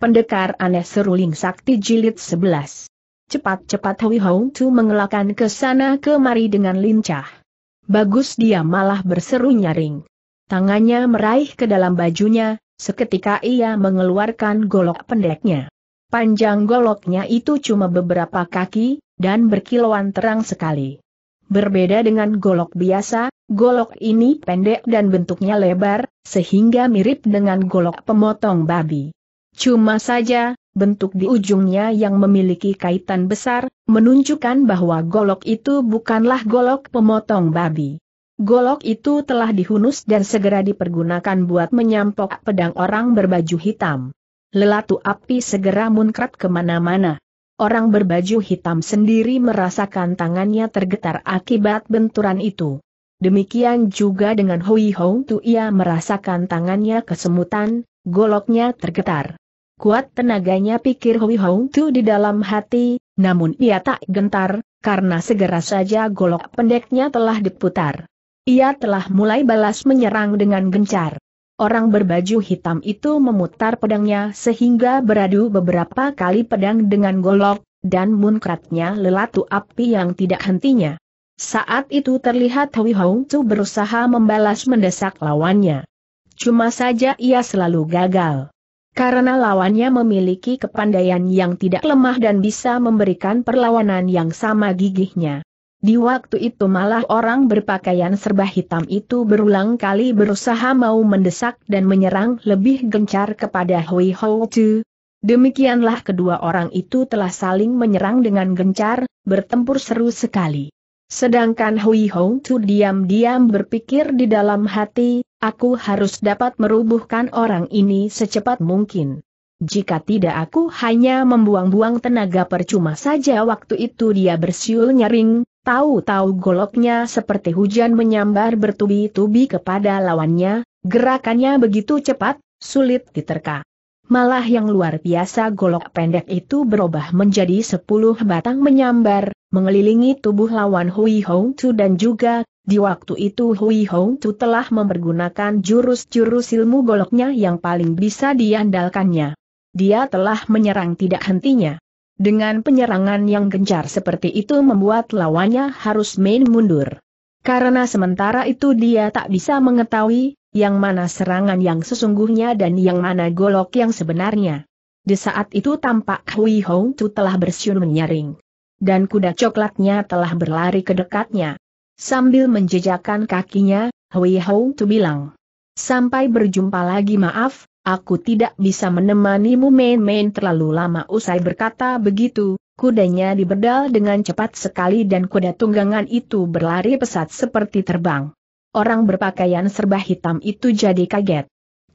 Pendekar aneh seruling sakti jilid 11. Cepat-cepat Hui Hong Tu mengelakkan ke sana kemari dengan lincah. Bagus dia malah berseru nyaring. Tangannya meraih ke dalam bajunya, seketika ia mengeluarkan golok pendeknya. Panjang goloknya itu cuma beberapa kaki, dan berkilauan terang sekali. Berbeda dengan golok biasa, golok ini pendek dan bentuknya lebar, sehingga mirip dengan golok pemotong babi. Cuma saja, bentuk di ujungnya yang memiliki kaitan besar, menunjukkan bahwa golok itu bukanlah golok pemotong babi. Golok itu telah dihunus dan segera dipergunakan buat menyampok pedang orang berbaju hitam. Lelatu api segera munkrat kemana-mana. Orang berbaju hitam sendiri merasakan tangannya tergetar akibat benturan itu. Demikian juga dengan Hui Hong Tu ia merasakan tangannya kesemutan, goloknya tergetar. Kuat tenaganya pikir Hui Hong Tu di dalam hati, namun ia tak gentar, karena segera saja golok pendeknya telah diputar. Ia telah mulai balas menyerang dengan gencar. Orang berbaju hitam itu memutar pedangnya sehingga beradu beberapa kali pedang dengan golok, dan munkratnya lelatu api yang tidak hentinya. Saat itu terlihat Hui Hong Tu berusaha membalas mendesak lawannya. Cuma saja ia selalu gagal. Karena lawannya memiliki kepandaian yang tidak lemah dan bisa memberikan perlawanan yang sama gigihnya. Di waktu itu malah orang berpakaian serba hitam itu berulang kali berusaha mau mendesak dan menyerang lebih gencar kepada Hui Hou Demikianlah kedua orang itu telah saling menyerang dengan gencar, bertempur seru sekali. Sedangkan Hui Hong Tu diam-diam berpikir di dalam hati, aku harus dapat merubuhkan orang ini secepat mungkin. Jika tidak aku hanya membuang-buang tenaga percuma saja waktu itu dia bersiul nyaring, tahu-tahu goloknya seperti hujan menyambar bertubi-tubi kepada lawannya, gerakannya begitu cepat, sulit diterka. Malah yang luar biasa golok pendek itu berubah menjadi sepuluh batang menyambar, mengelilingi tubuh lawan Hui Hong Tu dan juga, di waktu itu Hui Hong Tu telah mempergunakan jurus-jurus ilmu goloknya yang paling bisa diandalkannya. Dia telah menyerang tidak hentinya. Dengan penyerangan yang gencar seperti itu membuat lawannya harus main mundur. Karena sementara itu dia tak bisa mengetahui, yang mana serangan yang sesungguhnya dan yang mana golok yang sebenarnya. Di saat itu tampak Hui Hong Tu telah bersiul menyaring dan kuda coklatnya telah berlari ke dekatnya. Sambil menjejakkan kakinya, Hui Hou Tu bilang. Sampai berjumpa lagi maaf, aku tidak bisa menemanimu main-main terlalu lama usai berkata begitu, kudanya diberdal dengan cepat sekali dan kuda tunggangan itu berlari pesat seperti terbang. Orang berpakaian serba hitam itu jadi kaget.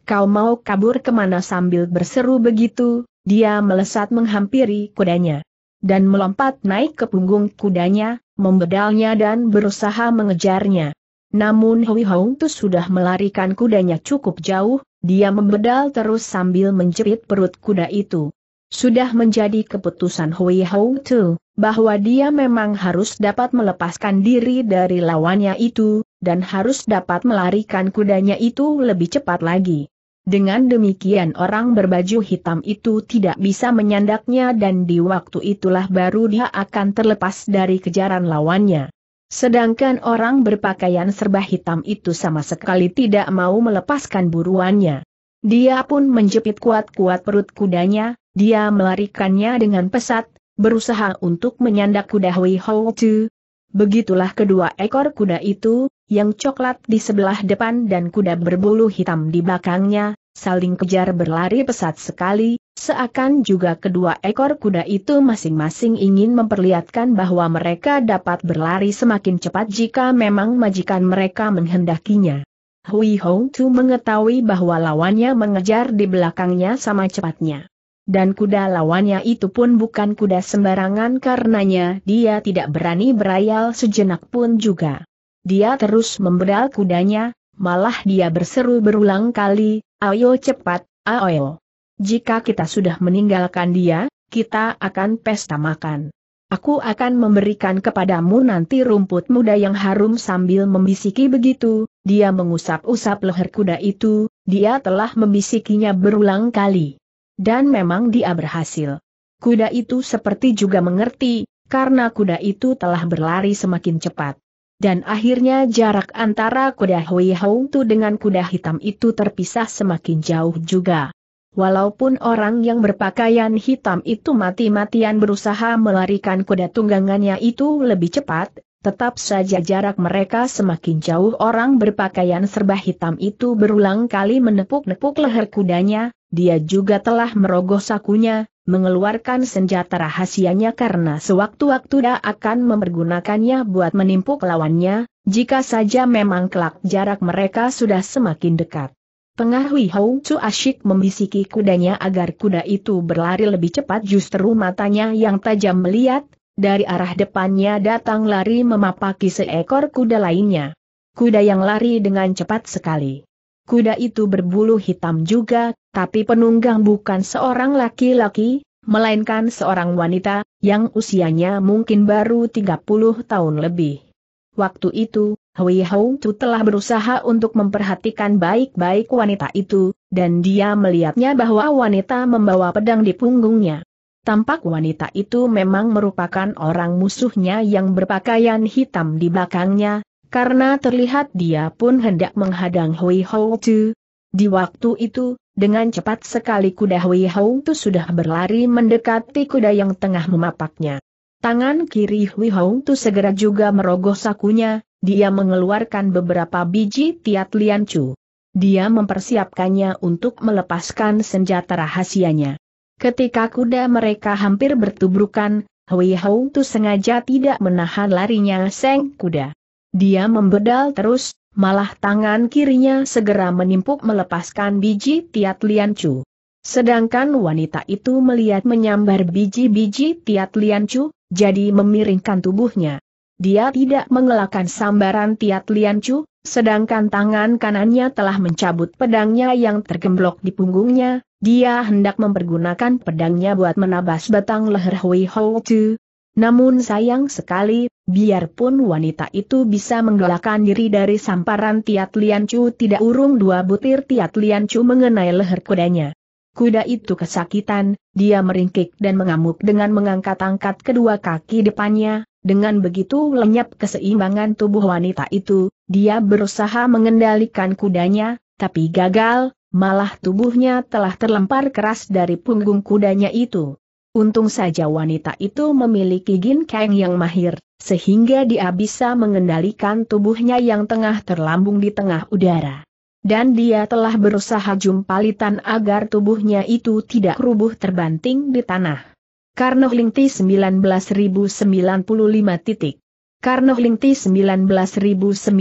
Kau mau kabur kemana sambil berseru begitu, dia melesat menghampiri kudanya dan melompat naik ke punggung kudanya, membedalnya dan berusaha mengejarnya. Namun Hui Hong Tu sudah melarikan kudanya cukup jauh, dia membedal terus sambil menjerit perut kuda itu. Sudah menjadi keputusan Hui Hong Tu, bahwa dia memang harus dapat melepaskan diri dari lawannya itu, dan harus dapat melarikan kudanya itu lebih cepat lagi. Dengan demikian orang berbaju hitam itu tidak bisa menyandaknya dan di waktu itulah baru dia akan terlepas dari kejaran lawannya. Sedangkan orang berpakaian serba hitam itu sama sekali tidak mau melepaskan buruannya. Dia pun menjepit kuat-kuat perut kudanya, dia melarikannya dengan pesat, berusaha untuk menyandak kuda Hui Hou Tzu. Begitulah kedua ekor kuda itu, yang coklat di sebelah depan dan kuda berbulu hitam di belakangnya, saling kejar berlari pesat sekali, seakan juga kedua ekor kuda itu masing-masing ingin memperlihatkan bahwa mereka dapat berlari semakin cepat jika memang majikan mereka menghendakinya. Hui Hong Tu mengetahui bahwa lawannya mengejar di belakangnya sama cepatnya. Dan kuda lawannya itu pun bukan kuda sembarangan karenanya dia tidak berani berayal sejenak pun juga. Dia terus membedal kudanya, malah dia berseru berulang kali, ayo cepat, ayo. Jika kita sudah meninggalkan dia, kita akan pesta makan. Aku akan memberikan kepadamu nanti rumput muda yang harum sambil membisiki begitu, dia mengusap-usap leher kuda itu, dia telah membisikinya berulang kali. Dan memang dia berhasil. Kuda itu seperti juga mengerti, karena kuda itu telah berlari semakin cepat dan akhirnya jarak antara kuda Hui Hong Tu dengan kuda hitam itu terpisah semakin jauh juga. Walaupun orang yang berpakaian hitam itu mati-matian berusaha melarikan kuda tunggangannya itu lebih cepat, tetap saja jarak mereka semakin jauh orang berpakaian serba hitam itu berulang kali menepuk-nepuk leher kudanya, dia juga telah merogoh sakunya, mengeluarkan senjata rahasianya karena sewaktu-waktu dia akan mempergunakannya buat menimpuk lawannya, jika saja memang kelak jarak mereka sudah semakin dekat. Pengahwi Hou Chu asyik membisiki kudanya agar kuda itu berlari lebih cepat justru matanya yang tajam melihat, dari arah depannya datang lari memapaki seekor kuda lainnya. Kuda yang lari dengan cepat sekali. Kuda itu berbulu hitam juga, tapi penunggang bukan seorang laki-laki, melainkan seorang wanita, yang usianya mungkin baru 30 tahun lebih. Waktu itu, Hui Hou telah berusaha untuk memperhatikan baik-baik wanita itu, dan dia melihatnya bahwa wanita membawa pedang di punggungnya. Tampak wanita itu memang merupakan orang musuhnya yang berpakaian hitam di belakangnya, karena terlihat dia pun hendak menghadang Hui Hou Tu. Di waktu itu, dengan cepat sekali kuda Hui Hou Tu sudah berlari mendekati kuda yang tengah memapaknya. Tangan kiri Hui Hou Tu segera juga merogoh sakunya, dia mengeluarkan beberapa biji tiat cu. Dia mempersiapkannya untuk melepaskan senjata rahasianya. Ketika kuda mereka hampir bertubrukan, Hui Hou Tu sengaja tidak menahan larinya seng kuda. Dia membedal terus, malah tangan kirinya segera menimpuk melepaskan biji tiat liancu. Sedangkan wanita itu melihat menyambar biji-biji tiat liancu, jadi memiringkan tubuhnya. Dia tidak mengelakkan sambaran tiat liancu, sedangkan tangan kanannya telah mencabut pedangnya yang tergemblok di punggungnya, dia hendak mempergunakan pedangnya buat menabas batang leher Hui Hou Tu, namun sayang sekali, biarpun wanita itu bisa menggelakkan diri dari samparan Tiat Liancu tidak urung dua butir Tiat Liancu mengenai leher kudanya. Kuda itu kesakitan, dia meringkik dan mengamuk dengan mengangkat-angkat kedua kaki depannya, dengan begitu lenyap keseimbangan tubuh wanita itu, dia berusaha mengendalikan kudanya, tapi gagal, malah tubuhnya telah terlempar keras dari punggung kudanya itu. Untung saja wanita itu memiliki Gin Kang yang mahir, sehingga dia bisa mengendalikan tubuhnya yang tengah terlambung di tengah udara. Dan dia telah berusaha jumpalitan agar tubuhnya itu tidak rubuh terbanting di tanah. Karno Lingti 19095 titik. Karno Lingti 19095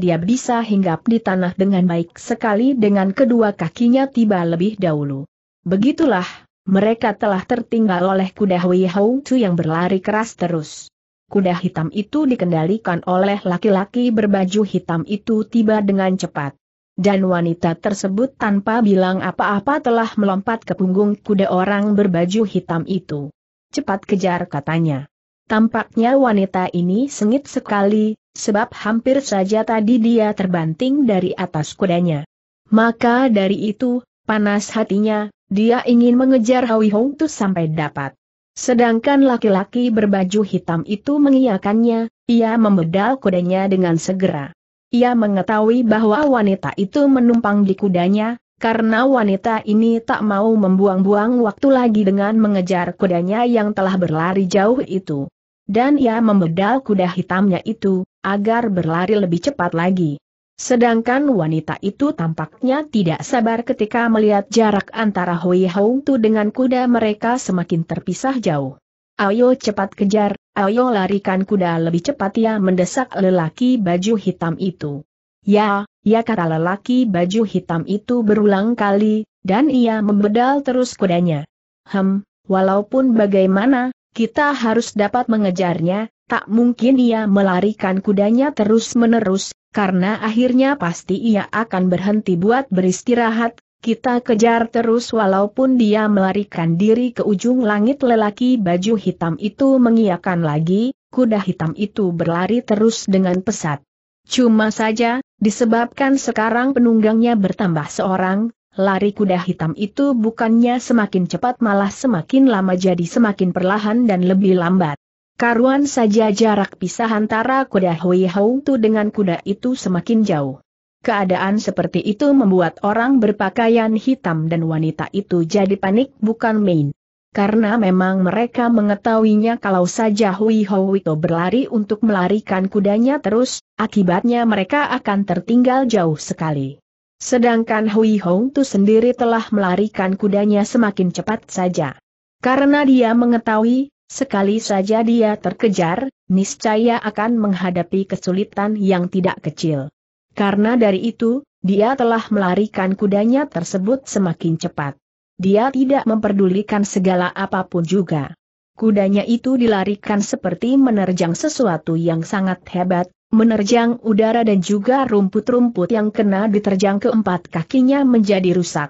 dia bisa hinggap di tanah dengan baik sekali dengan kedua kakinya tiba lebih dahulu. Begitulah, mereka telah tertinggal oleh kuda Hui Hou Chu yang berlari keras terus. Kuda hitam itu dikendalikan oleh laki-laki berbaju hitam itu tiba dengan cepat. Dan wanita tersebut tanpa bilang apa-apa telah melompat ke punggung kuda orang berbaju hitam itu. Cepat kejar katanya. Tampaknya wanita ini sengit sekali, sebab hampir saja tadi dia terbanting dari atas kudanya. Maka dari itu, panas hatinya, dia ingin mengejar Hui Hong Tu sampai dapat. Sedangkan laki-laki berbaju hitam itu mengiyakannya, ia membedal kudanya dengan segera. Ia mengetahui bahwa wanita itu menumpang di kudanya, karena wanita ini tak mau membuang-buang waktu lagi dengan mengejar kudanya yang telah berlari jauh itu. Dan ia membedal kuda hitamnya itu, agar berlari lebih cepat lagi. Sedangkan wanita itu tampaknya tidak sabar ketika melihat jarak antara Hui Hong Tu dengan kuda mereka semakin terpisah jauh. Ayo cepat kejar, ayo larikan kuda lebih cepat ya mendesak lelaki baju hitam itu. Ya, ya kata lelaki baju hitam itu berulang kali, dan ia membedal terus kudanya. Hem, walaupun bagaimana, kita harus dapat mengejarnya, tak mungkin ia melarikan kudanya terus-menerus, karena akhirnya pasti ia akan berhenti buat beristirahat, kita kejar terus walaupun dia melarikan diri ke ujung langit lelaki baju hitam itu mengiakan lagi, kuda hitam itu berlari terus dengan pesat. Cuma saja, disebabkan sekarang penunggangnya bertambah seorang, lari kuda hitam itu bukannya semakin cepat malah semakin lama jadi semakin perlahan dan lebih lambat. Karuan saja jarak pisah antara kuda Hui Hong Tu dengan kuda itu semakin jauh. Keadaan seperti itu membuat orang berpakaian hitam dan wanita itu jadi panik bukan main. Karena memang mereka mengetahuinya kalau saja Hui Howito berlari untuk melarikan kudanya terus, akibatnya mereka akan tertinggal jauh sekali. Sedangkan Hui Hong Tu sendiri telah melarikan kudanya semakin cepat saja. Karena dia mengetahui, Sekali saja dia terkejar, niscaya akan menghadapi kesulitan yang tidak kecil. Karena dari itu, dia telah melarikan kudanya tersebut semakin cepat. Dia tidak memperdulikan segala apapun juga. Kudanya itu dilarikan seperti menerjang sesuatu yang sangat hebat, menerjang udara dan juga rumput-rumput yang kena diterjang keempat kakinya menjadi rusak.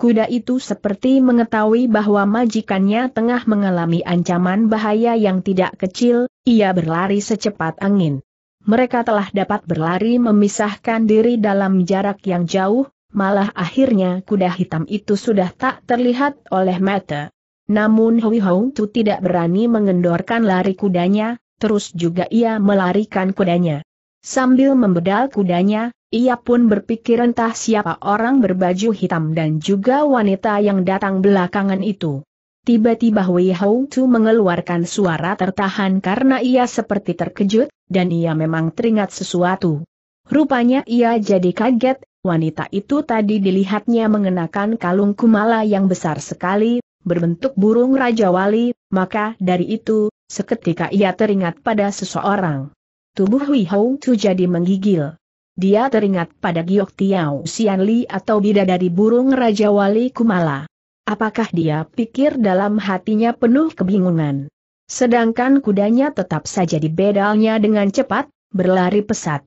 Kuda itu seperti mengetahui bahwa majikannya tengah mengalami ancaman bahaya yang tidak kecil, ia berlari secepat angin. Mereka telah dapat berlari memisahkan diri dalam jarak yang jauh, malah akhirnya kuda hitam itu sudah tak terlihat oleh mata. Namun Hui Hong Tu tidak berani mengendorkan lari kudanya, terus juga ia melarikan kudanya. Sambil membedal kudanya, ia pun berpikir entah siapa orang berbaju hitam dan juga wanita yang datang belakangan itu. Tiba-tiba Wei Hou Tu mengeluarkan suara tertahan karena ia seperti terkejut, dan ia memang teringat sesuatu. Rupanya ia jadi kaget, wanita itu tadi dilihatnya mengenakan kalung kumala yang besar sekali, berbentuk burung Raja Wali, maka dari itu, seketika ia teringat pada seseorang. Tubuh Wei Hou Tu jadi menggigil dia teringat pada Giok Tiao Xianli atau bidadari burung Raja Wali Kumala. Apakah dia pikir dalam hatinya penuh kebingungan? Sedangkan kudanya tetap saja dibedalnya dengan cepat, berlari pesat.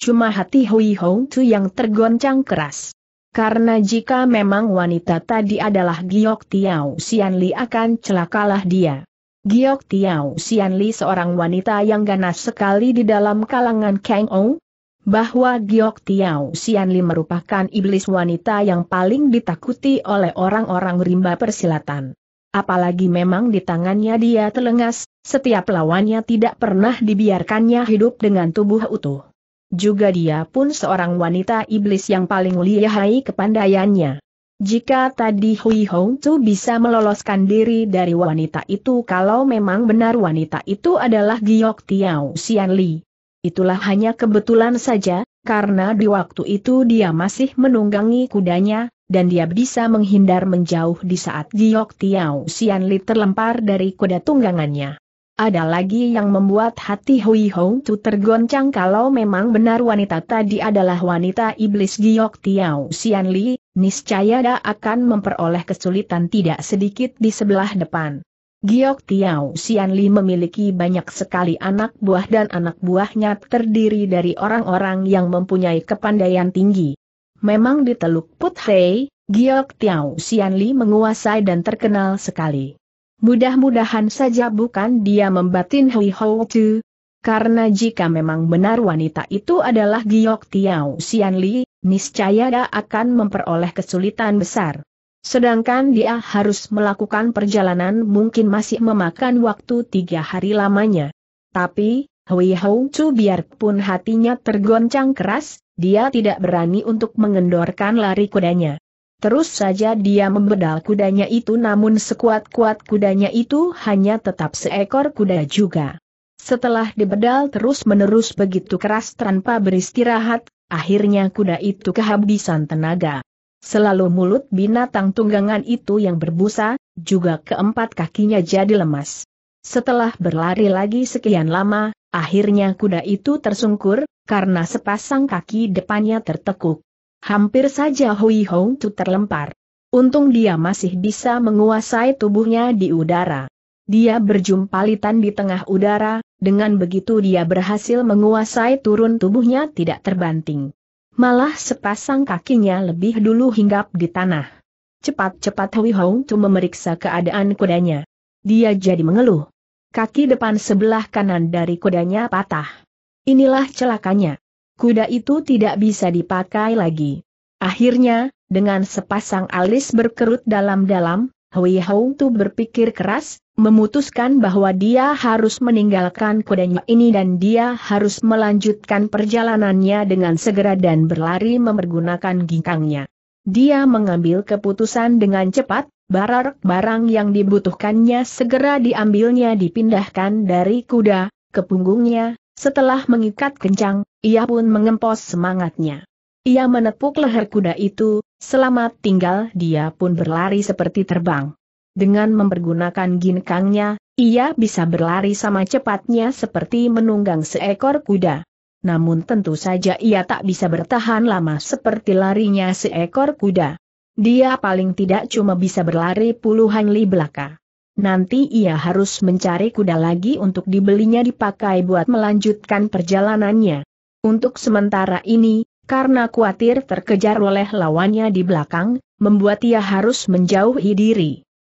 Cuma hati Hui Hong Tu yang tergoncang keras. Karena jika memang wanita tadi adalah Giok Tiao Xianli akan celakalah dia. Giok Tiao Xianli seorang wanita yang ganas sekali di dalam kalangan Kang Ong, bahwa Giok Tiao Xianli merupakan iblis wanita yang paling ditakuti oleh orang-orang rimba persilatan. Apalagi memang di tangannya dia telengas, setiap lawannya tidak pernah dibiarkannya hidup dengan tubuh utuh. Juga dia pun seorang wanita iblis yang paling lihai kepandaiannya. Jika tadi Hui Hong Tzu bisa meloloskan diri dari wanita itu kalau memang benar wanita itu adalah Giok Tiao Xianli, Itulah hanya kebetulan saja, karena di waktu itu dia masih menunggangi kudanya, dan dia bisa menghindar menjauh di saat Giok Tiao Xianli terlempar dari kuda tunggangannya. Ada lagi yang membuat hati Hui Hong Tu tergoncang kalau memang benar wanita tadi adalah wanita iblis Giok Tiao Xianli, niscaya dia akan memperoleh kesulitan tidak sedikit di sebelah depan. Giok Tiao Xianli memiliki banyak sekali anak buah dan anak buahnya terdiri dari orang-orang yang mempunyai kepandaian tinggi. Memang di Teluk Puthei, Giok Tiao Xianli menguasai dan terkenal sekali. Mudah-mudahan saja bukan dia membatin Hui Hou Chu. Karena jika memang benar wanita itu adalah Giok Tiao Xianli, niscaya dia akan memperoleh kesulitan besar. Sedangkan dia harus melakukan perjalanan mungkin masih memakan waktu tiga hari lamanya. Tapi, Hui Hou Chu biarpun hatinya tergoncang keras, dia tidak berani untuk mengendorkan lari kudanya. Terus saja dia membedal kudanya itu namun sekuat-kuat kudanya itu hanya tetap seekor kuda juga. Setelah dibedal terus-menerus begitu keras tanpa beristirahat, akhirnya kuda itu kehabisan tenaga. Selalu mulut binatang tunggangan itu yang berbusa, juga keempat kakinya jadi lemas. Setelah berlari lagi sekian lama, akhirnya kuda itu tersungkur, karena sepasang kaki depannya tertekuk. Hampir saja Hui Hong Tu terlempar. Untung dia masih bisa menguasai tubuhnya di udara. Dia berjumpa litan di tengah udara, dengan begitu dia berhasil menguasai turun tubuhnya tidak terbanting. Malah sepasang kakinya lebih dulu hinggap di tanah. Cepat-cepat Hui Hong Tu memeriksa keadaan kudanya. Dia jadi mengeluh. Kaki depan sebelah kanan dari kudanya patah. Inilah celakanya. Kuda itu tidak bisa dipakai lagi. Akhirnya, dengan sepasang alis berkerut dalam-dalam, Hui Hong Tu berpikir keras, memutuskan bahwa dia harus meninggalkan kudanya ini dan dia harus melanjutkan perjalanannya dengan segera dan berlari memergunakan ginkangnya. Dia mengambil keputusan dengan cepat, barang-barang yang dibutuhkannya segera diambilnya dipindahkan dari kuda, ke punggungnya, setelah mengikat kencang, ia pun mengempos semangatnya. Ia menepuk leher kuda itu, Selamat tinggal dia pun berlari seperti terbang. Dengan mempergunakan ginkangnya, ia bisa berlari sama cepatnya seperti menunggang seekor kuda. Namun tentu saja ia tak bisa bertahan lama seperti larinya seekor kuda. Dia paling tidak cuma bisa berlari puluhan li belaka. Nanti ia harus mencari kuda lagi untuk dibelinya dipakai buat melanjutkan perjalanannya. Untuk sementara ini, karena khawatir terkejar oleh lawannya di belakang, membuat ia harus menjauhi diri.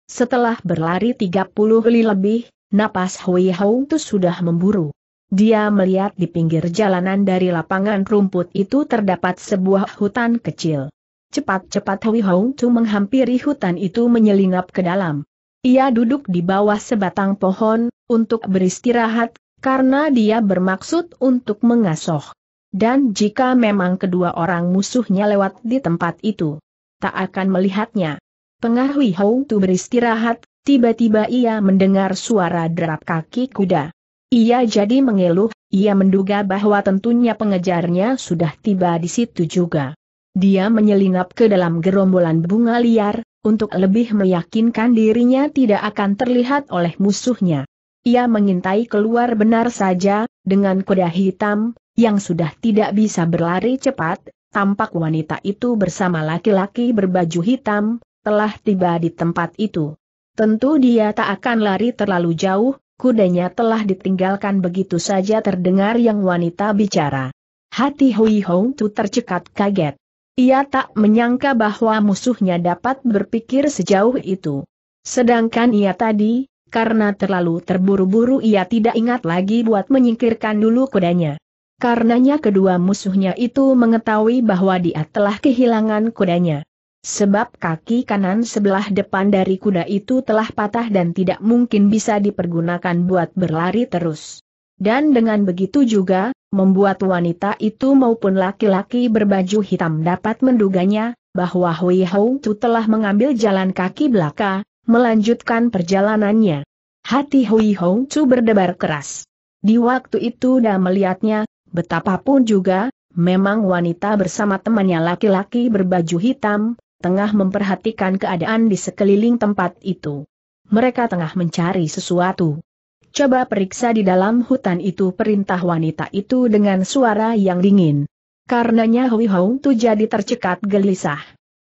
Setelah berlari 30 li lebih, napas Hui Hou itu sudah memburu. Dia melihat di pinggir jalanan dari lapangan rumput itu terdapat sebuah hutan kecil. Cepat-cepat Hui Hou Tu menghampiri hutan itu menyelinap ke dalam. Ia duduk di bawah sebatang pohon, untuk beristirahat, karena dia bermaksud untuk mengasuh. Dan jika memang kedua orang musuhnya lewat di tempat itu, tak akan melihatnya. Pengaruhi Hou Tu beristirahat, tiba-tiba ia mendengar suara derap kaki kuda. Ia jadi mengeluh, ia menduga bahwa tentunya pengejarnya sudah tiba di situ juga. Dia menyelinap ke dalam gerombolan bunga liar, untuk lebih meyakinkan dirinya tidak akan terlihat oleh musuhnya. Ia mengintai keluar benar saja, dengan kuda hitam, yang sudah tidak bisa berlari cepat, tampak wanita itu bersama laki-laki berbaju hitam, telah tiba di tempat itu. Tentu dia tak akan lari terlalu jauh, kudanya telah ditinggalkan begitu saja terdengar yang wanita bicara. Hati Hui Hong Tu tercekat kaget. Ia tak menyangka bahwa musuhnya dapat berpikir sejauh itu. Sedangkan ia tadi, karena terlalu terburu-buru ia tidak ingat lagi buat menyingkirkan dulu kudanya. Karenanya kedua musuhnya itu mengetahui bahwa dia telah kehilangan kudanya. Sebab kaki kanan sebelah depan dari kuda itu telah patah dan tidak mungkin bisa dipergunakan buat berlari terus. Dan dengan begitu juga, membuat wanita itu maupun laki-laki berbaju hitam dapat menduganya, bahwa Hui Hou Tu telah mengambil jalan kaki belaka, melanjutkan perjalanannya. Hati Hui Hou Tu berdebar keras. Di waktu itu dia melihatnya, Betapapun juga, memang wanita bersama temannya laki-laki berbaju hitam, tengah memperhatikan keadaan di sekeliling tempat itu. Mereka tengah mencari sesuatu. Coba periksa di dalam hutan itu perintah wanita itu dengan suara yang dingin. Karenanya Hui Hong itu jadi tercekat gelisah.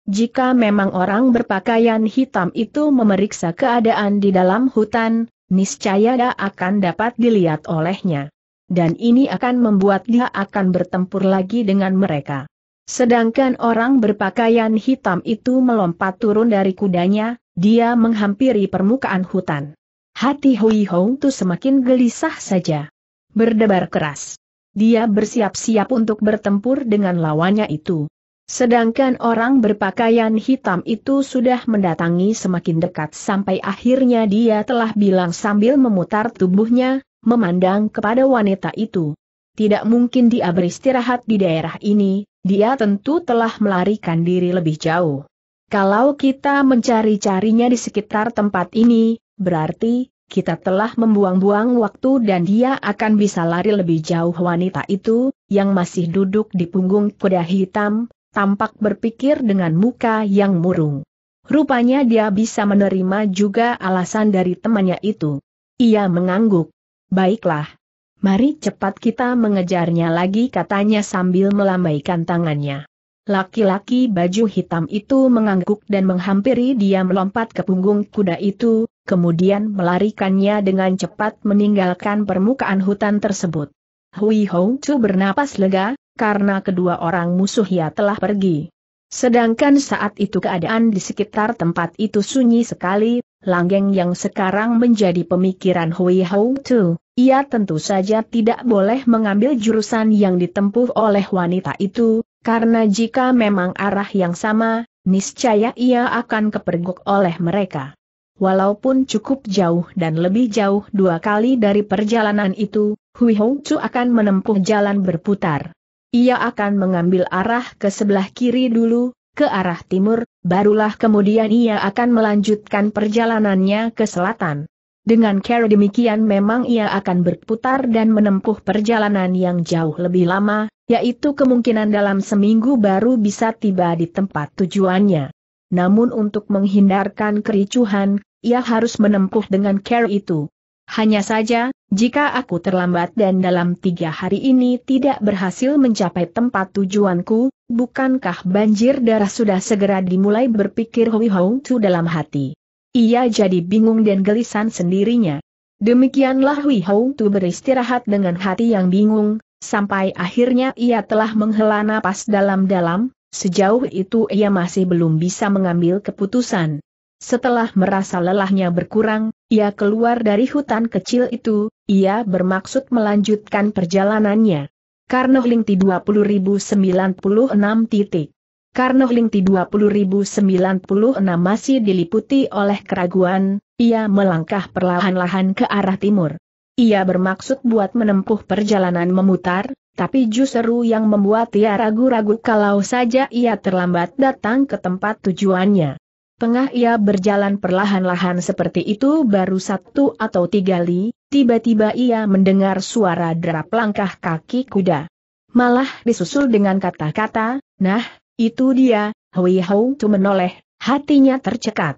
Jika memang orang berpakaian hitam itu memeriksa keadaan di dalam hutan, niscaya dia akan dapat dilihat olehnya dan ini akan membuat dia akan bertempur lagi dengan mereka. Sedangkan orang berpakaian hitam itu melompat turun dari kudanya, dia menghampiri permukaan hutan. Hati Hui Hong tuh semakin gelisah saja. Berdebar keras. Dia bersiap-siap untuk bertempur dengan lawannya itu. Sedangkan orang berpakaian hitam itu sudah mendatangi semakin dekat sampai akhirnya dia telah bilang sambil memutar tubuhnya, memandang kepada wanita itu. Tidak mungkin dia beristirahat di daerah ini, dia tentu telah melarikan diri lebih jauh. Kalau kita mencari-carinya di sekitar tempat ini, berarti kita telah membuang-buang waktu dan dia akan bisa lari lebih jauh wanita itu, yang masih duduk di punggung kuda hitam, tampak berpikir dengan muka yang murung. Rupanya dia bisa menerima juga alasan dari temannya itu. Ia mengangguk. Baiklah. Mari cepat kita mengejarnya lagi katanya sambil melambaikan tangannya. Laki-laki baju hitam itu mengangguk dan menghampiri dia melompat ke punggung kuda itu, kemudian melarikannya dengan cepat meninggalkan permukaan hutan tersebut. Hui Hong Chu bernapas lega, karena kedua orang musuhnya telah pergi. Sedangkan saat itu keadaan di sekitar tempat itu sunyi sekali, langgeng yang sekarang menjadi pemikiran Hui Hou Tu, ia tentu saja tidak boleh mengambil jurusan yang ditempuh oleh wanita itu, karena jika memang arah yang sama, niscaya ia akan kepergok oleh mereka. Walaupun cukup jauh dan lebih jauh dua kali dari perjalanan itu, Hui Hou Chu akan menempuh jalan berputar ia akan mengambil arah ke sebelah kiri dulu, ke arah timur, barulah kemudian ia akan melanjutkan perjalanannya ke selatan. Dengan cara demikian memang ia akan berputar dan menempuh perjalanan yang jauh lebih lama, yaitu kemungkinan dalam seminggu baru bisa tiba di tempat tujuannya. Namun untuk menghindarkan kericuhan, ia harus menempuh dengan care itu. Hanya saja, jika aku terlambat dan dalam tiga hari ini tidak berhasil mencapai tempat tujuanku, bukankah banjir darah sudah segera dimulai berpikir Hui Hong Tu dalam hati. Ia jadi bingung dan gelisan sendirinya. Demikianlah Hui Hong Tu beristirahat dengan hati yang bingung, sampai akhirnya ia telah menghela napas dalam-dalam, sejauh itu ia masih belum bisa mengambil keputusan. Setelah merasa lelahnya berkurang, ia keluar dari hutan kecil itu, ia bermaksud melanjutkan perjalanannya. Karno Lingti 20.096 titik. Karno Lingti 20.096 masih diliputi oleh keraguan, ia melangkah perlahan-lahan ke arah timur. Ia bermaksud buat menempuh perjalanan memutar, tapi justru yang membuat ia ragu-ragu kalau saja ia terlambat datang ke tempat tujuannya. Tengah ia berjalan perlahan-lahan seperti itu baru satu atau tiga li, tiba-tiba ia mendengar suara derap langkah kaki kuda. Malah disusul dengan kata-kata, nah, itu dia, Hui Hou tu menoleh, hatinya tercekat.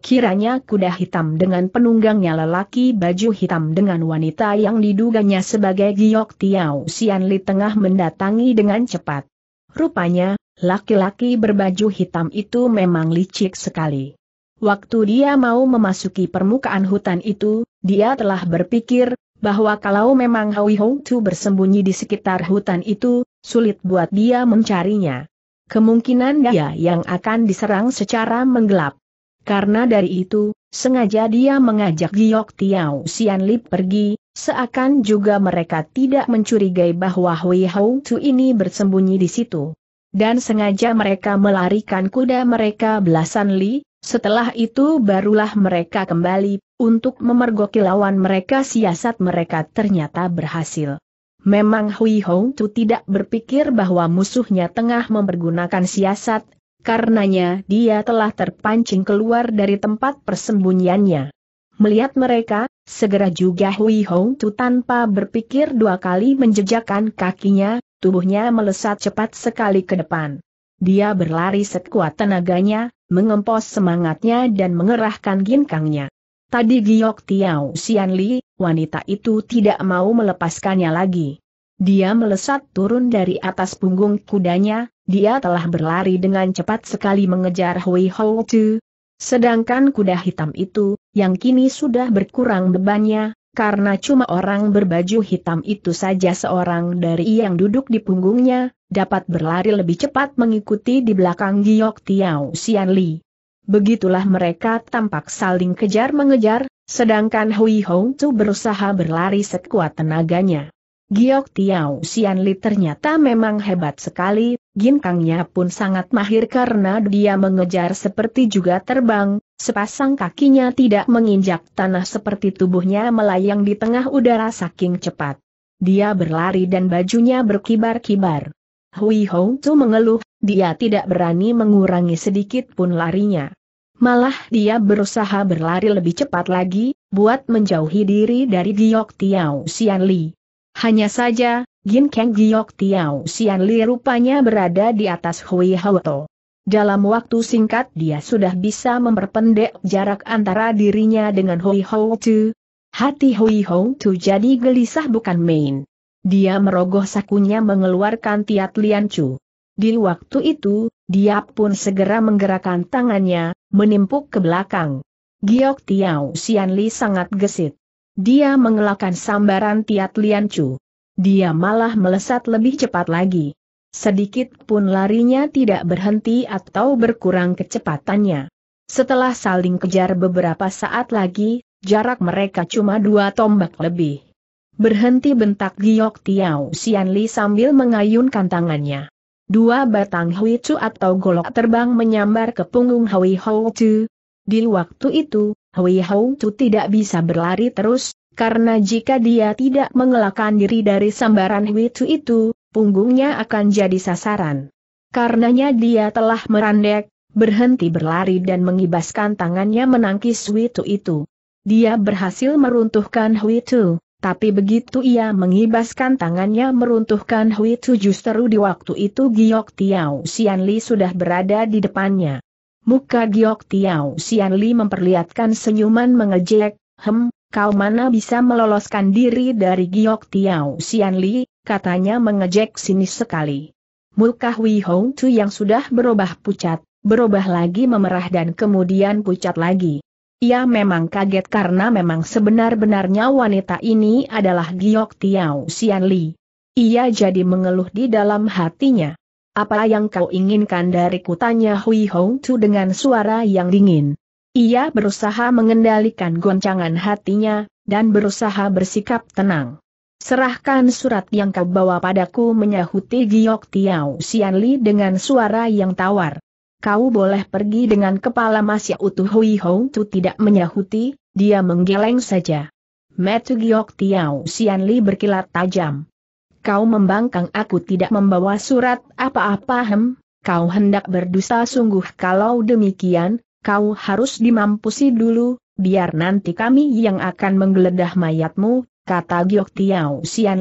Kiranya kuda hitam dengan penunggangnya lelaki baju hitam dengan wanita yang diduganya sebagai Giok Tiao Sian Li tengah mendatangi dengan cepat. Rupanya, Laki-laki berbaju hitam itu memang licik sekali. Waktu dia mau memasuki permukaan hutan itu, dia telah berpikir, bahwa kalau memang Hui Hong Tu bersembunyi di sekitar hutan itu, sulit buat dia mencarinya. Kemungkinan dia yang akan diserang secara menggelap. Karena dari itu, sengaja dia mengajak Giok Tiao Xian Lip pergi, seakan juga mereka tidak mencurigai bahwa Hui Hong Tu ini bersembunyi di situ dan sengaja mereka melarikan kuda mereka belasan li, setelah itu barulah mereka kembali, untuk memergoki lawan mereka siasat mereka ternyata berhasil. Memang Hui Hong Tu tidak berpikir bahwa musuhnya tengah mempergunakan siasat, karenanya dia telah terpancing keluar dari tempat persembunyiannya. Melihat mereka, segera juga Hui Hong Tu tanpa berpikir dua kali menjejakkan kakinya, tubuhnya melesat cepat sekali ke depan. Dia berlari sekuat tenaganya, mengempos semangatnya dan mengerahkan ginkangnya. Tadi giok Tiao Xian Li, wanita itu tidak mau melepaskannya lagi. Dia melesat turun dari atas punggung kudanya, dia telah berlari dengan cepat sekali mengejar Hui Hou Tzu. Sedangkan kuda hitam itu, yang kini sudah berkurang bebannya, karena cuma orang berbaju hitam itu saja seorang dari yang duduk di punggungnya, dapat berlari lebih cepat mengikuti di belakang Giok Tiao Xian Li. Begitulah mereka tampak saling kejar-mengejar, sedangkan Hui Hong Tzu berusaha berlari sekuat tenaganya. Giok Tiao Xian Li ternyata memang hebat sekali, ginkangnya pun sangat mahir karena dia mengejar seperti juga terbang, sepasang kakinya tidak menginjak tanah seperti tubuhnya melayang di tengah udara saking cepat. Dia berlari dan bajunya berkibar-kibar. Hui Hong Tzu mengeluh, dia tidak berani mengurangi sedikit pun larinya. Malah dia berusaha berlari lebih cepat lagi, buat menjauhi diri dari Giok Tiao Xian Li. Hanya saja, Gin Kang Giok Tiao Xian Li rupanya berada di atas Hui Haoto. Dalam waktu singkat dia sudah bisa memperpendek jarak antara dirinya dengan Hui Hao Tu. Hati Hui Hao Tu jadi gelisah bukan main. Dia merogoh sakunya mengeluarkan tiat Lian Chu. Di waktu itu, dia pun segera menggerakkan tangannya, menimpuk ke belakang. Giok Tiao Xian Li sangat gesit. Dia mengelakkan sambaran Tiat Lian Chu. Dia malah melesat lebih cepat lagi. Sedikit pun larinya tidak berhenti atau berkurang kecepatannya. Setelah saling kejar beberapa saat lagi, jarak mereka cuma dua tombak lebih. Berhenti bentak Giok Tiao Li sambil mengayunkan tangannya. Dua batang Hui Chu atau golok terbang menyambar ke punggung Hui Hou Chu. Di waktu itu, Hui Hou Tu tidak bisa berlari terus, karena jika dia tidak mengelakkan diri dari sambaran Hui Tu itu, punggungnya akan jadi sasaran. Karenanya dia telah merandek, berhenti berlari dan mengibaskan tangannya menangkis Hui Tu itu. Dia berhasil meruntuhkan Hui Tu, tapi begitu ia mengibaskan tangannya meruntuhkan Hui Tu justru di waktu itu Giok Tiao Xianli sudah berada di depannya. Muka Giok Tiao Xianli memperlihatkan senyuman mengejek, hem, kau mana bisa meloloskan diri dari Giok Tiao Xianli, katanya mengejek sinis sekali. Muka Hui Hong Tu yang sudah berubah pucat, berubah lagi memerah dan kemudian pucat lagi. Ia memang kaget karena memang sebenar-benarnya wanita ini adalah Giok Tiao Xianli. Ia jadi mengeluh di dalam hatinya. Apa yang kau inginkan dari kutanya Hui Hong Chu dengan suara yang dingin. Ia berusaha mengendalikan goncangan hatinya, dan berusaha bersikap tenang. Serahkan surat yang kau bawa padaku menyahuti Giok Tiao Xianli dengan suara yang tawar. Kau boleh pergi dengan kepala masih utuh Hui Hong Chu tidak menyahuti, dia menggeleng saja. Metu Giok Tiao Xianli berkilat tajam kau membangkang aku tidak membawa surat apa-apa hem, kau hendak berdosa sungguh kalau demikian, kau harus dimampusi dulu, biar nanti kami yang akan menggeledah mayatmu, kata Giok Tiao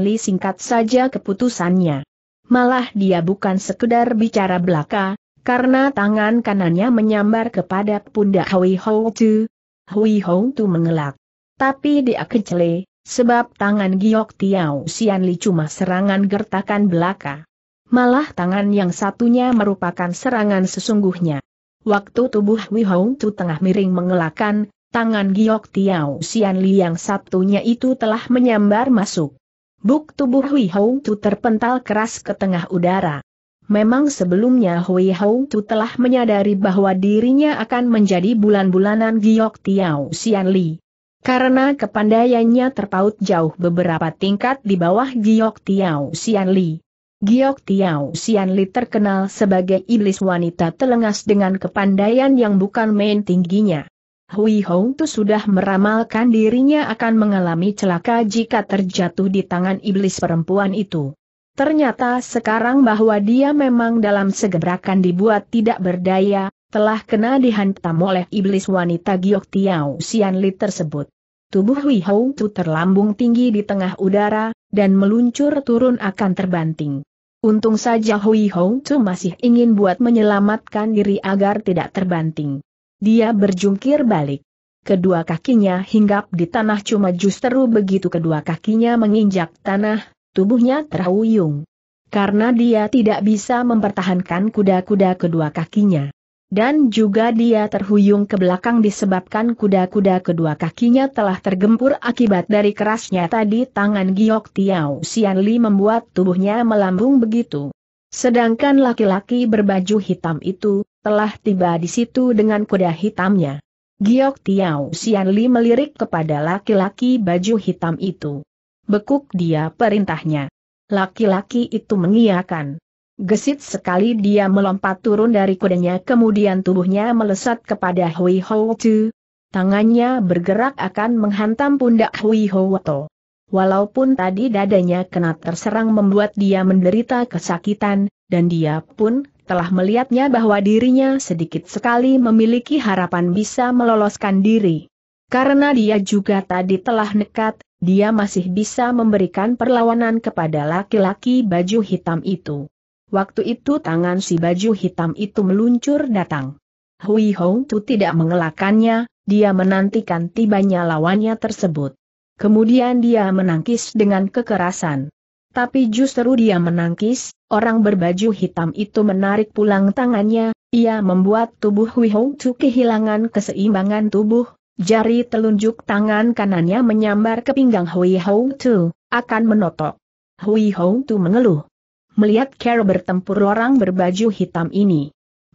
Li singkat saja keputusannya. Malah dia bukan sekedar bicara belaka, karena tangan kanannya menyambar kepada pundak Hui Hou Tu. Hui Hou Tu mengelak. Tapi dia kecele, Sebab tangan Giok Tiao Li cuma serangan gertakan belaka. Malah tangan yang satunya merupakan serangan sesungguhnya. Waktu tubuh Hong Tu tengah miring mengelakan, tangan Giok Tiao Li yang satunya itu telah menyambar masuk. Buk tubuh Hui Hong Tu terpental keras ke tengah udara. Memang sebelumnya Hui Hong Tu telah menyadari bahwa dirinya akan menjadi bulan-bulanan Giok Tiao Sian Li. Karena kepandaiannya terpaut jauh beberapa tingkat di bawah Giok Tiao Xian Li. Giok Tiao Xian Li terkenal sebagai iblis wanita telengas dengan kepandaian yang bukan main tingginya. Hui Hong Tu sudah meramalkan dirinya akan mengalami celaka jika terjatuh di tangan iblis perempuan itu. Ternyata sekarang bahwa dia memang dalam segerakan dibuat tidak berdaya, telah kena dihantam oleh iblis wanita Giok Tiao Li tersebut. Tubuh Hui Hou Tu terlambung tinggi di tengah udara, dan meluncur turun akan terbanting. Untung saja Hui Hou Tu masih ingin buat menyelamatkan diri agar tidak terbanting. Dia berjungkir balik. Kedua kakinya hinggap di tanah cuma justru begitu kedua kakinya menginjak tanah, tubuhnya terhuyung. Karena dia tidak bisa mempertahankan kuda-kuda kedua kakinya. Dan juga dia terhuyung ke belakang disebabkan kuda-kuda kedua kakinya telah tergempur akibat dari kerasnya tadi tangan Giok Tiao Xianli membuat tubuhnya melambung begitu. Sedangkan laki-laki berbaju hitam itu, telah tiba di situ dengan kuda hitamnya. Giok Tiao Xianli melirik kepada laki-laki baju hitam itu. Bekuk dia perintahnya. Laki-laki itu mengiakan. Gesit sekali dia melompat turun dari kudanya kemudian tubuhnya melesat kepada Hui Houtu. Tangannya bergerak akan menghantam pundak Hui Houtu. Walaupun tadi dadanya kena terserang membuat dia menderita kesakitan, dan dia pun telah melihatnya bahwa dirinya sedikit sekali memiliki harapan bisa meloloskan diri. Karena dia juga tadi telah nekat, dia masih bisa memberikan perlawanan kepada laki-laki baju hitam itu. Waktu itu tangan si baju hitam itu meluncur datang. Hui Hong Tu tidak mengelakannya, dia menantikan tibanya lawannya tersebut. Kemudian dia menangkis dengan kekerasan. Tapi justru dia menangkis, orang berbaju hitam itu menarik pulang tangannya, ia membuat tubuh Hui Hong Tu kehilangan keseimbangan tubuh, jari telunjuk tangan kanannya menyambar ke pinggang Hui Hong Tu, akan menotok. Hui Hong Tu mengeluh melihat Carol bertempur orang berbaju hitam ini.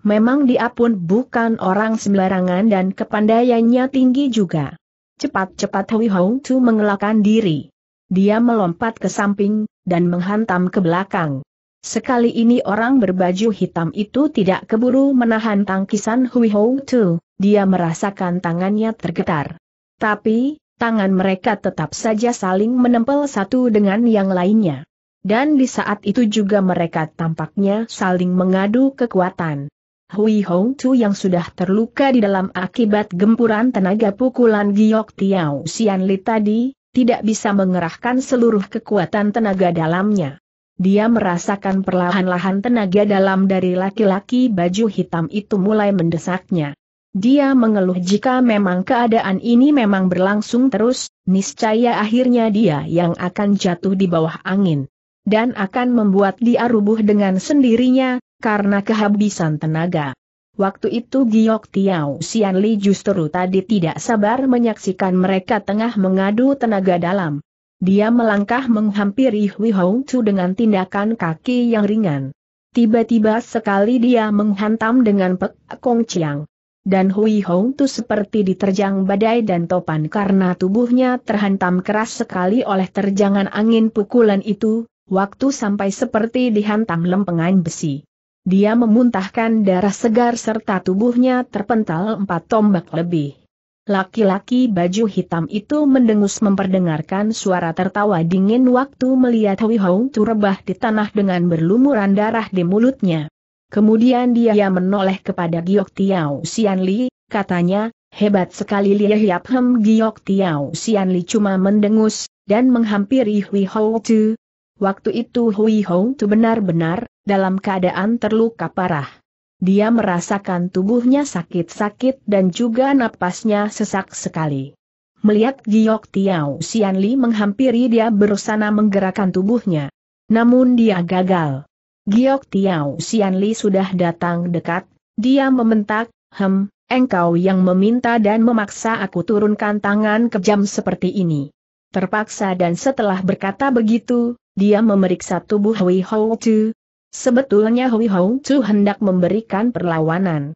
Memang dia pun bukan orang sembarangan dan kepandaiannya tinggi juga. Cepat-cepat Hui Hong Tu mengelakkan diri. Dia melompat ke samping, dan menghantam ke belakang. Sekali ini orang berbaju hitam itu tidak keburu menahan tangkisan Hui Hou Tu, dia merasakan tangannya tergetar. Tapi, tangan mereka tetap saja saling menempel satu dengan yang lainnya dan di saat itu juga mereka tampaknya saling mengadu kekuatan. Hui Hong Chu yang sudah terluka di dalam akibat gempuran tenaga pukulan Giok Tiao Xian Li tadi, tidak bisa mengerahkan seluruh kekuatan tenaga dalamnya. Dia merasakan perlahan-lahan tenaga dalam dari laki-laki baju hitam itu mulai mendesaknya. Dia mengeluh jika memang keadaan ini memang berlangsung terus, niscaya akhirnya dia yang akan jatuh di bawah angin dan akan membuat dia rubuh dengan sendirinya, karena kehabisan tenaga. Waktu itu Giok Tiao Li justru tadi tidak sabar menyaksikan mereka tengah mengadu tenaga dalam. Dia melangkah menghampiri Hui Hong Chu dengan tindakan kaki yang ringan. Tiba-tiba sekali dia menghantam dengan Pek Kong Chiang dan Hui Hong Tu seperti diterjang badai dan topan karena tubuhnya terhantam keras sekali oleh terjangan angin pukulan itu, waktu sampai seperti dihantam lempengan besi. Dia memuntahkan darah segar serta tubuhnya terpental empat tombak lebih. Laki-laki baju hitam itu mendengus memperdengarkan suara tertawa dingin waktu melihat Hui Hong turebah di tanah dengan berlumuran darah di mulutnya. Kemudian dia menoleh kepada Giok Tiao Sianli, katanya, Hebat sekali liah yap Hem Giok Tiao Sianli cuma mendengus, dan menghampiri Hui Hou Tu, Waktu itu Hui Hong Tu benar-benar, dalam keadaan terluka parah. Dia merasakan tubuhnya sakit-sakit dan juga napasnya sesak sekali. Melihat Giok Tiao Li menghampiri dia berusaha menggerakkan tubuhnya. Namun dia gagal. Giok Tiao Li sudah datang dekat, dia mementak, hem, engkau yang meminta dan memaksa aku turunkan tangan kejam seperti ini. Terpaksa dan setelah berkata begitu, dia memeriksa tubuh Hui Hou Tu. Sebetulnya Hui Hou Tu hendak memberikan perlawanan.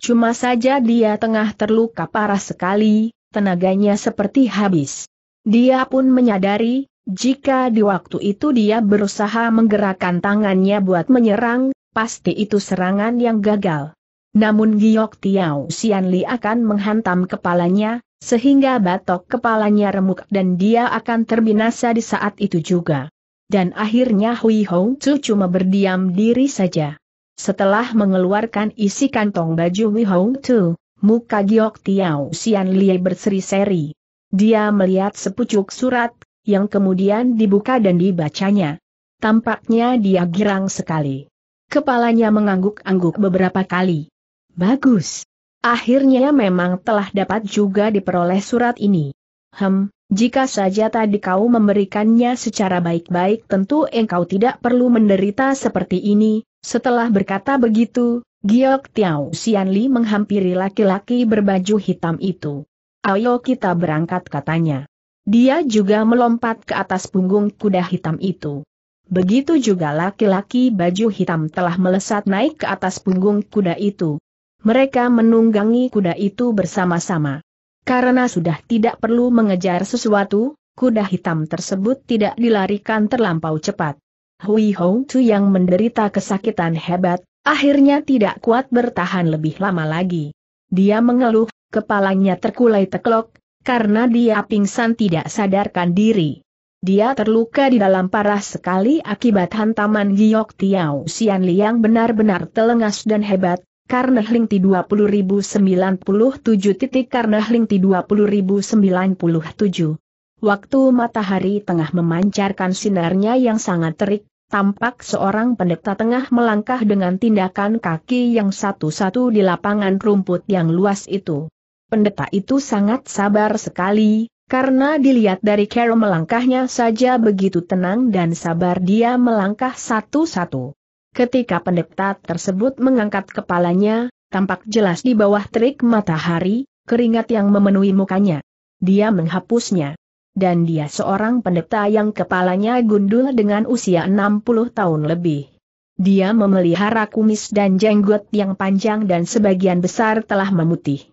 Cuma saja dia tengah terluka parah sekali, tenaganya seperti habis. Dia pun menyadari, jika di waktu itu dia berusaha menggerakkan tangannya buat menyerang, pasti itu serangan yang gagal. Namun Giok Tiao Li akan menghantam kepalanya, sehingga batok kepalanya remuk dan dia akan terbinasa di saat itu juga dan akhirnya Hui Hong Chu cuma berdiam diri saja. Setelah mengeluarkan isi kantong baju Hui Hong Chu, muka Giok Tiao Xian Lie berseri-seri. Dia melihat sepucuk surat, yang kemudian dibuka dan dibacanya. Tampaknya dia girang sekali. Kepalanya mengangguk-angguk beberapa kali. Bagus. Akhirnya memang telah dapat juga diperoleh surat ini. Hem, jika saja tadi kau memberikannya secara baik-baik tentu engkau tidak perlu menderita seperti ini. Setelah berkata begitu, Giok Tiao Xianli menghampiri laki-laki berbaju hitam itu. Ayo kita berangkat katanya. Dia juga melompat ke atas punggung kuda hitam itu. Begitu juga laki-laki baju hitam telah melesat naik ke atas punggung kuda itu. Mereka menunggangi kuda itu bersama-sama. Karena sudah tidak perlu mengejar sesuatu, kuda hitam tersebut tidak dilarikan terlampau cepat. Hui Hong Tu yang menderita kesakitan hebat, akhirnya tidak kuat bertahan lebih lama lagi. Dia mengeluh, kepalanya terkulai teklok, karena dia pingsan tidak sadarkan diri. Dia terluka di dalam parah sekali akibat hantaman Giok Tiao Xian Liang benar-benar telengas dan hebat, karena Hlinti 20.097 titik karena Hlinti 20.097. Waktu matahari tengah memancarkan sinarnya yang sangat terik, tampak seorang pendeta tengah melangkah dengan tindakan kaki yang satu-satu di lapangan rumput yang luas itu. Pendeta itu sangat sabar sekali, karena dilihat dari Carol melangkahnya saja begitu tenang dan sabar dia melangkah satu-satu. Ketika pendeta tersebut mengangkat kepalanya, tampak jelas di bawah terik matahari, keringat yang memenuhi mukanya. Dia menghapusnya. Dan dia seorang pendeta yang kepalanya gundul dengan usia 60 tahun lebih. Dia memelihara kumis dan jenggot yang panjang dan sebagian besar telah memutih.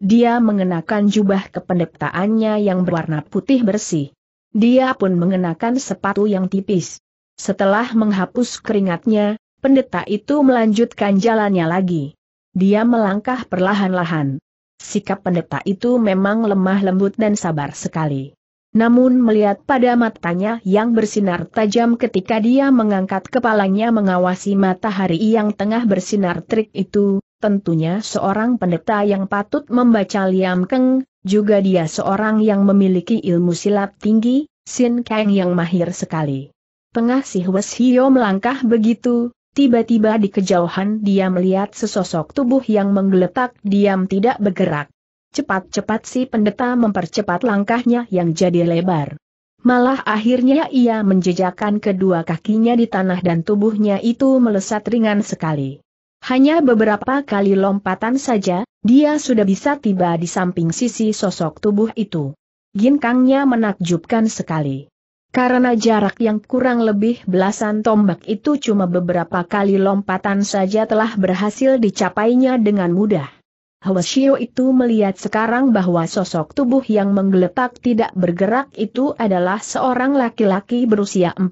Dia mengenakan jubah kependetaannya yang berwarna putih bersih. Dia pun mengenakan sepatu yang tipis. Setelah menghapus keringatnya, pendeta itu melanjutkan jalannya lagi. Dia melangkah perlahan-lahan. Sikap pendeta itu memang lemah lembut dan sabar sekali. Namun melihat pada matanya yang bersinar tajam ketika dia mengangkat kepalanya mengawasi matahari yang tengah bersinar terik itu, tentunya seorang pendeta yang patut membaca Liam Keng, juga dia seorang yang memiliki ilmu silat tinggi, Sin Kang yang mahir sekali. Tengah si Wes Hio melangkah begitu, Tiba-tiba di kejauhan dia melihat sesosok tubuh yang menggeletak diam tidak bergerak. Cepat-cepat si pendeta mempercepat langkahnya yang jadi lebar. Malah akhirnya ia menjejakkan kedua kakinya di tanah dan tubuhnya itu melesat ringan sekali. Hanya beberapa kali lompatan saja, dia sudah bisa tiba di samping sisi sosok tubuh itu. Ginkangnya menakjubkan sekali. Karena jarak yang kurang lebih belasan tombak itu cuma beberapa kali lompatan saja telah berhasil dicapainya dengan mudah. Hwasio itu melihat sekarang bahwa sosok tubuh yang menggeletak tidak bergerak itu adalah seorang laki-laki berusia 40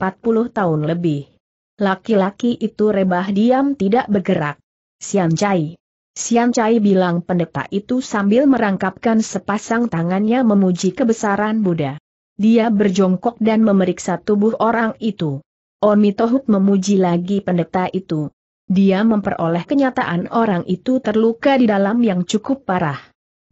tahun lebih. Laki-laki itu rebah diam tidak bergerak. Sian Chai. Sian Chai bilang pendeta itu sambil merangkapkan sepasang tangannya memuji kebesaran Buddha. Dia berjongkok dan memeriksa tubuh orang itu. Oni Tohut memuji lagi pendeta itu. Dia memperoleh kenyataan orang itu terluka di dalam yang cukup parah.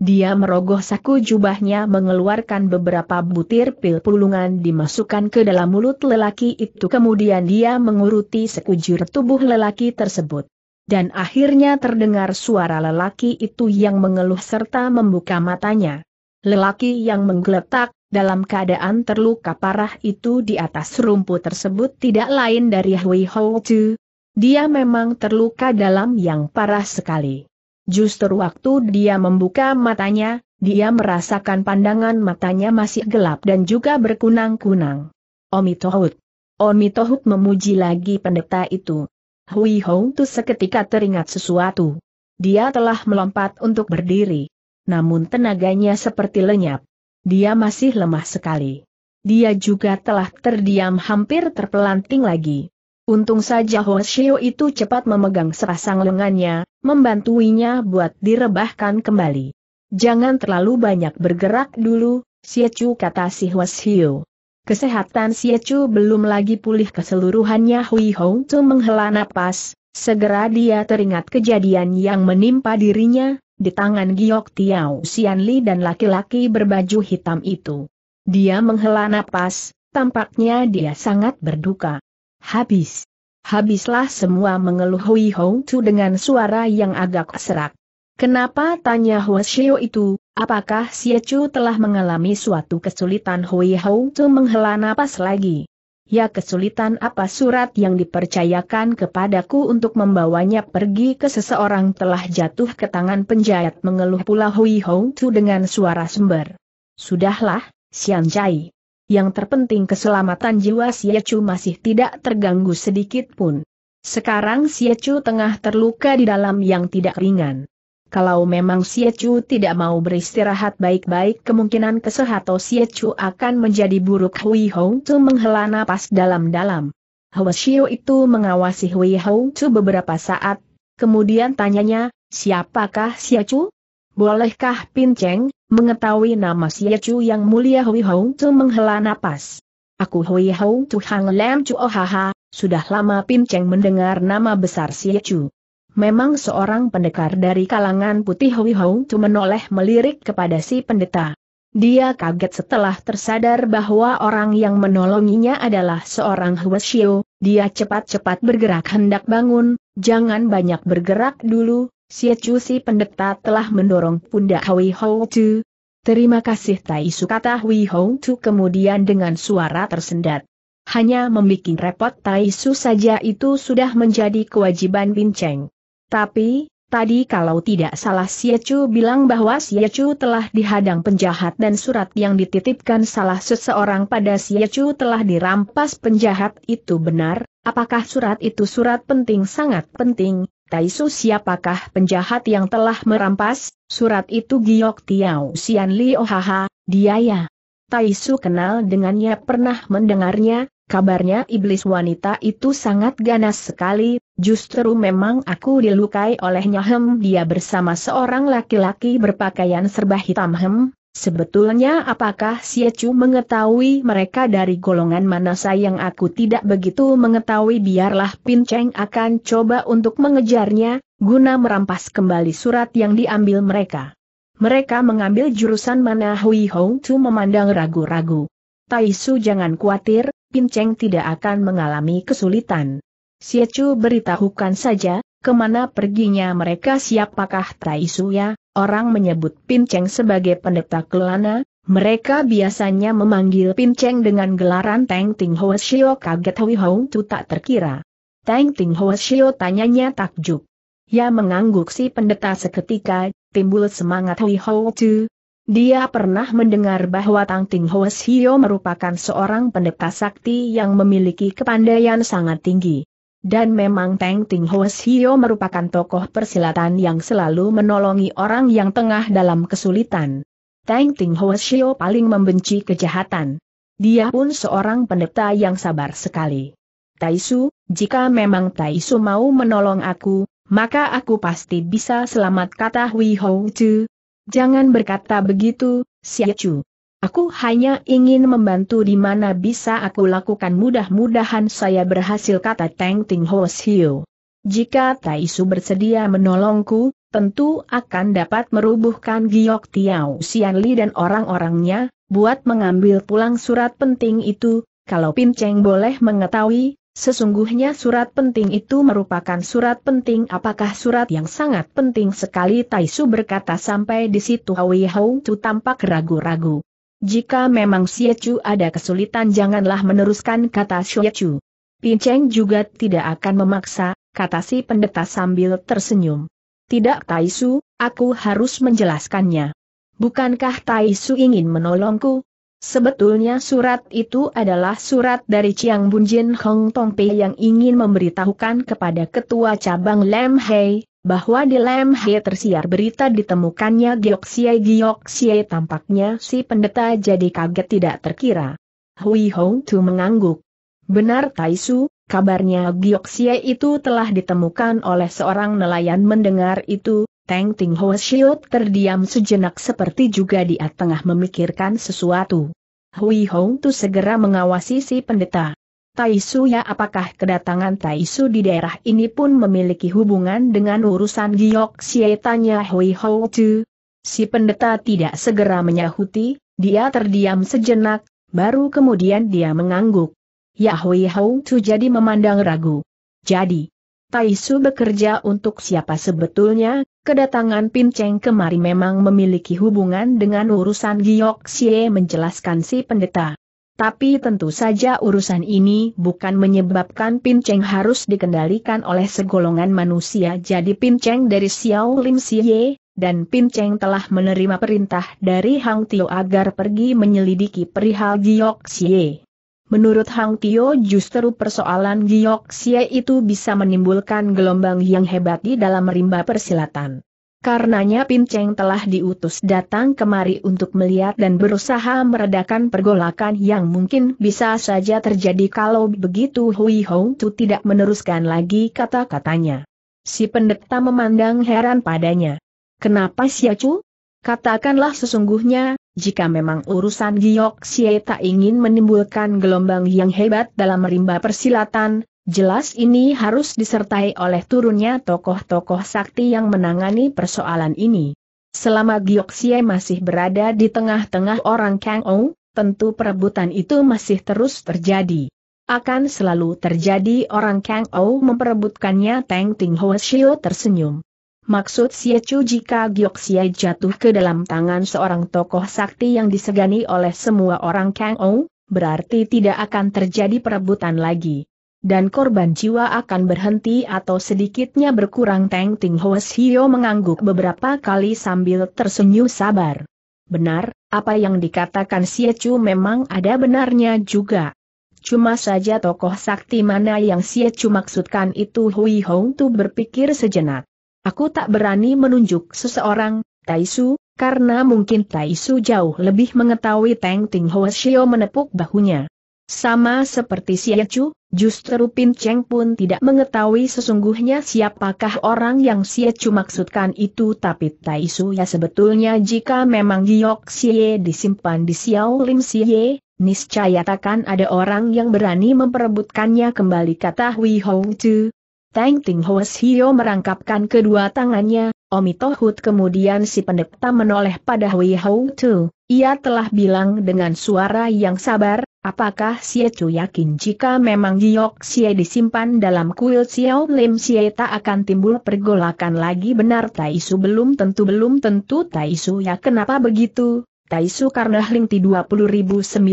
Dia merogoh saku jubahnya mengeluarkan beberapa butir pil pulungan dimasukkan ke dalam mulut lelaki itu kemudian dia menguruti sekujur tubuh lelaki tersebut. Dan akhirnya terdengar suara lelaki itu yang mengeluh serta membuka matanya. Lelaki yang menggeletak dalam keadaan terluka parah itu di atas rumput tersebut tidak lain dari Hui Ho Chu. Dia memang terluka dalam yang parah sekali. Justru waktu dia membuka matanya, dia merasakan pandangan matanya masih gelap dan juga berkunang-kunang. Omitohut. Omitohut memuji lagi pendeta itu. Hui Hong Tu seketika teringat sesuatu. Dia telah melompat untuk berdiri. Namun tenaganya seperti lenyap. Dia masih lemah sekali. Dia juga telah terdiam hampir terpelanting lagi. Untung saja Hoshio itu cepat memegang sepasang lengannya, membantuinya buat direbahkan kembali. Jangan terlalu banyak bergerak dulu, Siacu kata si Hoshio. Kesehatan Siacu belum lagi pulih keseluruhannya Hui Hong menghela napas, segera dia teringat kejadian yang menimpa dirinya, di tangan Giok Tiao Xianli dan laki-laki berbaju hitam itu. Dia menghela napas, tampaknya dia sangat berduka. Habis. Habislah semua mengeluh Hui Hong Chu dengan suara yang agak serak. Kenapa tanya Hua Xiu itu, apakah Xie Chu telah mengalami suatu kesulitan Hui Hong Chu menghela napas lagi? ya kesulitan apa surat yang dipercayakan kepadaku untuk membawanya pergi ke seseorang telah jatuh ke tangan penjahat mengeluh pula Hui Hou Tzu dengan suara sumber. Sudahlah, Sian Chai. Yang terpenting keselamatan jiwa Chu masih tidak terganggu sedikit pun. Sekarang Chu tengah terluka di dalam yang tidak ringan. Kalau memang Siechu tidak mau beristirahat baik-baik kemungkinan kesehatan Siechu akan menjadi buruk Hui Hong Tu menghela napas dalam-dalam. Hwasio itu mengawasi Hui Hong Tu beberapa saat, kemudian tanyanya, siapakah Siechu? Bolehkah Pin Cheng mengetahui nama Siechu yang mulia Hui Hong Tu menghela napas? Aku Hui Hong Tu Hang Lam Chu Ohaha, oh, sudah lama Pin Cheng mendengar nama besar Siechu. Memang seorang pendekar dari kalangan putih Hui Hong chu menoleh melirik kepada si pendeta. Dia kaget setelah tersadar bahwa orang yang menolonginya adalah seorang Huashio, dia cepat-cepat bergerak hendak bangun, jangan banyak bergerak dulu, Chu si pendeta telah mendorong pundak Hui Hong chu. Terima kasih tai su kata Hui Hong chu kemudian dengan suara tersendat. Hanya membuat repot tai su saja itu sudah menjadi kewajiban Bin Cheng. Tapi, Tadi kalau tidak salah Siacu bilang bahwa Siacu telah dihadang penjahat dan surat yang dititipkan salah seseorang pada Siacu telah dirampas penjahat itu benar, apakah surat itu surat penting sangat penting, Taisu siapakah penjahat yang telah merampas, surat itu Giok Tiao Sian Li Ohaha, oh, dia ya. Taisu kenal dengannya pernah mendengarnya, Kabarnya iblis wanita itu sangat ganas sekali, justru memang aku dilukai olehnya hem dia bersama seorang laki-laki berpakaian serba hitam hem. Sebetulnya apakah si Ecu mengetahui mereka dari golongan mana sayang aku tidak begitu mengetahui biarlah Pinceng akan coba untuk mengejarnya, guna merampas kembali surat yang diambil mereka. Mereka mengambil jurusan mana Hui Hong Tu memandang ragu-ragu. Tai Su jangan khawatir, Pinceng tidak akan mengalami kesulitan. Siacu beritahukan saja, kemana perginya mereka siapakah Taisuya, orang menyebut Pinceng sebagai pendeta kelana, mereka biasanya memanggil Pinceng dengan gelaran Teng Ting Ho Shio kaget Hui Hong Tu tak terkira. Teng Ting Ho Shio tanyanya takjub. Ya mengangguk si pendeta seketika, timbul semangat Hui Hong Tu, dia pernah mendengar bahwa Tang Ting Hoes Hio merupakan seorang pendeta sakti yang memiliki kepandaian sangat tinggi. Dan memang Tang Ting Hoes Hio merupakan tokoh persilatan yang selalu menolongi orang yang tengah dalam kesulitan. Tang Ting Hoes Hio paling membenci kejahatan. Dia pun seorang pendeta yang sabar sekali. Taisu, jika memang Taisu mau menolong aku, maka aku pasti bisa selamat kata Hui Hou Chu, Jangan berkata begitu, Siacu. Aku hanya ingin membantu di mana bisa aku lakukan mudah-mudahan saya berhasil kata Teng Ting Ho Siu. Jika Taisu bersedia menolongku, tentu akan dapat merubuhkan Giok Tiao Li dan orang-orangnya, buat mengambil pulang surat penting itu, kalau Pin Cheng boleh mengetahui, Sesungguhnya surat penting itu merupakan surat penting apakah surat yang sangat penting sekali Taisu berkata sampai di situ Hui Hau Chu tampak ragu-ragu. Jika memang Chu ada kesulitan janganlah meneruskan kata Pin Pinceng juga tidak akan memaksa, kata si pendeta sambil tersenyum. Tidak Taisu, aku harus menjelaskannya. Bukankah Taisu ingin menolongku? Sebetulnya surat itu adalah surat dari Chiang Bunjin Hong Tong Pei yang ingin memberitahukan kepada ketua cabang Lam Hei, bahwa di Lam Hei tersiar berita ditemukannya Giok Xie Giok Xie tampaknya si pendeta jadi kaget tidak terkira. Hui Hong Tu mengangguk. Benar Tai Su. kabarnya Giok Xie itu telah ditemukan oleh seorang nelayan mendengar itu, Teng Ting Ho Shiot terdiam sejenak seperti juga dia tengah memikirkan sesuatu. Hui Hong Tu segera mengawasi si pendeta. Tai Su ya apakah kedatangan Tai Su di daerah ini pun memiliki hubungan dengan urusan Giok Xie tanya Hui Hong Tu. Si pendeta tidak segera menyahuti, dia terdiam sejenak, baru kemudian dia mengangguk. Ya Hui Hong Tu jadi memandang ragu. Jadi, Tai Su bekerja untuk siapa sebetulnya, Kedatangan Pinceng kemari memang memiliki hubungan dengan urusan Giok Xie menjelaskan si pendeta. Tapi tentu saja urusan ini bukan menyebabkan Pinceng harus dikendalikan oleh segolongan manusia jadi Pinceng dari Xiao Lim Xie, dan Pinceng telah menerima perintah dari Hang Tio agar pergi menyelidiki perihal Giok Xie. Menurut Hang Tio justru persoalan Giyok Xie itu bisa menimbulkan gelombang yang hebat di dalam rimba persilatan. Karenanya Pinceng telah diutus datang kemari untuk melihat dan berusaha meredakan pergolakan yang mungkin bisa saja terjadi kalau begitu Hui Hong Tu tidak meneruskan lagi kata-katanya. Si pendeta memandang heran padanya. Kenapa Xia Chu? Katakanlah sesungguhnya, jika memang urusan Giok Xie tak ingin menimbulkan gelombang yang hebat dalam rimba persilatan, jelas ini harus disertai oleh turunnya tokoh-tokoh sakti yang menangani persoalan ini. Selama Giok Xie masih berada di tengah-tengah orang Kang Ou, tentu perebutan itu masih terus terjadi. Akan selalu terjadi orang Kang Ou memperebutkannya Teng Ting Ho tersenyum. Maksud Siechu jika Giok Gyoksiai jatuh ke dalam tangan seorang tokoh sakti yang disegani oleh semua orang Kang Ou, berarti tidak akan terjadi perebutan lagi. Dan korban jiwa akan berhenti atau sedikitnya berkurang Teng Ting Hoes mengangguk beberapa kali sambil tersenyum sabar. Benar, apa yang dikatakan Siechu memang ada benarnya juga. Cuma saja tokoh sakti mana yang Siechu maksudkan itu Hui Hong Tu berpikir sejenak. Aku tak berani menunjuk seseorang, Taisu, karena mungkin Taisu jauh lebih mengetahui Teng Ting Ho Shio menepuk bahunya. Sama seperti si Chu, justru Pin Cheng pun tidak mengetahui sesungguhnya siapakah orang yang si Chu maksudkan itu tapi Taisu ya sebetulnya jika memang Giok Xie disimpan di Xiao Lim Xie, niscaya takkan ada orang yang berani memperebutkannya kembali kata Hui Hong Tu, Tang Ting Hoes Hio merangkapkan kedua tangannya, Omi Tohut kemudian si pendeta menoleh pada Hui Hou Tu. Ia telah bilang dengan suara yang sabar, apakah Xie Chu yakin jika memang Giok Xie disimpan dalam kuil Xiao Lim Xie tak akan timbul pergolakan lagi benar Taisu belum tentu belum tentu Taisu ya kenapa begitu, Taisu karena Hling Ti 20.098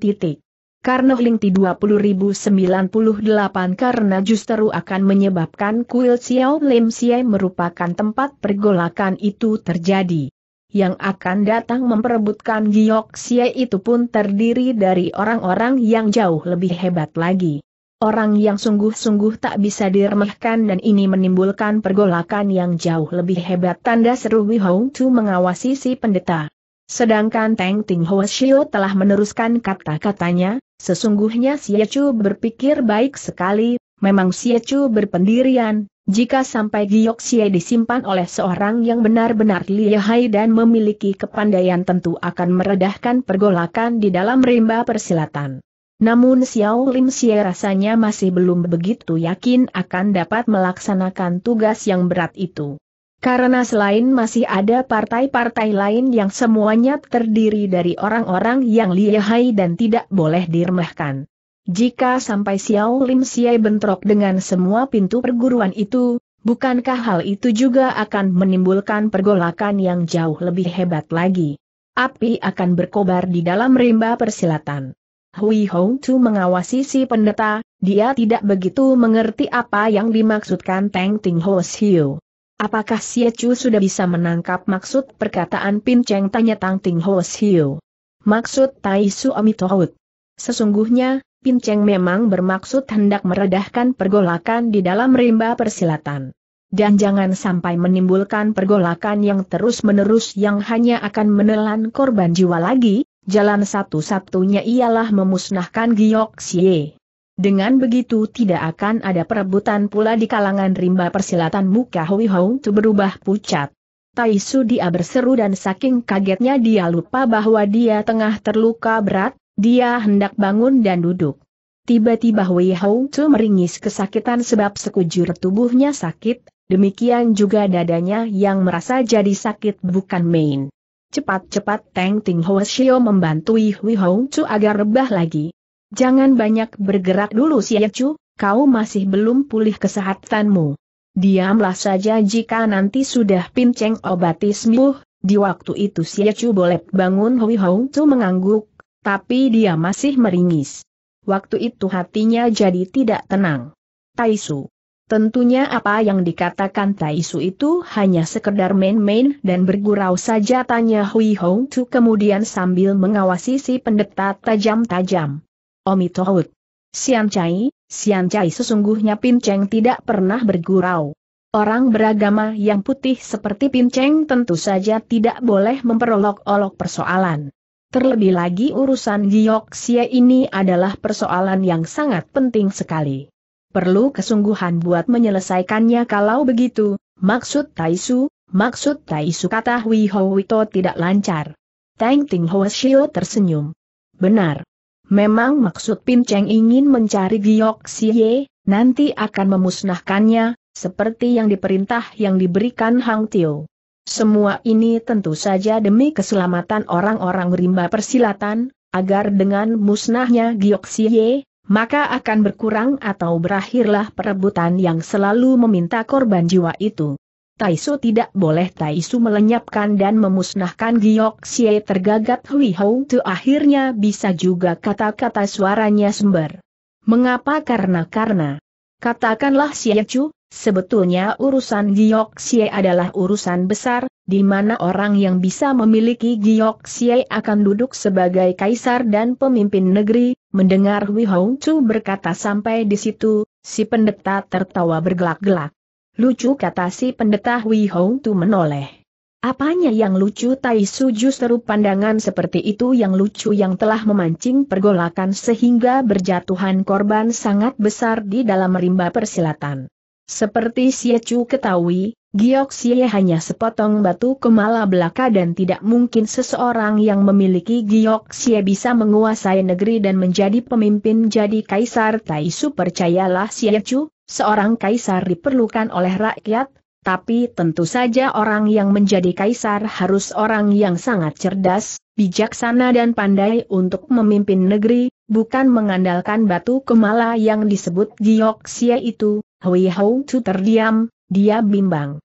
titik. Karena Lingti 20.098 karena justru akan menyebabkan kuil Xiao Lim Xie merupakan tempat pergolakan itu terjadi. Yang akan datang memperebutkan Giok Xie itu pun terdiri dari orang-orang yang jauh lebih hebat lagi. Orang yang sungguh-sungguh tak bisa diremehkan dan ini menimbulkan pergolakan yang jauh lebih hebat tanda seru Wihong Tu mengawasi si pendeta. Sedangkan Teng Ting Ho Shio telah meneruskan kata-katanya, Sesungguhnya siacu berpikir baik sekali, memang siacu berpendirian, jika sampai Gioksie disimpan oleh seorang yang benar-benar lihai dan memiliki kepandaian tentu akan meredahkan pergolakan di dalam rimba persilatan. Namun Xiao Lim Xie rasanya masih belum begitu yakin akan dapat melaksanakan tugas yang berat itu. Karena selain masih ada partai-partai lain yang semuanya terdiri dari orang-orang yang lihai dan tidak boleh diremehkan. Jika sampai Xiao Lim Siai bentrok dengan semua pintu perguruan itu, bukankah hal itu juga akan menimbulkan pergolakan yang jauh lebih hebat lagi? Api akan berkobar di dalam rimba persilatan. Hui Hong Tu mengawasi si pendeta, dia tidak begitu mengerti apa yang dimaksudkan Teng Ting Ho Siu. Apakah Xie Chu sudah bisa menangkap maksud perkataan Pin Cheng tanya Tang Ting Ho Xiu? Maksud Tai Su Amitohut. Sesungguhnya, Pin Cheng memang bermaksud hendak meredahkan pergolakan di dalam rimba persilatan. Dan jangan sampai menimbulkan pergolakan yang terus-menerus yang hanya akan menelan korban jiwa lagi, jalan satu-satunya ialah memusnahkan Giok Xie. Dengan begitu tidak akan ada perebutan pula di kalangan rimba persilatan muka Hui Hong Tu berubah pucat. Tai Su dia berseru dan saking kagetnya dia lupa bahwa dia tengah terluka berat, dia hendak bangun dan duduk. Tiba-tiba Hui Hong Tu meringis kesakitan sebab sekujur tubuhnya sakit, demikian juga dadanya yang merasa jadi sakit bukan main. Cepat-cepat Teng Ting Ho Shio membantu Hui Hong Tu agar rebah lagi. Jangan banyak bergerak dulu Siecu, kau masih belum pulih kesehatanmu. Diamlah saja jika nanti sudah pinceng obati sembuh, di waktu itu Siecu boleh bangun Hui Hong Tzu mengangguk, tapi dia masih meringis. Waktu itu hatinya jadi tidak tenang. Taisu. Tentunya apa yang dikatakan Taisu itu hanya sekedar main-main dan bergurau saja tanya Hui Hong Tzu kemudian sambil mengawasi si pendeta tajam-tajam. Omi Tohut. Sian Chai, Sian Chai sesungguhnya Pinceng tidak pernah bergurau. Orang beragama yang putih seperti Pin Cheng tentu saja tidak boleh memperolok-olok persoalan. Terlebih lagi urusan Xie ini adalah persoalan yang sangat penting sekali. Perlu kesungguhan buat menyelesaikannya kalau begitu, maksud Taisu, maksud Taisu kata Hui Wito tidak lancar. Tang Ting Ho Shio tersenyum. Benar, Memang maksud Pin Cheng ingin mencari Giok Siye, nanti akan memusnahkannya, seperti yang diperintah yang diberikan Hang Tio. Semua ini tentu saja demi keselamatan orang-orang rimba persilatan, agar dengan musnahnya Giok Siye, maka akan berkurang atau berakhirlah perebutan yang selalu meminta korban jiwa itu. Taisu tidak boleh Taisu melenyapkan dan memusnahkan Giok Xie tergagat Hui Hou Tu akhirnya bisa juga kata-kata suaranya sembar. Mengapa karena-karena? Katakanlah Xie Chu, sebetulnya urusan Giok Xie adalah urusan besar, di mana orang yang bisa memiliki Giok Xie akan duduk sebagai kaisar dan pemimpin negeri, mendengar Hui Hou Tu berkata sampai di situ, si pendeta tertawa bergelak-gelak. Lucu kata si pendeta Hui Hong Tu menoleh. Apanya yang lucu Tai Su justru pandangan seperti itu yang lucu yang telah memancing pergolakan sehingga berjatuhan korban sangat besar di dalam rimba persilatan. Seperti Xie Chu ketahui, Giok Xie hanya sepotong batu kemala belaka dan tidak mungkin seseorang yang memiliki Giok Xie bisa menguasai negeri dan menjadi pemimpin jadi kaisar Tai Su percayalah Xie Chu, Seorang kaisar diperlukan oleh rakyat, tapi tentu saja orang yang menjadi kaisar harus orang yang sangat cerdas, bijaksana dan pandai untuk memimpin negeri, bukan mengandalkan batu kemala yang disebut gioksia itu. Hui Hou Tu terdiam, dia bimbang.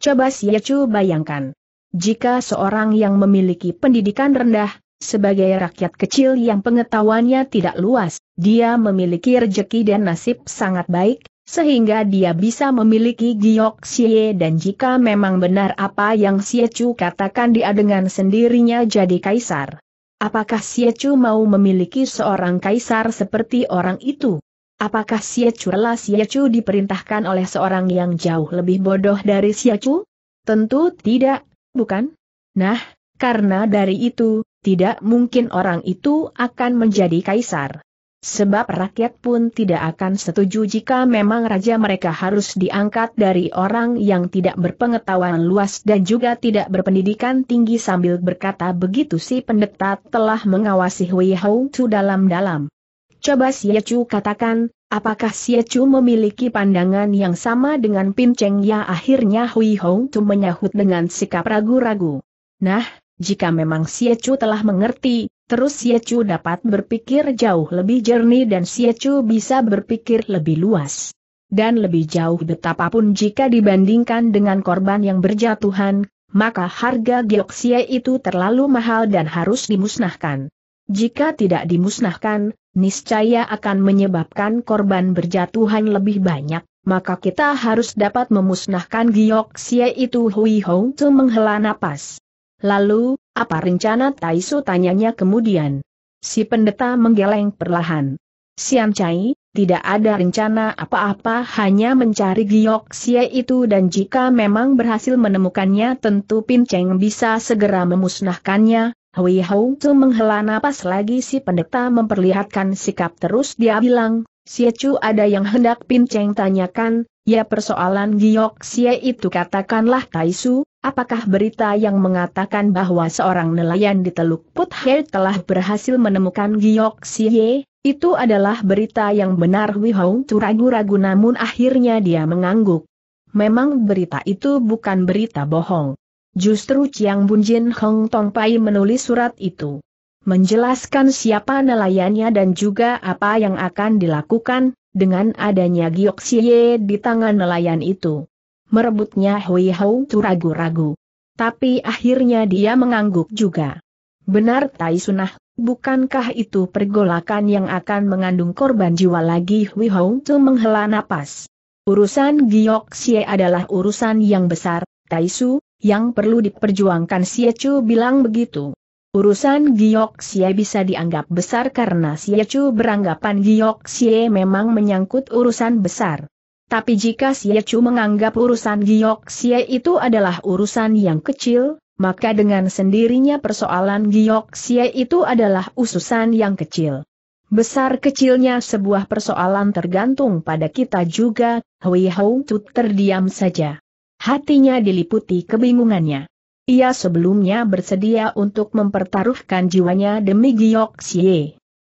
Coba siacu Chu bayangkan. Jika seorang yang memiliki pendidikan rendah, sebagai rakyat kecil yang pengetahuannya tidak luas, dia memiliki rejeki dan nasib sangat baik, sehingga dia bisa memiliki Giok Xie dan jika memang benar apa yang Xie Chu katakan dia dengan sendirinya jadi kaisar. Apakah Xie Chu mau memiliki seorang kaisar seperti orang itu? Apakah Xie Chu Siacu Xie Chu diperintahkan oleh seorang yang jauh lebih bodoh dari Xie Chu? Tentu tidak, bukan? Nah, karena dari itu, tidak mungkin orang itu akan menjadi kaisar. Sebab rakyat pun tidak akan setuju jika memang raja mereka harus diangkat dari orang yang tidak berpengetahuan luas dan juga tidak berpendidikan tinggi sambil berkata begitu si pendeta telah mengawasi Hui Hou Chu dalam-dalam. Coba Xie Chu katakan, apakah Xie Chu memiliki pandangan yang sama dengan Pin Cheng ya akhirnya Hui Hou Chu menyahut dengan sikap ragu-ragu. Nah, jika memang Xie Chu telah mengerti, Terus Siecu dapat berpikir jauh lebih jernih dan Siecu bisa berpikir lebih luas. Dan lebih jauh betapapun jika dibandingkan dengan korban yang berjatuhan, maka harga geoksia itu terlalu mahal dan harus dimusnahkan. Jika tidak dimusnahkan, niscaya akan menyebabkan korban berjatuhan lebih banyak, maka kita harus dapat memusnahkan geoksia itu Hui Hong Tu menghela napas. Lalu, apa rencana Taisu tanyanya kemudian? Si pendeta menggeleng perlahan. Siam Chai, tidak ada rencana apa-apa hanya mencari Giok Xie itu dan jika memang berhasil menemukannya tentu Pin Cheng bisa segera memusnahkannya. Hui Hou Tzu menghela napas lagi si pendeta memperlihatkan sikap terus dia bilang, Xie Chu ada yang hendak Pin Cheng tanyakan, ya persoalan Giok Xie itu katakanlah Taisu, Apakah berita yang mengatakan bahwa seorang nelayan di Teluk Puthe telah berhasil menemukan Giok Xie, itu adalah berita yang benar Wihong Tu ragu-ragu namun akhirnya dia mengangguk. Memang berita itu bukan berita bohong. Justru Chiang Bunjin Hong Tong Pai menulis surat itu. Menjelaskan siapa nelayannya dan juga apa yang akan dilakukan, dengan adanya Giok Xie di tangan nelayan itu merebutnya Hui Hou ragu-ragu. Tapi akhirnya dia mengangguk juga. Benar Tai Sunah, bukankah itu pergolakan yang akan mengandung korban jiwa lagi Hui Hou Tu menghela napas. Urusan Giok Xie adalah urusan yang besar, Tai Su, yang perlu diperjuangkan Xie Chu bilang begitu. Urusan Giok Xie bisa dianggap besar karena Xie Chu beranggapan Giok Xie memang menyangkut urusan besar. Tapi jika Siechu menganggap urusan Giok Xie itu adalah urusan yang kecil, maka dengan sendirinya persoalan Giok Xie itu adalah ususan yang kecil. Besar kecilnya sebuah persoalan tergantung pada kita juga, Hui Hou Tu terdiam saja. Hatinya diliputi kebingungannya. Ia sebelumnya bersedia untuk mempertaruhkan jiwanya demi Giok Xie.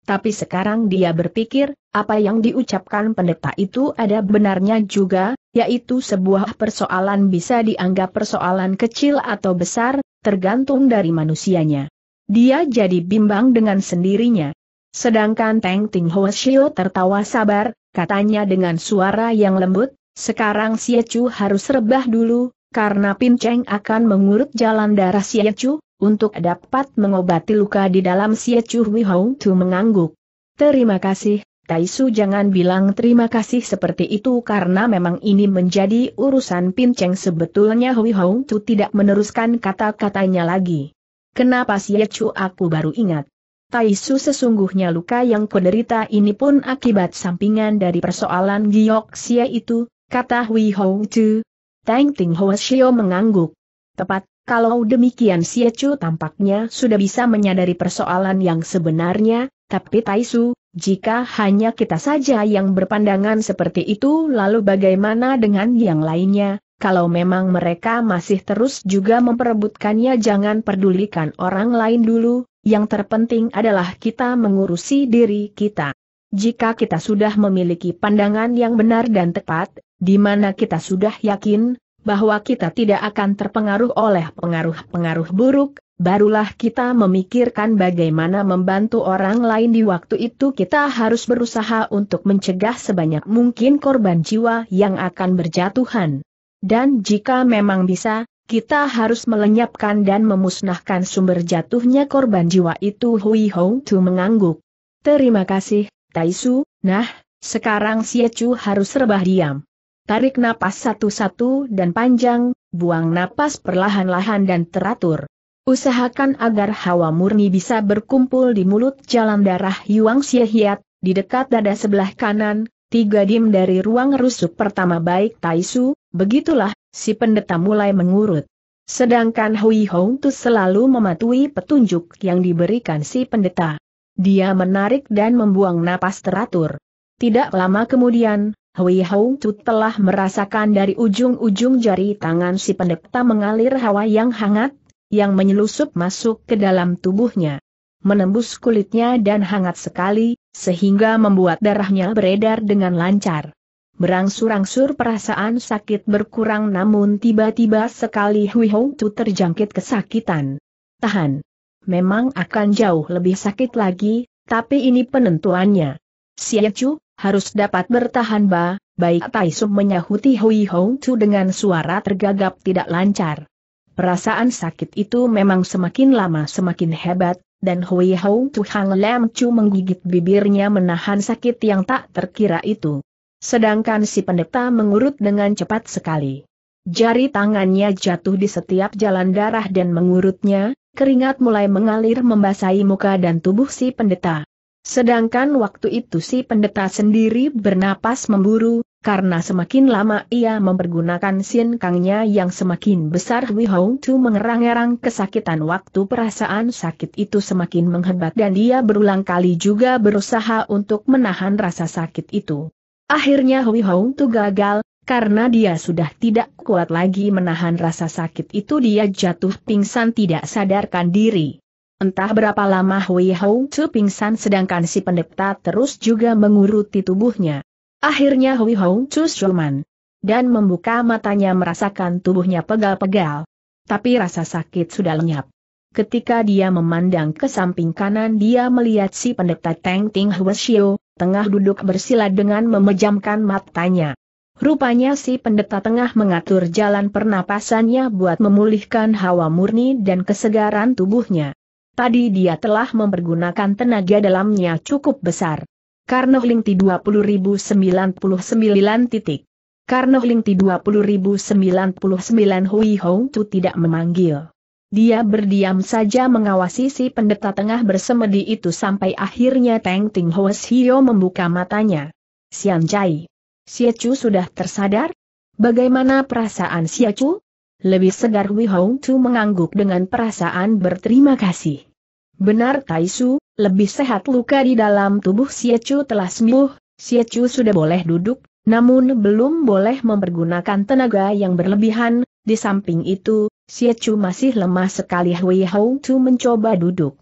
Tapi sekarang dia berpikir, apa yang diucapkan pendeta itu ada benarnya juga, yaitu sebuah persoalan bisa dianggap persoalan kecil atau besar, tergantung dari manusianya. Dia jadi bimbang dengan sendirinya. Sedangkan Teng Ting Ho Shio tertawa sabar, katanya dengan suara yang lembut, sekarang Sia Chu harus rebah dulu, karena Pin Cheng akan mengurut jalan darah Chu, untuk dapat mengobati luka di dalam Hui Wihong Tu mengangguk. Terima kasih, Taisu jangan bilang terima kasih seperti itu karena memang ini menjadi urusan Pin Cheng. sebetulnya Wihong Tu tidak meneruskan kata-katanya lagi. Kenapa Chu aku baru ingat? Taisu sesungguhnya luka yang kuderita ini pun akibat sampingan dari persoalan Giok Sia itu, kata Wihong Tu, Tang Ting Xiao mengangguk. Tepat, kalau demikian Xie Chu tampaknya sudah bisa menyadari persoalan yang sebenarnya, tapi Taisu, jika hanya kita saja yang berpandangan seperti itu lalu bagaimana dengan yang lainnya, kalau memang mereka masih terus juga memperebutkannya jangan pedulikan orang lain dulu, yang terpenting adalah kita mengurusi diri kita. Jika kita sudah memiliki pandangan yang benar dan tepat, di mana kita sudah yakin, bahwa kita tidak akan terpengaruh oleh pengaruh-pengaruh buruk, barulah kita memikirkan bagaimana membantu orang lain di waktu itu kita harus berusaha untuk mencegah sebanyak mungkin korban jiwa yang akan berjatuhan. Dan jika memang bisa, kita harus melenyapkan dan memusnahkan sumber jatuhnya korban jiwa itu Hui Hong Tu mengangguk. Terima kasih, Taisu, nah, sekarang Xie Chu harus rebah diam tarik napas satu-satu dan panjang, buang napas perlahan-lahan dan teratur. Usahakan agar hawa murni bisa berkumpul di mulut jalan darah Yuang Xiehiat, di dekat dada sebelah kanan, tiga dim dari ruang rusuk pertama baik Taisu, begitulah, si pendeta mulai mengurut. Sedangkan Hui Hong Tu selalu mematuhi petunjuk yang diberikan si pendeta. Dia menarik dan membuang napas teratur. Tidak lama kemudian, Hui Hou Tu telah merasakan dari ujung-ujung jari tangan si pendeta mengalir hawa yang hangat, yang menyelusup masuk ke dalam tubuhnya. Menembus kulitnya dan hangat sekali, sehingga membuat darahnya beredar dengan lancar. Berangsur-angsur perasaan sakit berkurang namun tiba-tiba sekali Hui Hong Tu terjangkit kesakitan. Tahan. Memang akan jauh lebih sakit lagi, tapi ini penentuannya. Xie Chu, harus dapat bertahan ba, baik Sum menyahuti Hui Hong Chu dengan suara tergagap tidak lancar. Perasaan sakit itu memang semakin lama semakin hebat, dan Hui Hong Chu Hang Lam Chu menggigit bibirnya menahan sakit yang tak terkira itu. Sedangkan si pendeta mengurut dengan cepat sekali. Jari tangannya jatuh di setiap jalan darah dan mengurutnya, keringat mulai mengalir membasahi muka dan tubuh si pendeta. Sedangkan waktu itu si pendeta sendiri bernapas memburu, karena semakin lama ia mempergunakan sin kangnya yang semakin besar Hui Hong Tu mengerang-erang kesakitan waktu perasaan sakit itu semakin menghebat dan dia berulang kali juga berusaha untuk menahan rasa sakit itu. Akhirnya Hui Hong Tu gagal, karena dia sudah tidak kuat lagi menahan rasa sakit itu dia jatuh pingsan tidak sadarkan diri. Entah berapa lama Hui Hou Tzu pingsan sedangkan si pendeta terus juga menguruti tubuhnya. Akhirnya Hui Hou Tzu suman. dan membuka matanya merasakan tubuhnya pegal-pegal. Tapi rasa sakit sudah lenyap. Ketika dia memandang ke samping kanan dia melihat si pendeta Teng Ting Shio, tengah duduk bersila dengan memejamkan matanya. Rupanya si pendeta tengah mengatur jalan pernapasannya buat memulihkan hawa murni dan kesegaran tubuhnya. Tadi dia telah mempergunakan tenaga dalamnya cukup besar. Karno Lingti 20.099 titik. Karno Lingti 20.099 Hui Hong Tu tidak memanggil. Dia berdiam saja mengawasi si pendeta tengah bersemedi itu sampai akhirnya Teng Ting Hoes Hio membuka matanya. Sian Chai. Chu sudah tersadar? Bagaimana perasaan Chu? Lebih segar hui Hong Tu mengangguk dengan perasaan berterima kasih. Benar Taisu, lebih sehat luka di dalam tubuh Siecu telah sembuh, Siecu sudah boleh duduk, namun belum boleh mempergunakan tenaga yang berlebihan, di samping itu, Siecu masih lemah sekali Hui Hou Tu mencoba duduk.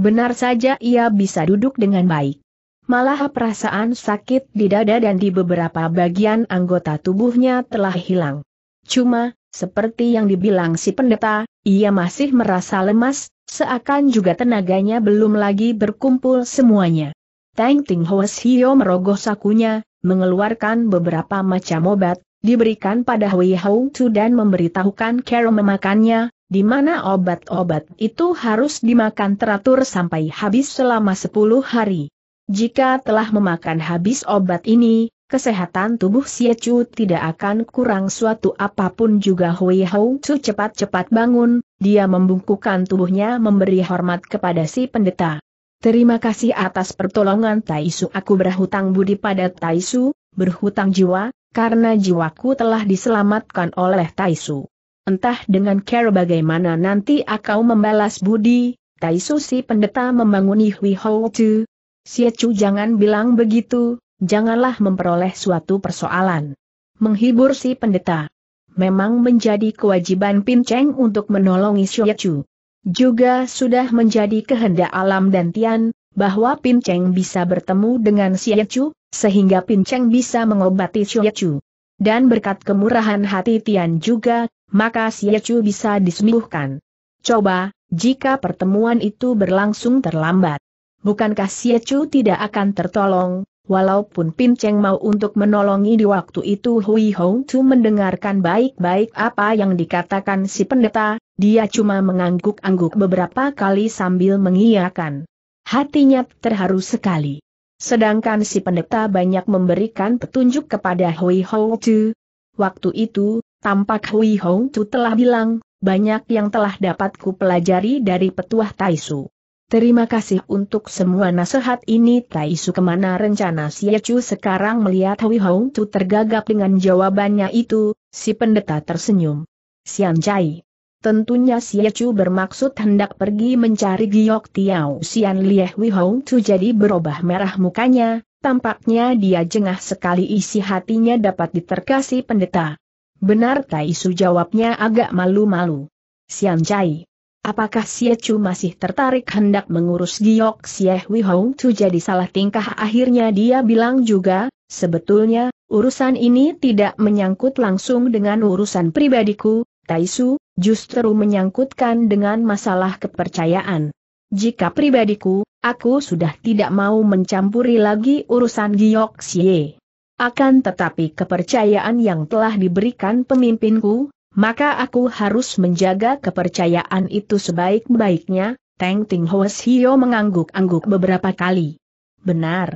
Benar saja ia bisa duduk dengan baik. Malah perasaan sakit di dada dan di beberapa bagian anggota tubuhnya telah hilang. Cuma, seperti yang dibilang si pendeta, ia masih merasa lemas, Seakan juga tenaganya belum lagi berkumpul semuanya. Tang Ting Hoes Hio merogoh sakunya, mengeluarkan beberapa macam obat, diberikan pada Hui Hong Chu dan memberitahukan Carol memakannya, di mana obat-obat itu harus dimakan teratur sampai habis selama 10 hari. Jika telah memakan habis obat ini, kesehatan tubuh Xie Chu tidak akan kurang suatu apapun juga Hui Hong Chu cepat-cepat bangun, dia membungkukkan tubuhnya memberi hormat kepada si pendeta. Terima kasih atas pertolongan Taisu aku berhutang budi pada Taisu, berhutang jiwa, karena jiwaku telah diselamatkan oleh Taisu. Entah dengan care bagaimana nanti aku membalas budi, Taisu si pendeta membangun Hui Hou Chu. Xie Chu jangan bilang begitu, janganlah memperoleh suatu persoalan. Menghibur si pendeta. Memang menjadi kewajiban Pinceng untuk menolongi Shoyacu. Juga sudah menjadi kehendak alam dan Tian, bahwa Pinceng bisa bertemu dengan Shoyacu, sehingga Pinceng bisa mengobati Shoyacu. Dan berkat kemurahan hati Tian juga, maka Shoyacu bisa disembuhkan. Coba, jika pertemuan itu berlangsung terlambat. Bukankah Siecu tidak akan tertolong, Walaupun Pin Cheng mau untuk menolongi di waktu itu Hui Hong Tu mendengarkan baik-baik apa yang dikatakan si pendeta, dia cuma mengangguk-angguk beberapa kali sambil mengiyakan. Hatinya terharu sekali. Sedangkan si pendeta banyak memberikan petunjuk kepada Hui Hong Tu. Waktu itu, tampak Hui Hong Tu telah bilang, banyak yang telah dapatku pelajari dari petuah Taisu. Terima kasih untuk semua nasihat ini Tai Su kemana rencana si Chu sekarang melihat Hui Hong Tu tergagap dengan jawabannya itu, si pendeta tersenyum. Sian Jai. Tentunya si Chu bermaksud hendak pergi mencari Giok Tiao Sian Lieh Hui Hong Tu jadi berubah merah mukanya, tampaknya dia jengah sekali isi hatinya dapat diterkasi pendeta. Benar Tai Su jawabnya agak malu-malu. Sian Jai. Apakah Chu masih tertarik hendak mengurus Giok Hui Hong Tu jadi salah tingkah akhirnya dia bilang juga, sebetulnya, urusan ini tidak menyangkut langsung dengan urusan pribadiku, Taisu, justru menyangkutkan dengan masalah kepercayaan. Jika pribadiku, aku sudah tidak mau mencampuri lagi urusan Giok Xie. Akan tetapi kepercayaan yang telah diberikan pemimpinku, maka aku harus menjaga kepercayaan itu sebaik-baiknya, Teng Ting Hoes Hio mengangguk-angguk beberapa kali. Benar.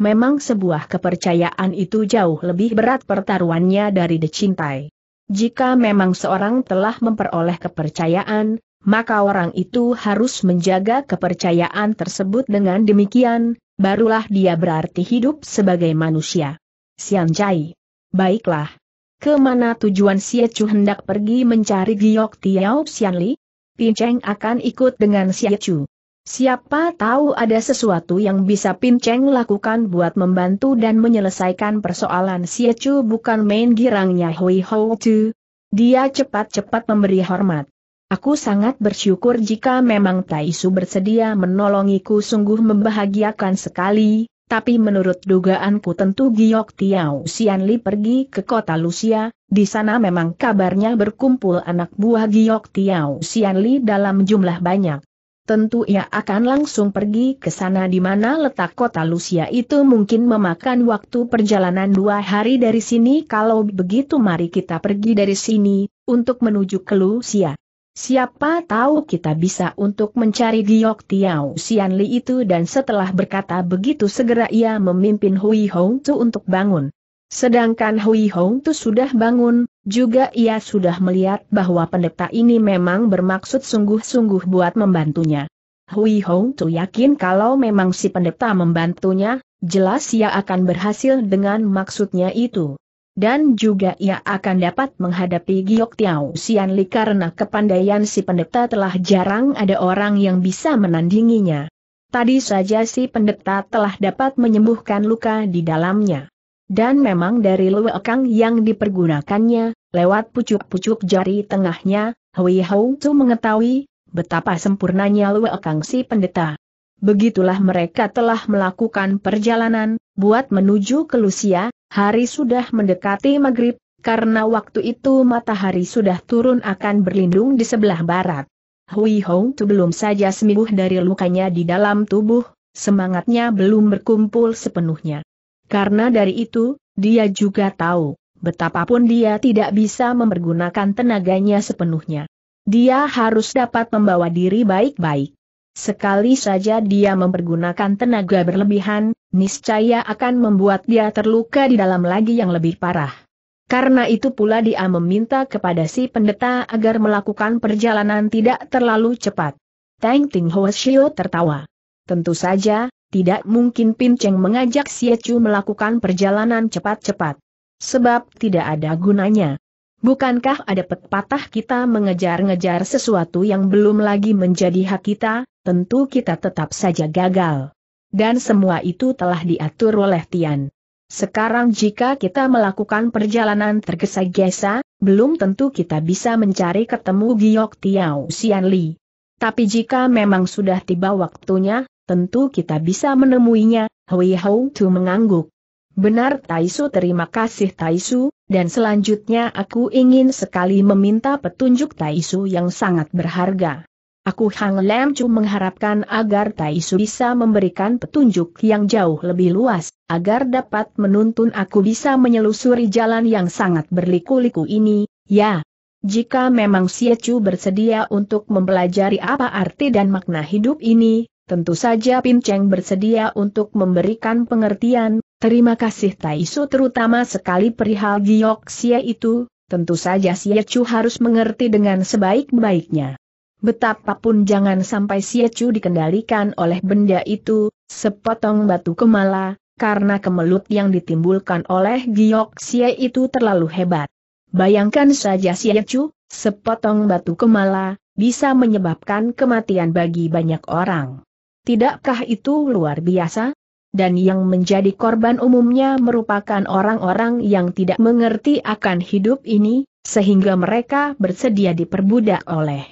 Memang sebuah kepercayaan itu jauh lebih berat pertaruhannya dari dicintai. Jika memang seorang telah memperoleh kepercayaan, maka orang itu harus menjaga kepercayaan tersebut dengan demikian, barulah dia berarti hidup sebagai manusia. Sian Chai. Baiklah. Kemana tujuan Si Chu hendak pergi mencari Giok Tiao Xianli? Pin Cheng akan ikut dengan Si Chu. Siapa tahu ada sesuatu yang bisa Pin Cheng lakukan buat membantu dan menyelesaikan persoalan Si Chu bukan main girangnya Hui Hou Tu. Dia cepat-cepat memberi hormat. Aku sangat bersyukur jika memang Taisu bersedia menolongiku sungguh membahagiakan sekali, tapi menurut dugaanku tentu Giok Tiao Xianli pergi ke kota Lucia. di sana memang kabarnya berkumpul anak buah Giok Tiao Xianli dalam jumlah banyak. Tentu ia akan langsung pergi ke sana di mana letak kota Lucia itu mungkin memakan waktu perjalanan dua hari dari sini kalau begitu mari kita pergi dari sini, untuk menuju ke Lucia. Siapa tahu kita bisa untuk mencari Giok Tiao Xianli itu dan setelah berkata begitu segera ia memimpin Hui Hong Tu untuk bangun. Sedangkan Hui Hong Tu sudah bangun, juga ia sudah melihat bahwa pendeta ini memang bermaksud sungguh-sungguh buat membantunya. Hui Hong Tu yakin kalau memang si pendeta membantunya, jelas ia akan berhasil dengan maksudnya itu dan juga ia akan dapat menghadapi Giok Tiao Li karena kepandaian si pendeta telah jarang ada orang yang bisa menandinginya. Tadi saja si pendeta telah dapat menyembuhkan luka di dalamnya. Dan memang dari luekang yang dipergunakannya, lewat pucuk-pucuk jari tengahnya, Hui Hou Tu mengetahui betapa sempurnanya luekang si pendeta. Begitulah mereka telah melakukan perjalanan, buat menuju ke Lusia, Hari sudah mendekati maghrib, karena waktu itu matahari sudah turun akan berlindung di sebelah barat. Hui Hong Tu belum saja sembuh dari lukanya di dalam tubuh, semangatnya belum berkumpul sepenuhnya. Karena dari itu, dia juga tahu, betapapun dia tidak bisa mempergunakan tenaganya sepenuhnya. Dia harus dapat membawa diri baik-baik. Sekali saja dia mempergunakan tenaga berlebihan, niscaya akan membuat dia terluka di dalam lagi yang lebih parah. Karena itu pula dia meminta kepada si pendeta agar melakukan perjalanan tidak terlalu cepat. Tang Ting Ho Shio tertawa. Tentu saja, tidak mungkin Pin Cheng mengajak Xie Chu melakukan perjalanan cepat-cepat. Sebab tidak ada gunanya. Bukankah ada pepatah kita mengejar-ngejar sesuatu yang belum lagi menjadi hak kita, tentu kita tetap saja gagal. Dan semua itu telah diatur oleh Tian. Sekarang jika kita melakukan perjalanan tergesa-gesa, belum tentu kita bisa mencari ketemu Giok Tiao Xian Li. Tapi jika memang sudah tiba waktunya, tentu kita bisa menemuinya, Hui Hou Tu mengangguk. Benar Taisu terima kasih Taisu, dan selanjutnya aku ingin sekali meminta petunjuk Taisu yang sangat berharga. Aku Hang Lam Chu mengharapkan agar Taisu bisa memberikan petunjuk yang jauh lebih luas, agar dapat menuntun aku bisa menyelusuri jalan yang sangat berliku-liku ini, ya. Jika memang Siacu bersedia untuk mempelajari apa arti dan makna hidup ini, tentu saja Pinceng bersedia untuk memberikan pengertian, Terima kasih Taisu terutama sekali perihal Giok Xie itu, tentu saja Xie Chu harus mengerti dengan sebaik-baiknya. Betapapun jangan sampai Xie Chu dikendalikan oleh benda itu, sepotong batu kemala, karena kemelut yang ditimbulkan oleh Giok Xie itu terlalu hebat. Bayangkan saja Xie Chu, sepotong batu kemala, bisa menyebabkan kematian bagi banyak orang. Tidakkah itu luar biasa? dan yang menjadi korban umumnya merupakan orang-orang yang tidak mengerti akan hidup ini, sehingga mereka bersedia diperbudak oleh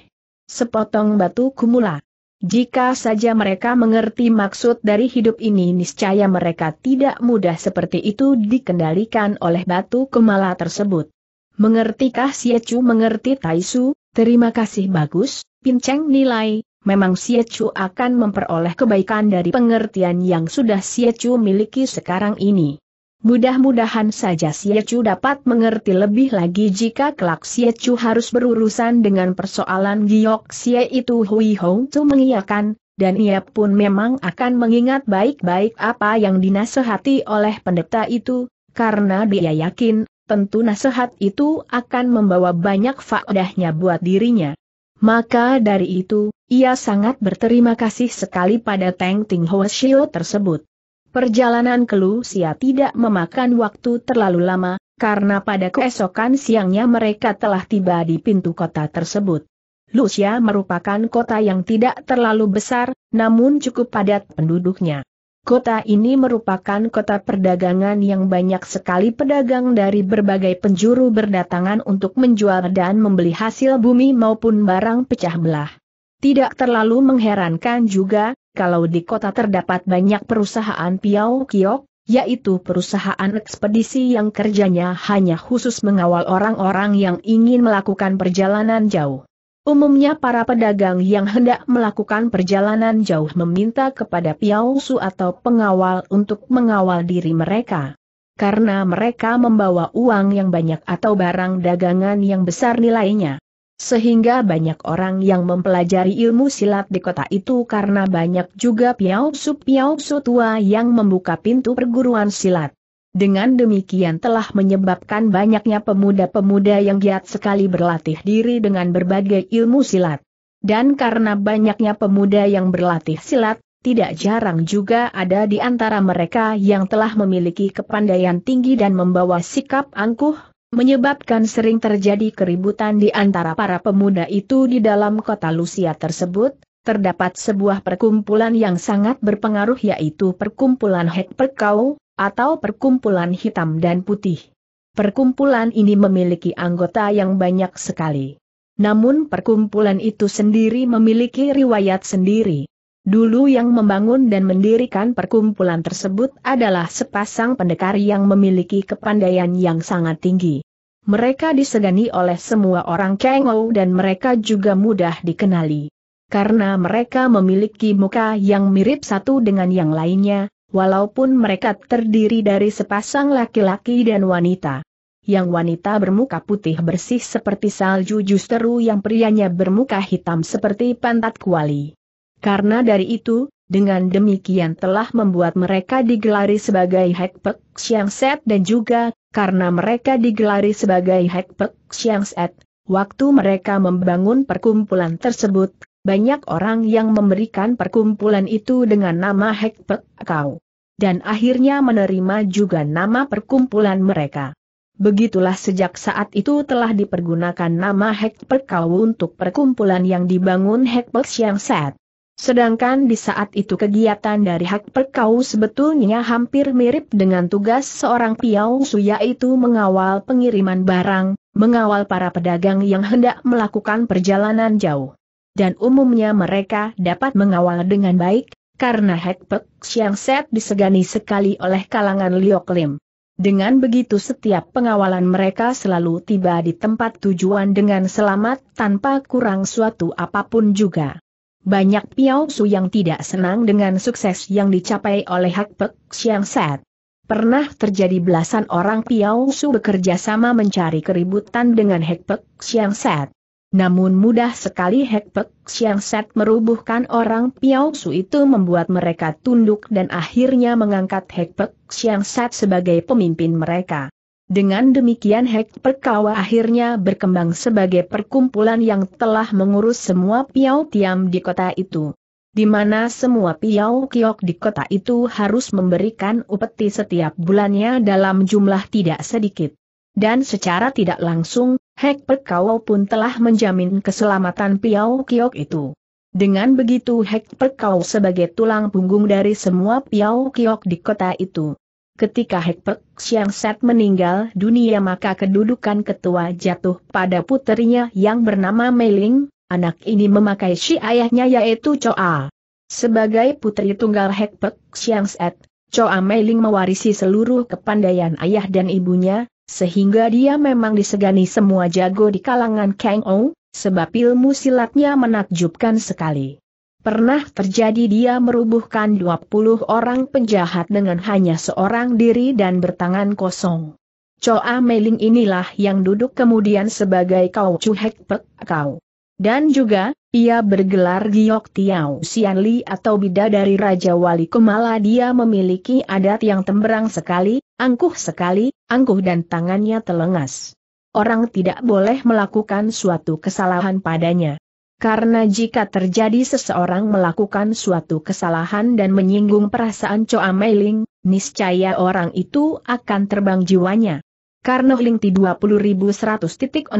sepotong batu kumula. Jika saja mereka mengerti maksud dari hidup ini niscaya mereka tidak mudah seperti itu dikendalikan oleh batu kumala tersebut. Mengertikah Siacu mengerti Taisu? Terima kasih bagus, pinceng nilai, memang Chu akan memperoleh kebaikan dari pengertian yang sudah Chu miliki sekarang ini. Mudah-mudahan saja Chu dapat mengerti lebih lagi jika kelak Chu harus berurusan dengan persoalan giok Xie itu Hui Hong Tu mengiyakan, dan ia pun memang akan mengingat baik-baik apa yang dinasehati oleh pendeta itu, karena dia yakin, tentu nasihat itu akan membawa banyak faedahnya buat dirinya. Maka dari itu, ia sangat berterima kasih sekali pada Teng Ting Hoa Shio tersebut. Perjalanan ke Lusia tidak memakan waktu terlalu lama, karena pada keesokan siangnya mereka telah tiba di pintu kota tersebut. Lusia merupakan kota yang tidak terlalu besar, namun cukup padat penduduknya. Kota ini merupakan kota perdagangan yang banyak sekali pedagang dari berbagai penjuru berdatangan untuk menjual dan membeli hasil bumi maupun barang pecah belah. Tidak terlalu mengherankan juga, kalau di kota terdapat banyak perusahaan Piau Kiok, yaitu perusahaan ekspedisi yang kerjanya hanya khusus mengawal orang-orang yang ingin melakukan perjalanan jauh. Umumnya para pedagang yang hendak melakukan perjalanan jauh meminta kepada piausu atau pengawal untuk mengawal diri mereka. Karena mereka membawa uang yang banyak atau barang dagangan yang besar nilainya. Sehingga banyak orang yang mempelajari ilmu silat di kota itu karena banyak juga piausu-piausu tua yang membuka pintu perguruan silat. Dengan demikian telah menyebabkan banyaknya pemuda-pemuda yang giat sekali berlatih diri dengan berbagai ilmu silat. Dan karena banyaknya pemuda yang berlatih silat, tidak jarang juga ada di antara mereka yang telah memiliki kepandaian tinggi dan membawa sikap angkuh, menyebabkan sering terjadi keributan di antara para pemuda itu di dalam kota Lusia tersebut, terdapat sebuah perkumpulan yang sangat berpengaruh yaitu perkumpulan Hek Perkau, atau perkumpulan hitam dan putih. Perkumpulan ini memiliki anggota yang banyak sekali. Namun perkumpulan itu sendiri memiliki riwayat sendiri. Dulu yang membangun dan mendirikan perkumpulan tersebut adalah sepasang pendekar yang memiliki kepandaian yang sangat tinggi. Mereka disegani oleh semua orang Kengou dan mereka juga mudah dikenali. Karena mereka memiliki muka yang mirip satu dengan yang lainnya, walaupun mereka terdiri dari sepasang laki-laki dan wanita. Yang wanita bermuka putih bersih seperti salju justru yang prianya bermuka hitam seperti pantat kuali. Karena dari itu, dengan demikian telah membuat mereka digelari sebagai Hekpek Xiang Set dan juga, karena mereka digelari sebagai Hekpek Xiang Set, waktu mereka membangun perkumpulan tersebut, banyak orang yang memberikan perkumpulan itu dengan nama Hekpek Kau. Dan akhirnya menerima juga nama perkumpulan mereka. Begitulah sejak saat itu telah dipergunakan nama Hekpek Kau untuk perkumpulan yang dibangun Hekpek Siang Set. Sedangkan di saat itu kegiatan dari hak perkau sebetulnya hampir mirip dengan tugas seorang piau Su yaitu mengawal pengiriman barang, mengawal para pedagang yang hendak melakukan perjalanan jauh dan umumnya mereka dapat mengawal dengan baik, karena Hek Pek Siang Set disegani sekali oleh kalangan Lioklim. Dengan begitu setiap pengawalan mereka selalu tiba di tempat tujuan dengan selamat tanpa kurang suatu apapun juga. Banyak Piao Su yang tidak senang dengan sukses yang dicapai oleh Hak Pek Siang Set. Pernah terjadi belasan orang Piao Su bekerja sama mencari keributan dengan Hak Pek Siang Set. Namun mudah sekali Hekpek Siang Set merubuhkan orang Piao Su itu membuat mereka tunduk dan akhirnya mengangkat Hekpek Siang Set sebagai pemimpin mereka. Dengan demikian Hekpek Kawa akhirnya berkembang sebagai perkumpulan yang telah mengurus semua Piao Tiam di kota itu. Di mana semua Piao Kiok di kota itu harus memberikan upeti setiap bulannya dalam jumlah tidak sedikit. Dan secara tidak langsung, Hek Kau pun telah menjamin keselamatan piau Kiok itu. Dengan begitu Hek Kau sebagai tulang punggung dari semua piau Kiok di kota itu. Ketika Hek Pek Siang Set meninggal dunia maka kedudukan ketua jatuh pada puterinya yang bernama Meiling, anak ini memakai si ayahnya yaitu Choa. Sebagai putri tunggal Hek Pek Siang Set, Choa Meiling mewarisi seluruh kepandaian ayah dan ibunya, sehingga dia memang disegani semua jago di kalangan Kang Ou, sebab ilmu silatnya menakjubkan sekali. Pernah terjadi dia merubuhkan 20 orang penjahat dengan hanya seorang diri dan bertangan kosong. coa meling inilah yang duduk kemudian sebagai Kau Cuhek Pek Kau. Dan juga, ia bergelar Giok Tiao Sian Li atau Bida dari Raja Wali Kumala dia memiliki adat yang temberang sekali, Angkuh sekali, angkuh dan tangannya telengas. Orang tidak boleh melakukan suatu kesalahan padanya. Karena jika terjadi seseorang melakukan suatu kesalahan dan menyinggung perasaan Choa Meiling, niscaya orang itu akan terbang jiwanya. Karena Lingti 20.100.16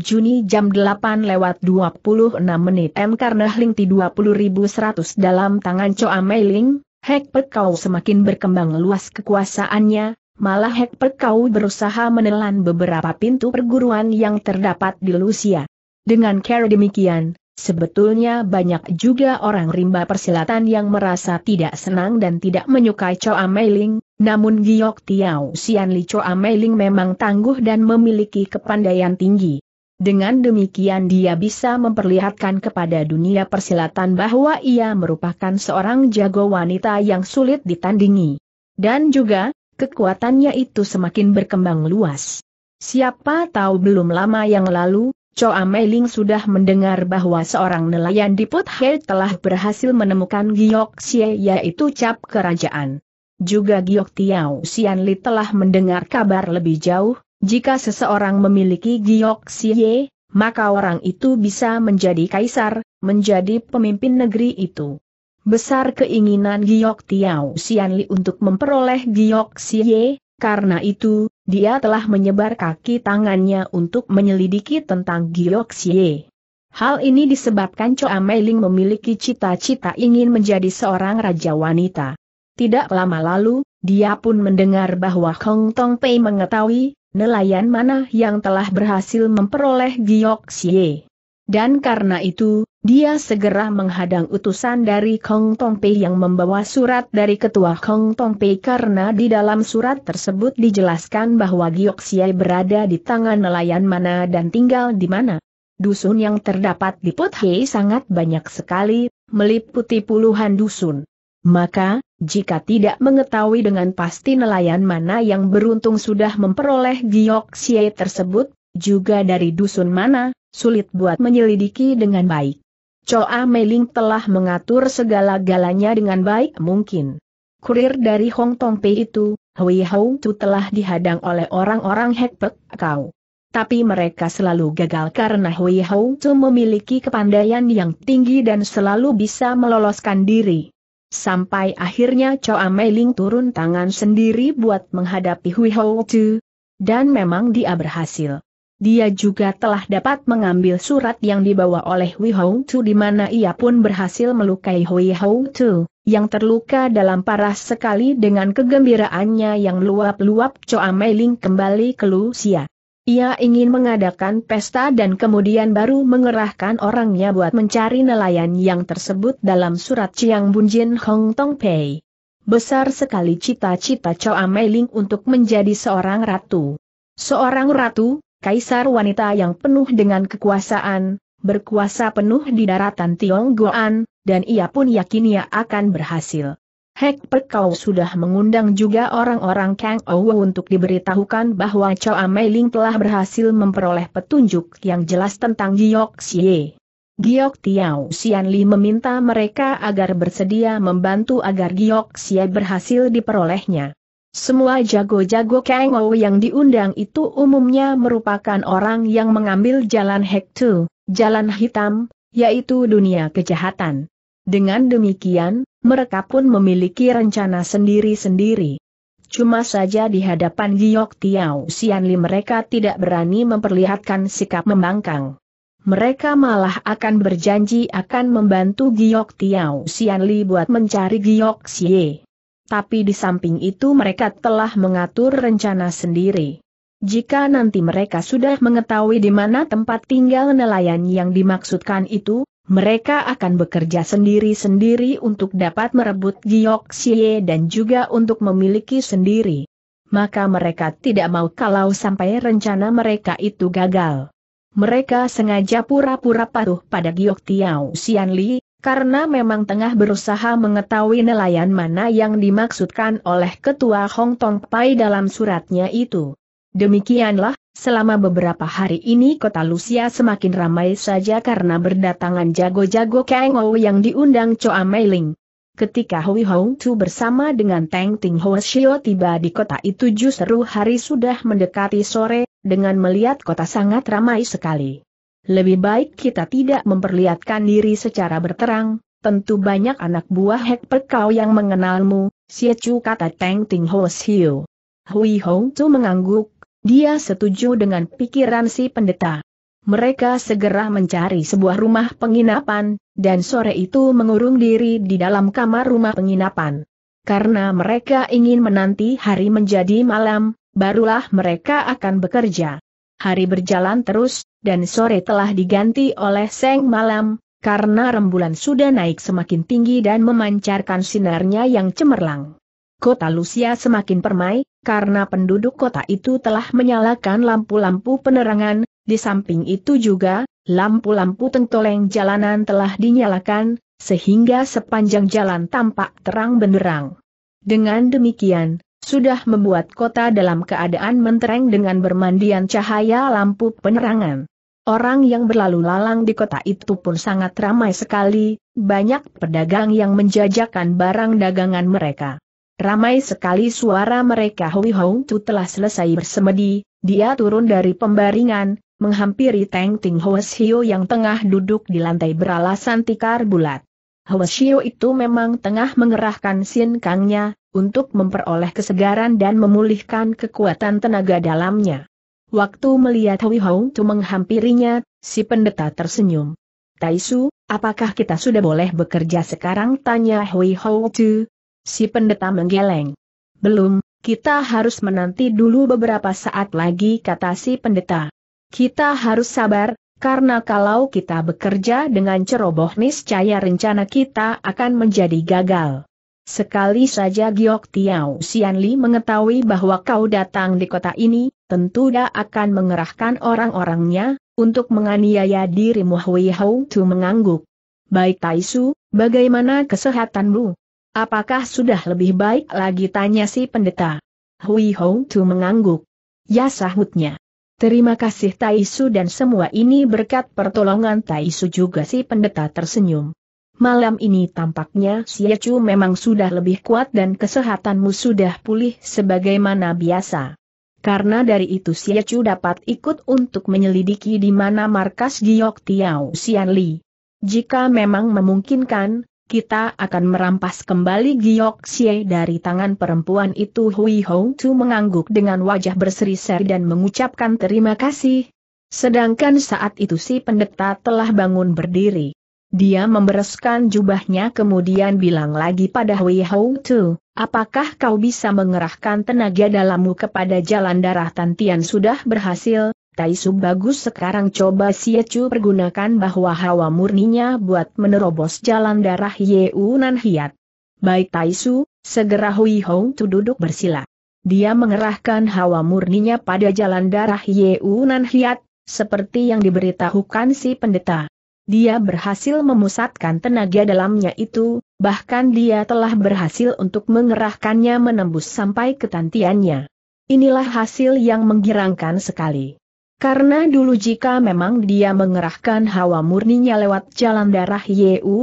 Juni jam 8 lewat 26 menit M Karena Lingti 20.100 dalam tangan Choa Meiling, Hek Perkau semakin berkembang luas kekuasaannya, malah Hek Perkau berusaha menelan beberapa pintu perguruan yang terdapat di Lusia. Dengan cara demikian, Sebetulnya banyak juga orang rimba persilatan yang merasa tidak senang dan tidak menyukai Choa Meiling, namun Giok Tiao Sian Li Choa Meiling memang tangguh dan memiliki kepandaian tinggi. Dengan demikian dia bisa memperlihatkan kepada dunia persilatan bahwa ia merupakan seorang jago wanita yang sulit ditandingi. Dan juga, kekuatannya itu semakin berkembang luas. Siapa tahu belum lama yang lalu, Choa Meiling sudah mendengar bahwa seorang nelayan di Put telah berhasil menemukan Giok Xie yaitu cap kerajaan. Juga Giok Tiao Xianli telah mendengar kabar lebih jauh, jika seseorang memiliki giok siye, maka orang itu bisa menjadi kaisar, menjadi pemimpin negeri itu. Besar keinginan Giok Tiao Xianli untuk memperoleh Giok siye, karena itu, dia telah menyebar kaki tangannya untuk menyelidiki tentang Giok siye. Hal ini disebabkan Choa Meiling memiliki cita-cita ingin menjadi seorang raja wanita. Tidak lama lalu, dia pun mendengar bahwa Hong Tong Pei mengetahui nelayan mana yang telah berhasil memperoleh Giok Xie. Dan karena itu, dia segera menghadang utusan dari Kong Tong Pei yang membawa surat dari ketua Kong Tong Pei karena di dalam surat tersebut dijelaskan bahwa Giok Xie berada di tangan nelayan mana dan tinggal di mana. Dusun yang terdapat di Puthei sangat banyak sekali, meliputi puluhan dusun. Maka, jika tidak mengetahui dengan pasti nelayan mana yang beruntung sudah memperoleh gioksie tersebut, juga dari dusun mana, sulit buat menyelidiki dengan baik. Choa Meiling telah mengatur segala-galanya dengan baik mungkin. Kurir dari Hong Tong Pei itu, Hui Hou Tu telah dihadang oleh orang-orang Hekpek Kau. Tapi mereka selalu gagal karena Hui Hou Tu memiliki kepandaian yang tinggi dan selalu bisa meloloskan diri. Sampai akhirnya Choa Meiling turun tangan sendiri buat menghadapi Hui Ho Chu. Dan memang dia berhasil. Dia juga telah dapat mengambil surat yang dibawa oleh Hui Ho Chu di mana ia pun berhasil melukai Hui Ho Chu, yang terluka dalam parah sekali dengan kegembiraannya yang luap-luap Choa Meiling kembali ke Lusia. Ia ingin mengadakan pesta dan kemudian baru mengerahkan orangnya buat mencari nelayan yang tersebut dalam surat Chiang Bunjin Hong Tong Pei. Besar sekali cita-cita Choa Mei Ling untuk menjadi seorang ratu. Seorang ratu, kaisar wanita yang penuh dengan kekuasaan, berkuasa penuh di daratan Tionggoan, dan ia pun yakin ia akan berhasil. Hek Pek sudah mengundang juga orang-orang Kang Ou untuk diberitahukan bahwa Chow Meiling telah berhasil memperoleh petunjuk yang jelas tentang Giok Xie. Giok Tiao Li meminta mereka agar bersedia membantu agar Giok Xie berhasil diperolehnya. Semua jago-jago Kang Ou yang diundang itu umumnya merupakan orang yang mengambil jalan Hek Tu, jalan hitam, yaitu dunia kejahatan. Dengan demikian, mereka pun memiliki rencana sendiri-sendiri. Cuma saja di hadapan Giyok Tiao Sianli mereka tidak berani memperlihatkan sikap membangkang. Mereka malah akan berjanji akan membantu Giyok Tiao Sianli buat mencari Giyok Xie. Tapi di samping itu mereka telah mengatur rencana sendiri. Jika nanti mereka sudah mengetahui di mana tempat tinggal nelayan yang dimaksudkan itu, mereka akan bekerja sendiri-sendiri untuk dapat merebut Giok Xie dan juga untuk memiliki sendiri. Maka mereka tidak mau kalau sampai rencana mereka itu gagal. Mereka sengaja pura-pura patuh pada Giok Tiao Xian Li, karena memang tengah berusaha mengetahui nelayan mana yang dimaksudkan oleh Ketua Hong Tong Pai dalam suratnya itu. Demikianlah, Selama beberapa hari ini kota Lusia semakin ramai saja karena berdatangan jago-jago Kang Ou yang diundang Choa Meiling. Ketika Hui Hong Tu bersama dengan Tang Ting Ho Shio tiba di kota itu justru hari sudah mendekati sore, dengan melihat kota sangat ramai sekali. Lebih baik kita tidak memperlihatkan diri secara berterang, tentu banyak anak buah Hek Pekau yang mengenalmu, Chu kata Tang Ting Ho Shio. Hui Hong Tu mengangguk, dia setuju dengan pikiran si pendeta. Mereka segera mencari sebuah rumah penginapan, dan sore itu mengurung diri di dalam kamar rumah penginapan. Karena mereka ingin menanti hari menjadi malam, barulah mereka akan bekerja. Hari berjalan terus, dan sore telah diganti oleh seng malam, karena rembulan sudah naik semakin tinggi dan memancarkan sinarnya yang cemerlang. Kota Lucia semakin permai, karena penduduk kota itu telah menyalakan lampu-lampu penerangan, di samping itu juga, lampu-lampu tentoleng jalanan telah dinyalakan, sehingga sepanjang jalan tampak terang benderang. Dengan demikian, sudah membuat kota dalam keadaan mentereng dengan bermandian cahaya lampu penerangan. Orang yang berlalu lalang di kota itu pun sangat ramai sekali, banyak pedagang yang menjajakan barang dagangan mereka. Ramai sekali suara mereka Hui Hong Tu telah selesai bersemedi, dia turun dari pembaringan, menghampiri Teng Ting Hoes Hio yang tengah duduk di lantai beralasan tikar bulat. Hoes Hio itu memang tengah mengerahkan sin kangnya, untuk memperoleh kesegaran dan memulihkan kekuatan tenaga dalamnya. Waktu melihat Hui Hong Tu menghampirinya, si pendeta tersenyum. Taisu, apakah kita sudah boleh bekerja sekarang? Tanya Hui Hong Tu, Si pendeta menggeleng. Belum, kita harus menanti dulu beberapa saat lagi kata si pendeta. Kita harus sabar, karena kalau kita bekerja dengan ceroboh niscaya rencana kita akan menjadi gagal. Sekali saja Giok Tiao Xianli mengetahui bahwa kau datang di kota ini, tentu dia akan mengerahkan orang-orangnya, untuk menganiaya dirimu Hui Hou Tu mengangguk. Baik Taisu, bagaimana kesehatanmu? Apakah sudah lebih baik lagi tanya si pendeta? Hui Hong Tu mengangguk. Ya sahutnya. Terima kasih Taisu dan semua ini berkat pertolongan Taisu juga si pendeta tersenyum. Malam ini tampaknya Siechu memang sudah lebih kuat dan kesehatanmu sudah pulih sebagaimana biasa. Karena dari itu Siechu dapat ikut untuk menyelidiki di mana markas Giok Tiao Xianli. Jika memang memungkinkan, kita akan merampas kembali Giok Xie dari tangan perempuan itu Hui Hong Tu mengangguk dengan wajah berseri-seri dan mengucapkan terima kasih. Sedangkan saat itu si pendeta telah bangun berdiri. Dia membereskan jubahnya kemudian bilang lagi pada Hui Hong Tu, apakah kau bisa mengerahkan tenaga dalammu kepada jalan darah Tantian sudah berhasil? Taisu bagus sekarang coba siacu pergunakan bahwa hawa murninya buat menerobos jalan darah Nan Hiat. Baik Taisu, segera Hui Hong Tu duduk bersila. Dia mengerahkan hawa murninya pada jalan darah Nan Hiat, seperti yang diberitahukan si pendeta. Dia berhasil memusatkan tenaga dalamnya itu, bahkan dia telah berhasil untuk mengerahkannya menembus sampai ketantiannya. Inilah hasil yang menggirangkan sekali. Karena dulu jika memang dia mengerahkan hawa murninya lewat jalan darah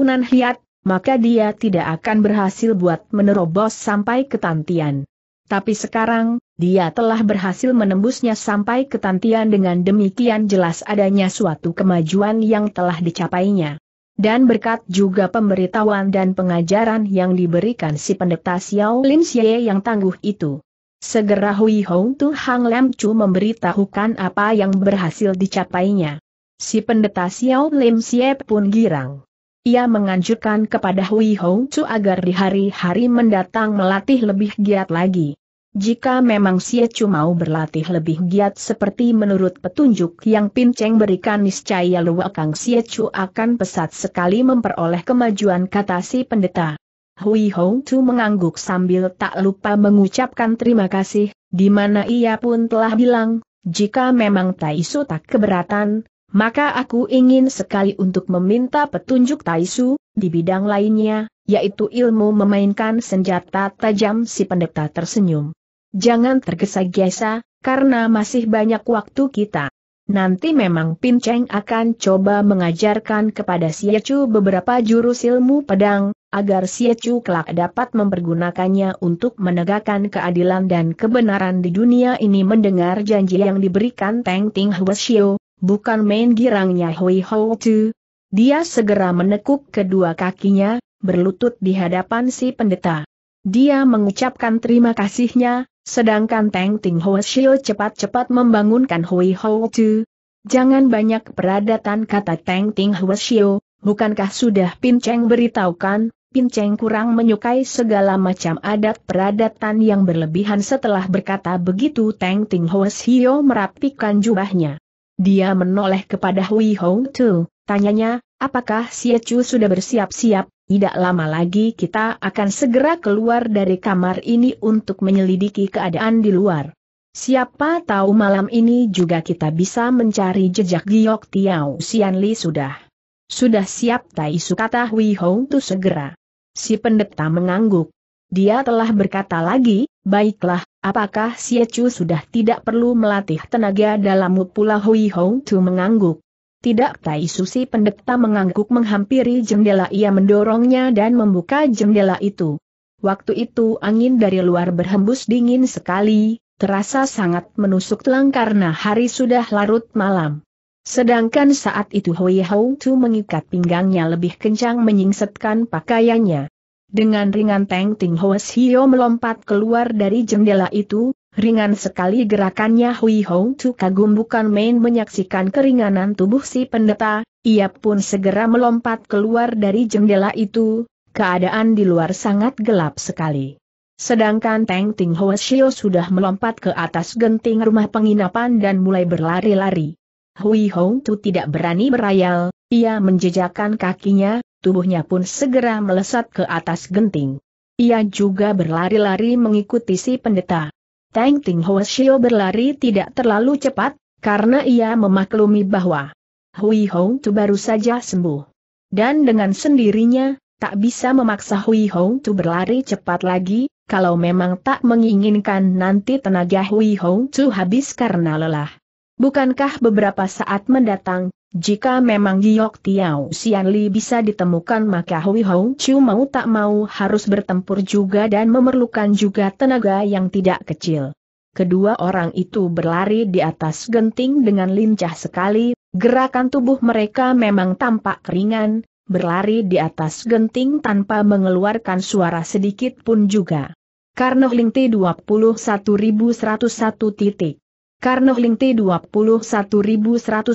Nan Hiat, maka dia tidak akan berhasil buat menerobos sampai ke Tantian. Tapi sekarang, dia telah berhasil menembusnya sampai ke Tantian dengan demikian jelas adanya suatu kemajuan yang telah dicapainya. Dan berkat juga pemberitahuan dan pengajaran yang diberikan si pendeta Xiao Lin Xie yang tangguh itu. Segera Hui Hong Tung Hang Lam Chu memberitahukan apa yang berhasil dicapainya. Si pendeta Xiao Lim Siep pun girang. Ia menganjurkan kepada Hui Hong Chu agar di hari-hari mendatang melatih lebih giat lagi. Jika memang Xie Chu mau berlatih lebih giat seperti menurut petunjuk yang Pinceng berikan niscaya Luo Kang Xie Chu akan pesat sekali memperoleh kemajuan kata si pendeta. Hui Hong Tu mengangguk sambil tak lupa mengucapkan terima kasih, di mana ia pun telah bilang, jika memang Taisu tak keberatan, maka aku ingin sekali untuk meminta petunjuk Taisu, di bidang lainnya, yaitu ilmu memainkan senjata tajam si pendeta tersenyum. Jangan tergesa-gesa, karena masih banyak waktu kita. Nanti memang Pin Cheng akan coba mengajarkan kepada si Chu beberapa jurus ilmu pedang, agar Siechu kelak dapat mempergunakannya untuk menegakkan keadilan dan kebenaran di dunia ini mendengar janji yang diberikan Teng Ting Hwasyo, bukan main girangnya Hui Hou Tu. Dia segera menekuk kedua kakinya, berlutut di hadapan si pendeta. Dia mengucapkan terima kasihnya, sedangkan Teng Ting Hwasyo cepat-cepat membangunkan Hui Hou Tu. Jangan banyak peradatan kata Teng Ting Hwasyo, bukankah sudah Pinceng beritahukan, Pinceng kurang menyukai segala macam adat peradatan yang berlebihan setelah berkata begitu Teng Ting Ho Hio merapikan jubahnya. Dia menoleh kepada Hui Hong Tu, tanyanya, apakah Xie Chu sudah bersiap-siap, tidak lama lagi kita akan segera keluar dari kamar ini untuk menyelidiki keadaan di luar. Siapa tahu malam ini juga kita bisa mencari jejak Giok Tiao Xianli sudah. Sudah siap Tai Su kata Hui Hong Tu segera. Si pendeta mengangguk. Dia telah berkata lagi, baiklah, apakah siacu sudah tidak perlu melatih tenaga dalammu pula Hui Hong Tu mengangguk. Tidak Tai Susi pendeta mengangguk menghampiri jendela ia mendorongnya dan membuka jendela itu. Waktu itu angin dari luar berhembus dingin sekali, terasa sangat menusuk telang karena hari sudah larut malam. Sedangkan saat itu Hui Hou Tu mengikat pinggangnya lebih kencang menyingsetkan pakaiannya. Dengan ringan Teng Ting Hoes Hio melompat keluar dari jendela itu, ringan sekali gerakannya Hui Hou Tu kagum bukan main menyaksikan keringanan tubuh si pendeta, ia pun segera melompat keluar dari jendela itu, keadaan di luar sangat gelap sekali. Sedangkan Teng Ting Hoes Hio sudah melompat ke atas genting rumah penginapan dan mulai berlari-lari. Hui Hong Tu tidak berani berayal, ia menjejakkan kakinya, tubuhnya pun segera melesat ke atas genting. Ia juga berlari-lari mengikuti si pendeta. Tang Ting Ho Xiao berlari tidak terlalu cepat, karena ia memaklumi bahwa Hui Hong Tu baru saja sembuh. Dan dengan sendirinya, tak bisa memaksa Hui Hong Tu berlari cepat lagi, kalau memang tak menginginkan nanti tenaga Hui Hong Tu habis karena lelah. Bukankah beberapa saat mendatang, jika memang Giok Tiao Xianli bisa ditemukan maka Hui Hou Chu mau tak mau harus bertempur juga dan memerlukan juga tenaga yang tidak kecil. Kedua orang itu berlari di atas genting dengan lincah sekali, gerakan tubuh mereka memang tampak ringan, berlari di atas genting tanpa mengeluarkan suara sedikit pun juga. Karno Lingti 21101 titik. Karno Ling T21101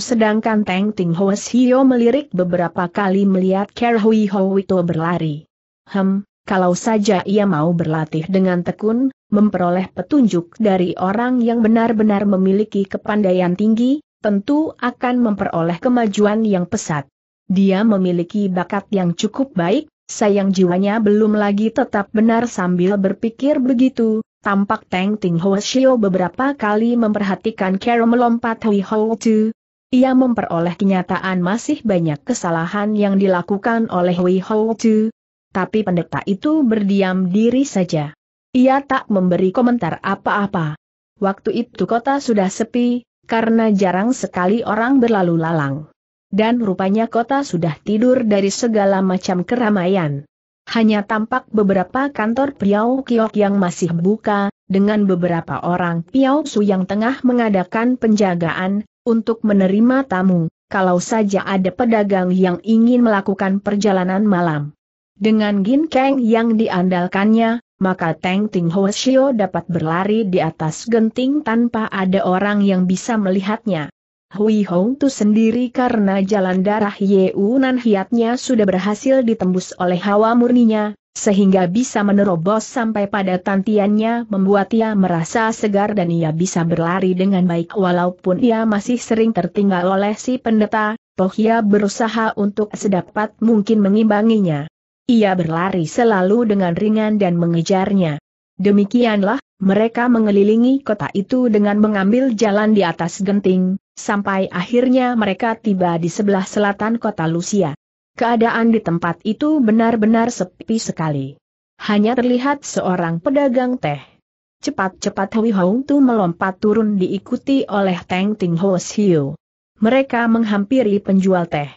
sedangkan Teng Ting Hoes Hio melirik beberapa kali melihat Ker Hui Howito berlari. Hem, kalau saja ia mau berlatih dengan tekun, memperoleh petunjuk dari orang yang benar-benar memiliki kepandaian tinggi, tentu akan memperoleh kemajuan yang pesat. Dia memiliki bakat yang cukup baik, sayang jiwanya belum lagi tetap benar sambil berpikir begitu, Tampak Teng Ting Ho Shio beberapa kali memperhatikan Carol melompat Hui Ho Tu. Ia memperoleh kenyataan masih banyak kesalahan yang dilakukan oleh Hui Ho Tu. Tapi pendeta itu berdiam diri saja. Ia tak memberi komentar apa-apa. Waktu itu kota sudah sepi, karena jarang sekali orang berlalu lalang. Dan rupanya kota sudah tidur dari segala macam keramaian. Hanya tampak beberapa kantor Piau Kiok yang masih buka, dengan beberapa orang Piau Su yang tengah mengadakan penjagaan, untuk menerima tamu, kalau saja ada pedagang yang ingin melakukan perjalanan malam. Dengan gin ginkeng yang diandalkannya, maka Teng Ting Ho Shio dapat berlari di atas genting tanpa ada orang yang bisa melihatnya. Hui Hong Tu sendiri karena jalan darah Yeunan hiatnya sudah berhasil ditembus oleh hawa murninya, sehingga bisa menerobos sampai pada tantiannya membuat ia merasa segar dan ia bisa berlari dengan baik walaupun ia masih sering tertinggal oleh si pendeta, toh ia berusaha untuk sedapat mungkin mengimbanginya. Ia berlari selalu dengan ringan dan mengejarnya. Demikianlah, mereka mengelilingi kota itu dengan mengambil jalan di atas genting, sampai akhirnya mereka tiba di sebelah selatan kota Lucia. Keadaan di tempat itu benar-benar sepi sekali. Hanya terlihat seorang pedagang teh. Cepat-cepat Hui Hong Tu melompat turun diikuti oleh Teng Ting Ho Siu. Mereka menghampiri penjual teh.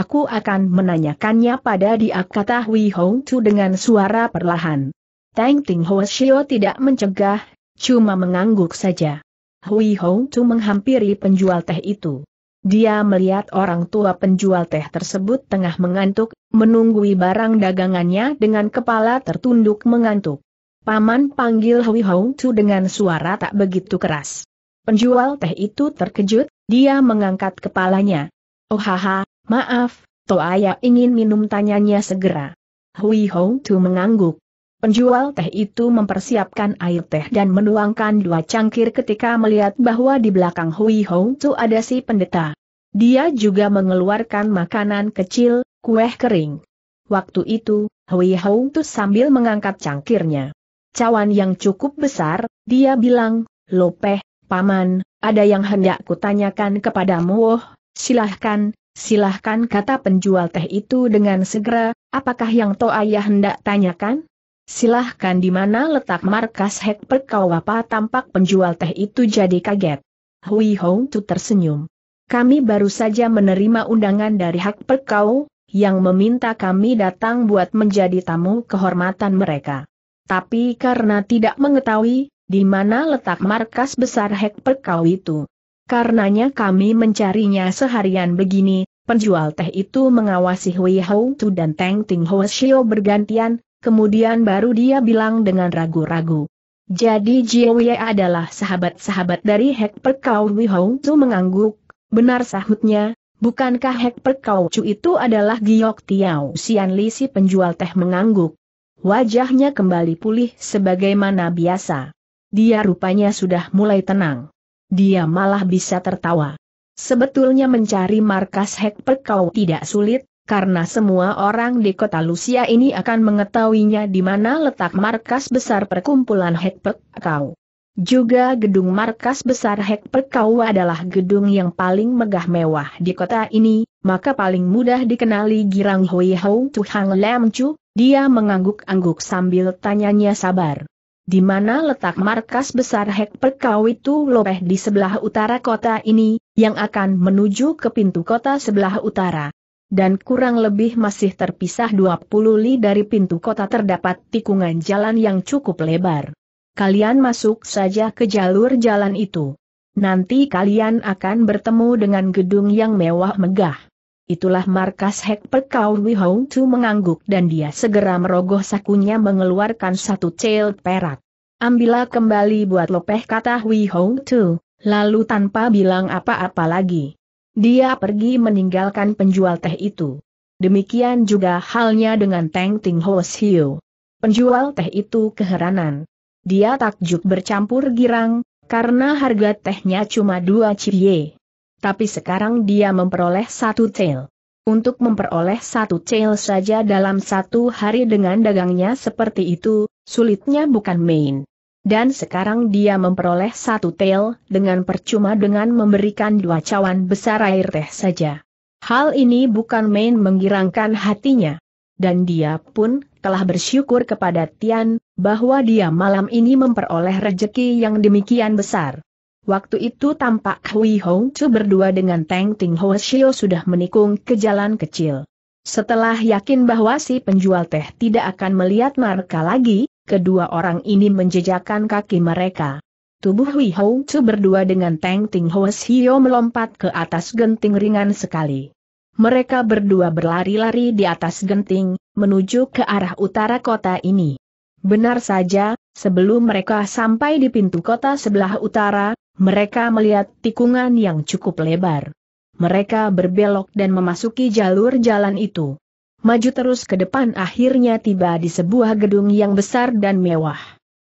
Aku akan menanyakannya pada dia kata Hui Hong Tu dengan suara perlahan. Tang Ting Ho Siu tidak mencegah, cuma mengangguk saja. Hui Hong Tu menghampiri penjual teh itu. Dia melihat orang tua penjual teh tersebut tengah mengantuk, menunggui barang dagangannya dengan kepala tertunduk mengantuk. Paman panggil Hui Hong Tu dengan suara tak begitu keras. Penjual teh itu terkejut, dia mengangkat kepalanya. Oh haha, maaf, Toaya ingin minum tanyanya segera. Hui Hong Tu mengangguk. Penjual teh itu mempersiapkan air teh dan menuangkan dua cangkir ketika melihat bahwa di belakang Hui Hong Tu ada si pendeta. Dia juga mengeluarkan makanan kecil, kue kering. Waktu itu, Hui Hong Tu sambil mengangkat cangkirnya. Cawan yang cukup besar, dia bilang, Lopeh, Paman, ada yang hendak kutanyakan kepadamu oh, silahkan, silahkan kata penjual teh itu dengan segera, apakah yang Toa ayah hendak tanyakan? Silahkan di mana letak markas Hek Perkawapa tampak penjual teh itu jadi kaget. Hui Hong Tu tersenyum. Kami baru saja menerima undangan dari Hak Perkau, yang meminta kami datang buat menjadi tamu kehormatan mereka. Tapi karena tidak mengetahui, di mana letak markas besar Hek Perkau itu. Karenanya kami mencarinya seharian begini, penjual teh itu mengawasi Hui Hou Tu dan Teng Ting Ho Shio bergantian, kemudian baru dia bilang dengan ragu-ragu. Jadi Jiwei adalah sahabat-sahabat dari Hek Perkau Wihong Su mengangguk, benar sahutnya, bukankah Hek Perkau Chu itu adalah Giok Tiao Sian Li si penjual teh mengangguk. Wajahnya kembali pulih sebagaimana biasa. Dia rupanya sudah mulai tenang. Dia malah bisa tertawa. Sebetulnya mencari markas Hek Perkau tidak sulit, karena semua orang di kota Lucia ini akan mengetahuinya di mana letak markas besar perkumpulan Hekpek Kau. Juga gedung markas besar Hekpek Kau adalah gedung yang paling megah mewah di kota ini, maka paling mudah dikenali Girang Hui Hou Tuhang Lam Chu, dia mengangguk-angguk sambil tanyanya sabar. Di mana letak markas besar Hekpek Kau itu lopeh di sebelah utara kota ini, yang akan menuju ke pintu kota sebelah utara dan kurang lebih masih terpisah 20 li dari pintu kota terdapat tikungan jalan yang cukup lebar. Kalian masuk saja ke jalur jalan itu. Nanti kalian akan bertemu dengan gedung yang mewah megah. Itulah markas Hek Pekau Wihou Tu mengangguk dan dia segera merogoh sakunya mengeluarkan satu cel perak. Ambillah kembali buat lopeh kata Wihou Tu, lalu tanpa bilang apa-apa lagi. Dia pergi meninggalkan penjual teh itu. Demikian juga halnya dengan Teng Ting Ho Siu. Penjual teh itu keheranan. Dia takjub bercampur girang, karena harga tehnya cuma dua cie. Tapi sekarang dia memperoleh satu cel. Untuk memperoleh satu cel saja dalam satu hari dengan dagangnya seperti itu, sulitnya bukan main. Dan sekarang dia memperoleh satu tail dengan percuma dengan memberikan dua cawan besar air teh saja. Hal ini bukan main menggirangkan hatinya. Dan dia pun telah bersyukur kepada Tian, bahwa dia malam ini memperoleh rejeki yang demikian besar. Waktu itu tampak Hui Hong Chu berdua dengan Teng Ting Ho sudah menikung ke jalan kecil. Setelah yakin bahwa si penjual teh tidak akan melihat mereka lagi, kedua orang ini menjejakkan kaki mereka. Tubuh Hui Hou Chu berdua dengan Teng Ting Hoes Hio melompat ke atas genting ringan sekali. Mereka berdua berlari-lari di atas genting, menuju ke arah utara kota ini. Benar saja, sebelum mereka sampai di pintu kota sebelah utara, mereka melihat tikungan yang cukup lebar. Mereka berbelok dan memasuki jalur jalan itu maju terus ke depan akhirnya tiba di sebuah gedung yang besar dan mewah.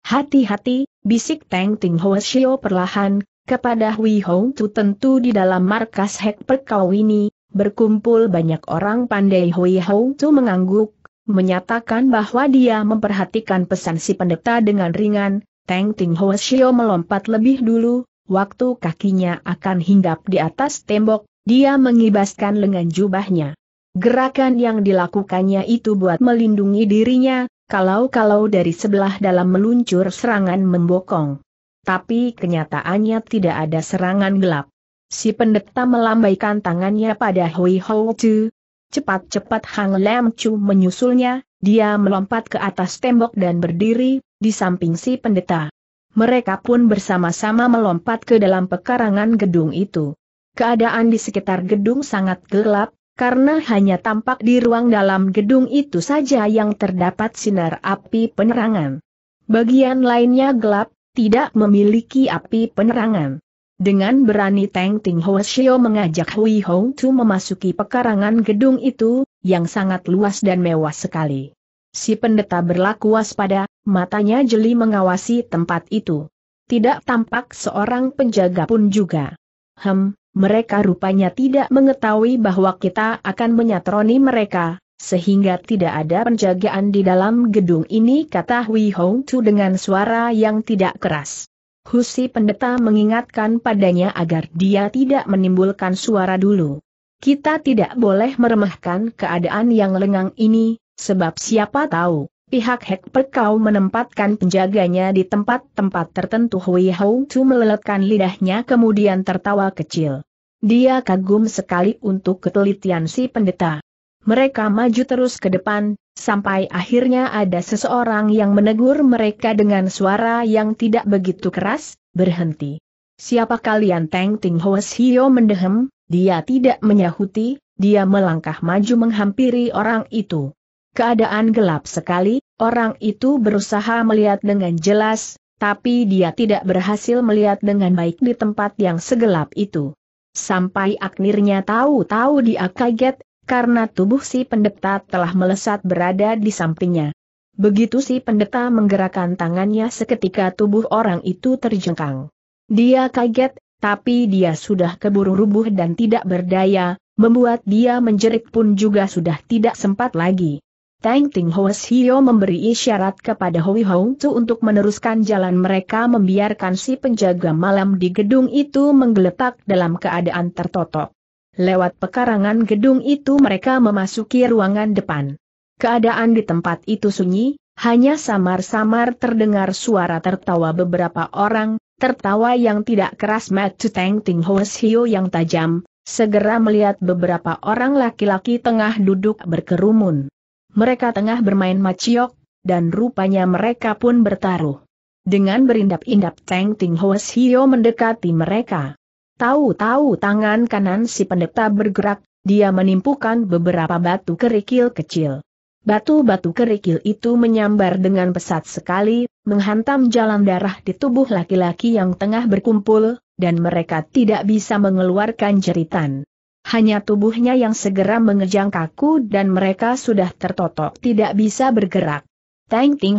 Hati-hati, bisik Teng Ting Hoa Shio perlahan, kepada Hui Hong Tu tentu di dalam markas Hek Perkau ini, berkumpul banyak orang pandai Hui Hong Tu mengangguk, menyatakan bahwa dia memperhatikan pesan si pendeta dengan ringan, Teng Ting Hoa Shio melompat lebih dulu, waktu kakinya akan hinggap di atas tembok, dia mengibaskan lengan jubahnya. Gerakan yang dilakukannya itu buat melindungi dirinya, kalau-kalau dari sebelah dalam meluncur serangan membokong. Tapi kenyataannya tidak ada serangan gelap. Si pendeta melambaikan tangannya pada Hui Hou Chu. Cepat-cepat Hang Lam Chu menyusulnya, dia melompat ke atas tembok dan berdiri, di samping si pendeta. Mereka pun bersama-sama melompat ke dalam pekarangan gedung itu. Keadaan di sekitar gedung sangat gelap, karena hanya tampak di ruang dalam gedung itu saja yang terdapat sinar api penerangan. Bagian lainnya gelap, tidak memiliki api penerangan. Dengan berani Teng Ting Ho Shio mengajak Hui Hong Tu memasuki pekarangan gedung itu, yang sangat luas dan mewah sekali. Si pendeta berlaku waspada, matanya jeli mengawasi tempat itu. Tidak tampak seorang penjaga pun juga. Hem, mereka rupanya tidak mengetahui bahwa kita akan menyatroni mereka, sehingga tidak ada penjagaan di dalam gedung ini kata Hui Hong Chu dengan suara yang tidak keras. Husi pendeta mengingatkan padanya agar dia tidak menimbulkan suara dulu. Kita tidak boleh meremehkan keadaan yang lengang ini, sebab siapa tahu, Pihak Hek Perkau menempatkan penjaganya di tempat-tempat tertentu Hui Hong Chu meleletkan lidahnya kemudian tertawa kecil. Dia kagum sekali untuk ketelitian si pendeta. Mereka maju terus ke depan, sampai akhirnya ada seseorang yang menegur mereka dengan suara yang tidak begitu keras, berhenti. Siapa kalian Teng Ting Hoes Hio mendehem, dia tidak menyahuti, dia melangkah maju menghampiri orang itu. Keadaan gelap sekali, Orang itu berusaha melihat dengan jelas, tapi dia tidak berhasil melihat dengan baik di tempat yang segelap itu. Sampai akhirnya tahu-tahu dia kaget, karena tubuh si pendeta telah melesat berada di sampingnya. Begitu si pendeta menggerakkan tangannya seketika tubuh orang itu terjengkang. Dia kaget, tapi dia sudah keburu rubuh dan tidak berdaya, membuat dia menjerit pun juga sudah tidak sempat lagi. Tang Ting Hoes Hio memberi isyarat kepada Hui Hong Tu untuk meneruskan jalan mereka membiarkan si penjaga malam di gedung itu menggeletak dalam keadaan tertotok. Lewat pekarangan gedung itu mereka memasuki ruangan depan. Keadaan di tempat itu sunyi, hanya samar-samar terdengar suara tertawa beberapa orang, tertawa yang tidak keras matu Tang Ting Hoes Hio yang tajam, segera melihat beberapa orang laki-laki tengah duduk berkerumun. Mereka tengah bermain maciok, dan rupanya mereka pun bertaruh. Dengan berindap-indap Teng Ting Hoes Hio mendekati mereka. Tahu-tahu tangan kanan si pendeta bergerak, dia menimpukan beberapa batu kerikil kecil. Batu-batu kerikil itu menyambar dengan pesat sekali, menghantam jalan darah di tubuh laki-laki yang tengah berkumpul, dan mereka tidak bisa mengeluarkan jeritan. Hanya tubuhnya yang segera mengejang kaku dan mereka sudah tertotok tidak bisa bergerak. Tang Ting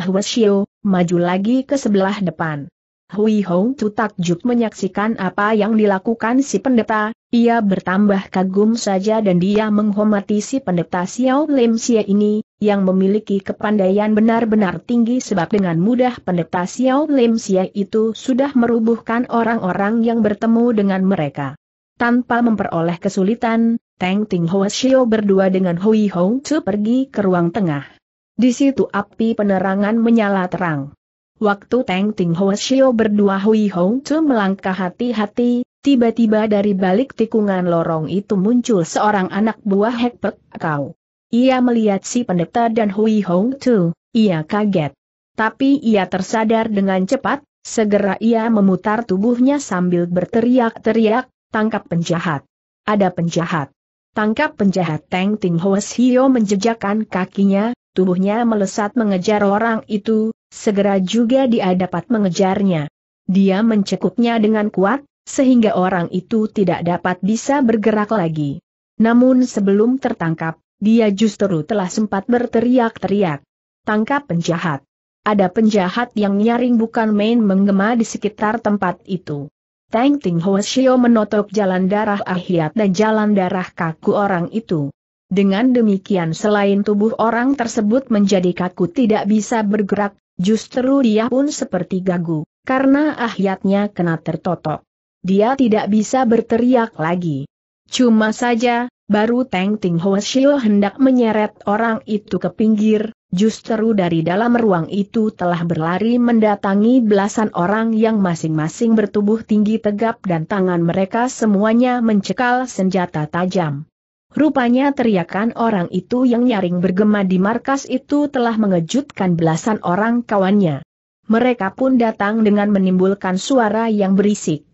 maju lagi ke sebelah depan. Hui Hong Tu takjub menyaksikan apa yang dilakukan si pendeta, ia bertambah kagum saja dan dia menghormati si pendeta Xiao Lim Xie ini, yang memiliki kepandaian benar-benar tinggi sebab dengan mudah pendeta Xiao Lim Xie itu sudah merubuhkan orang-orang yang bertemu dengan mereka. Tanpa memperoleh kesulitan, Teng Ting Hua Shio berdua dengan Hui Hong Chu pergi ke ruang tengah. Di situ api penerangan menyala terang. Waktu Teng Ting Hua Shio berdua Hui Hong Chu melangkah hati-hati, tiba-tiba dari balik tikungan lorong itu muncul seorang anak buah Hek Pek Kau. Ia melihat si pendeta dan Hui Hong Chu, ia kaget. Tapi ia tersadar dengan cepat, segera ia memutar tubuhnya sambil berteriak-teriak, tangkap penjahat. Ada penjahat. Tangkap penjahat Teng Ting Hoes Hio menjejakkan kakinya, tubuhnya melesat mengejar orang itu, segera juga dia dapat mengejarnya. Dia mencekuknya dengan kuat, sehingga orang itu tidak dapat bisa bergerak lagi. Namun sebelum tertangkap, dia justru telah sempat berteriak-teriak. Tangkap penjahat. Ada penjahat yang nyaring bukan main menggema di sekitar tempat itu. Tang Ting Ho Xiao menotok jalan darah Ahiat dan jalan darah kaku orang itu. Dengan demikian selain tubuh orang tersebut menjadi kaku tidak bisa bergerak, justru dia pun seperti gagu, karena ahiatnya kena tertotok. Dia tidak bisa berteriak lagi. Cuma saja, baru Teng Ting Ho Shio hendak menyeret orang itu ke pinggir, Justru dari dalam ruang itu telah berlari mendatangi belasan orang yang masing-masing bertubuh tinggi tegap dan tangan mereka semuanya mencekal senjata tajam. Rupanya teriakan orang itu yang nyaring bergema di markas itu telah mengejutkan belasan orang kawannya. Mereka pun datang dengan menimbulkan suara yang berisik.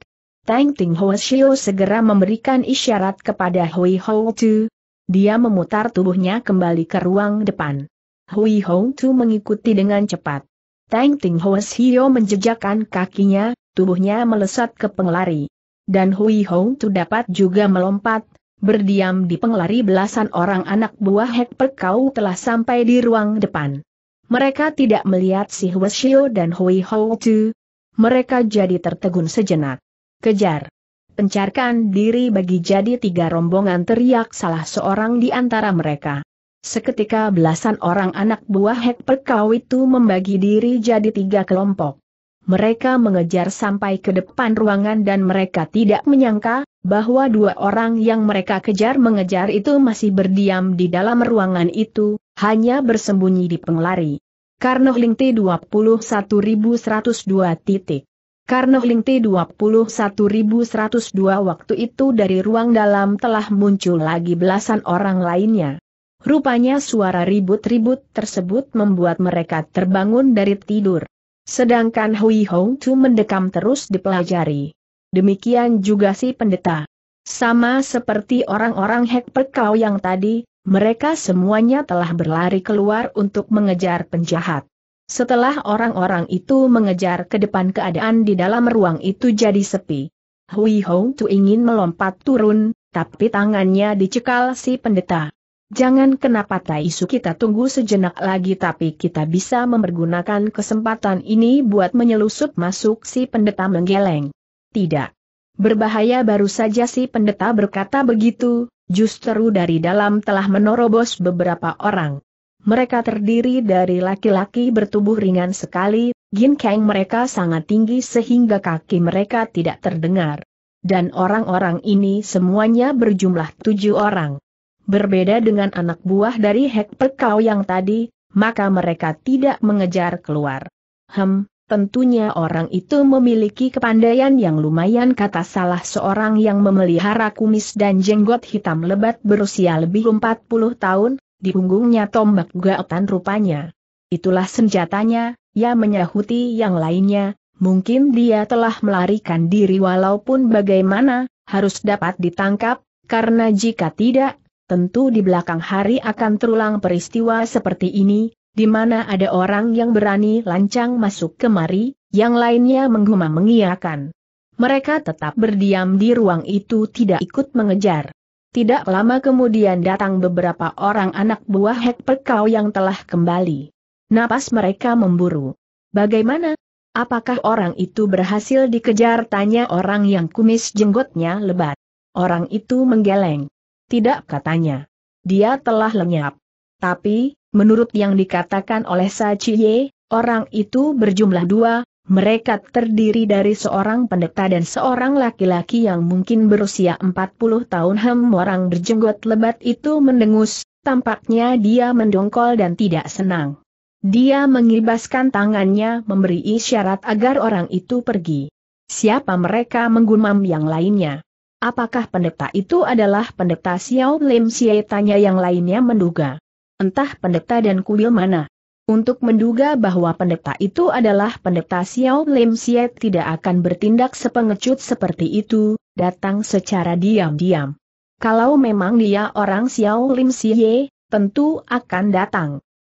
Tang Ting Ho Shio segera memberikan isyarat kepada Hui Ho Tu. Dia memutar tubuhnya kembali ke ruang depan. Hui Hong Tu mengikuti dengan cepat. Tang Ting Hoes Hio menjejakkan kakinya, tubuhnya melesat ke pengelari. Dan Hui Hong Tu dapat juga melompat, berdiam di pengelari belasan orang anak buah Hek Perkau telah sampai di ruang depan. Mereka tidak melihat si Hoes Sio dan Hui Hong Tu. Mereka jadi tertegun sejenak. Kejar! Pencarkan diri bagi jadi tiga rombongan teriak salah seorang di antara mereka. Seketika belasan orang anak buah Hek Perkau itu membagi diri jadi tiga kelompok. Mereka mengejar sampai ke depan ruangan dan mereka tidak menyangka, bahwa dua orang yang mereka kejar mengejar itu masih berdiam di dalam ruangan itu, hanya bersembunyi di penglari. Karno Ling T21102 titik. Karno Ling T21102 waktu itu dari ruang dalam telah muncul lagi belasan orang lainnya. Rupanya suara ribut-ribut tersebut membuat mereka terbangun dari tidur. Sedangkan Hui Hong Tu mendekam terus dipelajari. Demikian juga si pendeta. Sama seperti orang-orang Hek Pekau yang tadi, mereka semuanya telah berlari keluar untuk mengejar penjahat. Setelah orang-orang itu mengejar ke depan keadaan di dalam ruang itu jadi sepi. Hui Hong Tu ingin melompat turun, tapi tangannya dicekal si pendeta. Jangan kenapa Taisu kita tunggu sejenak lagi tapi kita bisa mempergunakan kesempatan ini buat menyelusup masuk si pendeta menggeleng. Tidak. Berbahaya baru saja si pendeta berkata begitu, justru dari dalam telah menerobos beberapa orang. Mereka terdiri dari laki-laki bertubuh ringan sekali, ginkeng mereka sangat tinggi sehingga kaki mereka tidak terdengar. Dan orang-orang ini semuanya berjumlah tujuh orang. Berbeda dengan anak buah dari Hek Pekau yang tadi, maka mereka tidak mengejar keluar. Hem, tentunya orang itu memiliki kepandaian yang lumayan kata salah seorang yang memelihara kumis dan jenggot hitam lebat berusia lebih 40 tahun, di punggungnya tombak gaotan rupanya. Itulah senjatanya, ia menyahuti yang lainnya, mungkin dia telah melarikan diri walaupun bagaimana, harus dapat ditangkap, karena jika tidak, tentu di belakang hari akan terulang peristiwa seperti ini, di mana ada orang yang berani lancang masuk kemari, yang lainnya menggumam mengiyakan. Mereka tetap berdiam di ruang itu tidak ikut mengejar. Tidak lama kemudian datang beberapa orang anak buah Hek Pekau yang telah kembali. Napas mereka memburu. Bagaimana? Apakah orang itu berhasil dikejar? Tanya orang yang kumis jenggotnya lebat. Orang itu menggeleng. Tidak katanya. Dia telah lenyap. Tapi, menurut yang dikatakan oleh Sachiye, orang itu berjumlah dua, mereka terdiri dari seorang pendeta dan seorang laki-laki yang mungkin berusia 40 tahun hem orang berjenggot lebat itu mendengus, tampaknya dia mendongkol dan tidak senang. Dia mengibaskan tangannya memberi isyarat agar orang itu pergi. Siapa mereka menggumam yang lainnya. Apakah pendeta itu adalah pendeta Xiao Lim Xie? Tanya yang lainnya menduga. Entah pendeta dan kuil mana. Untuk menduga bahwa pendeta itu adalah pendeta Xiao Lim Xie tidak akan bertindak sepengecut seperti itu, datang secara diam-diam. Kalau memang dia orang Xiao Lim Xie, tentu akan datang.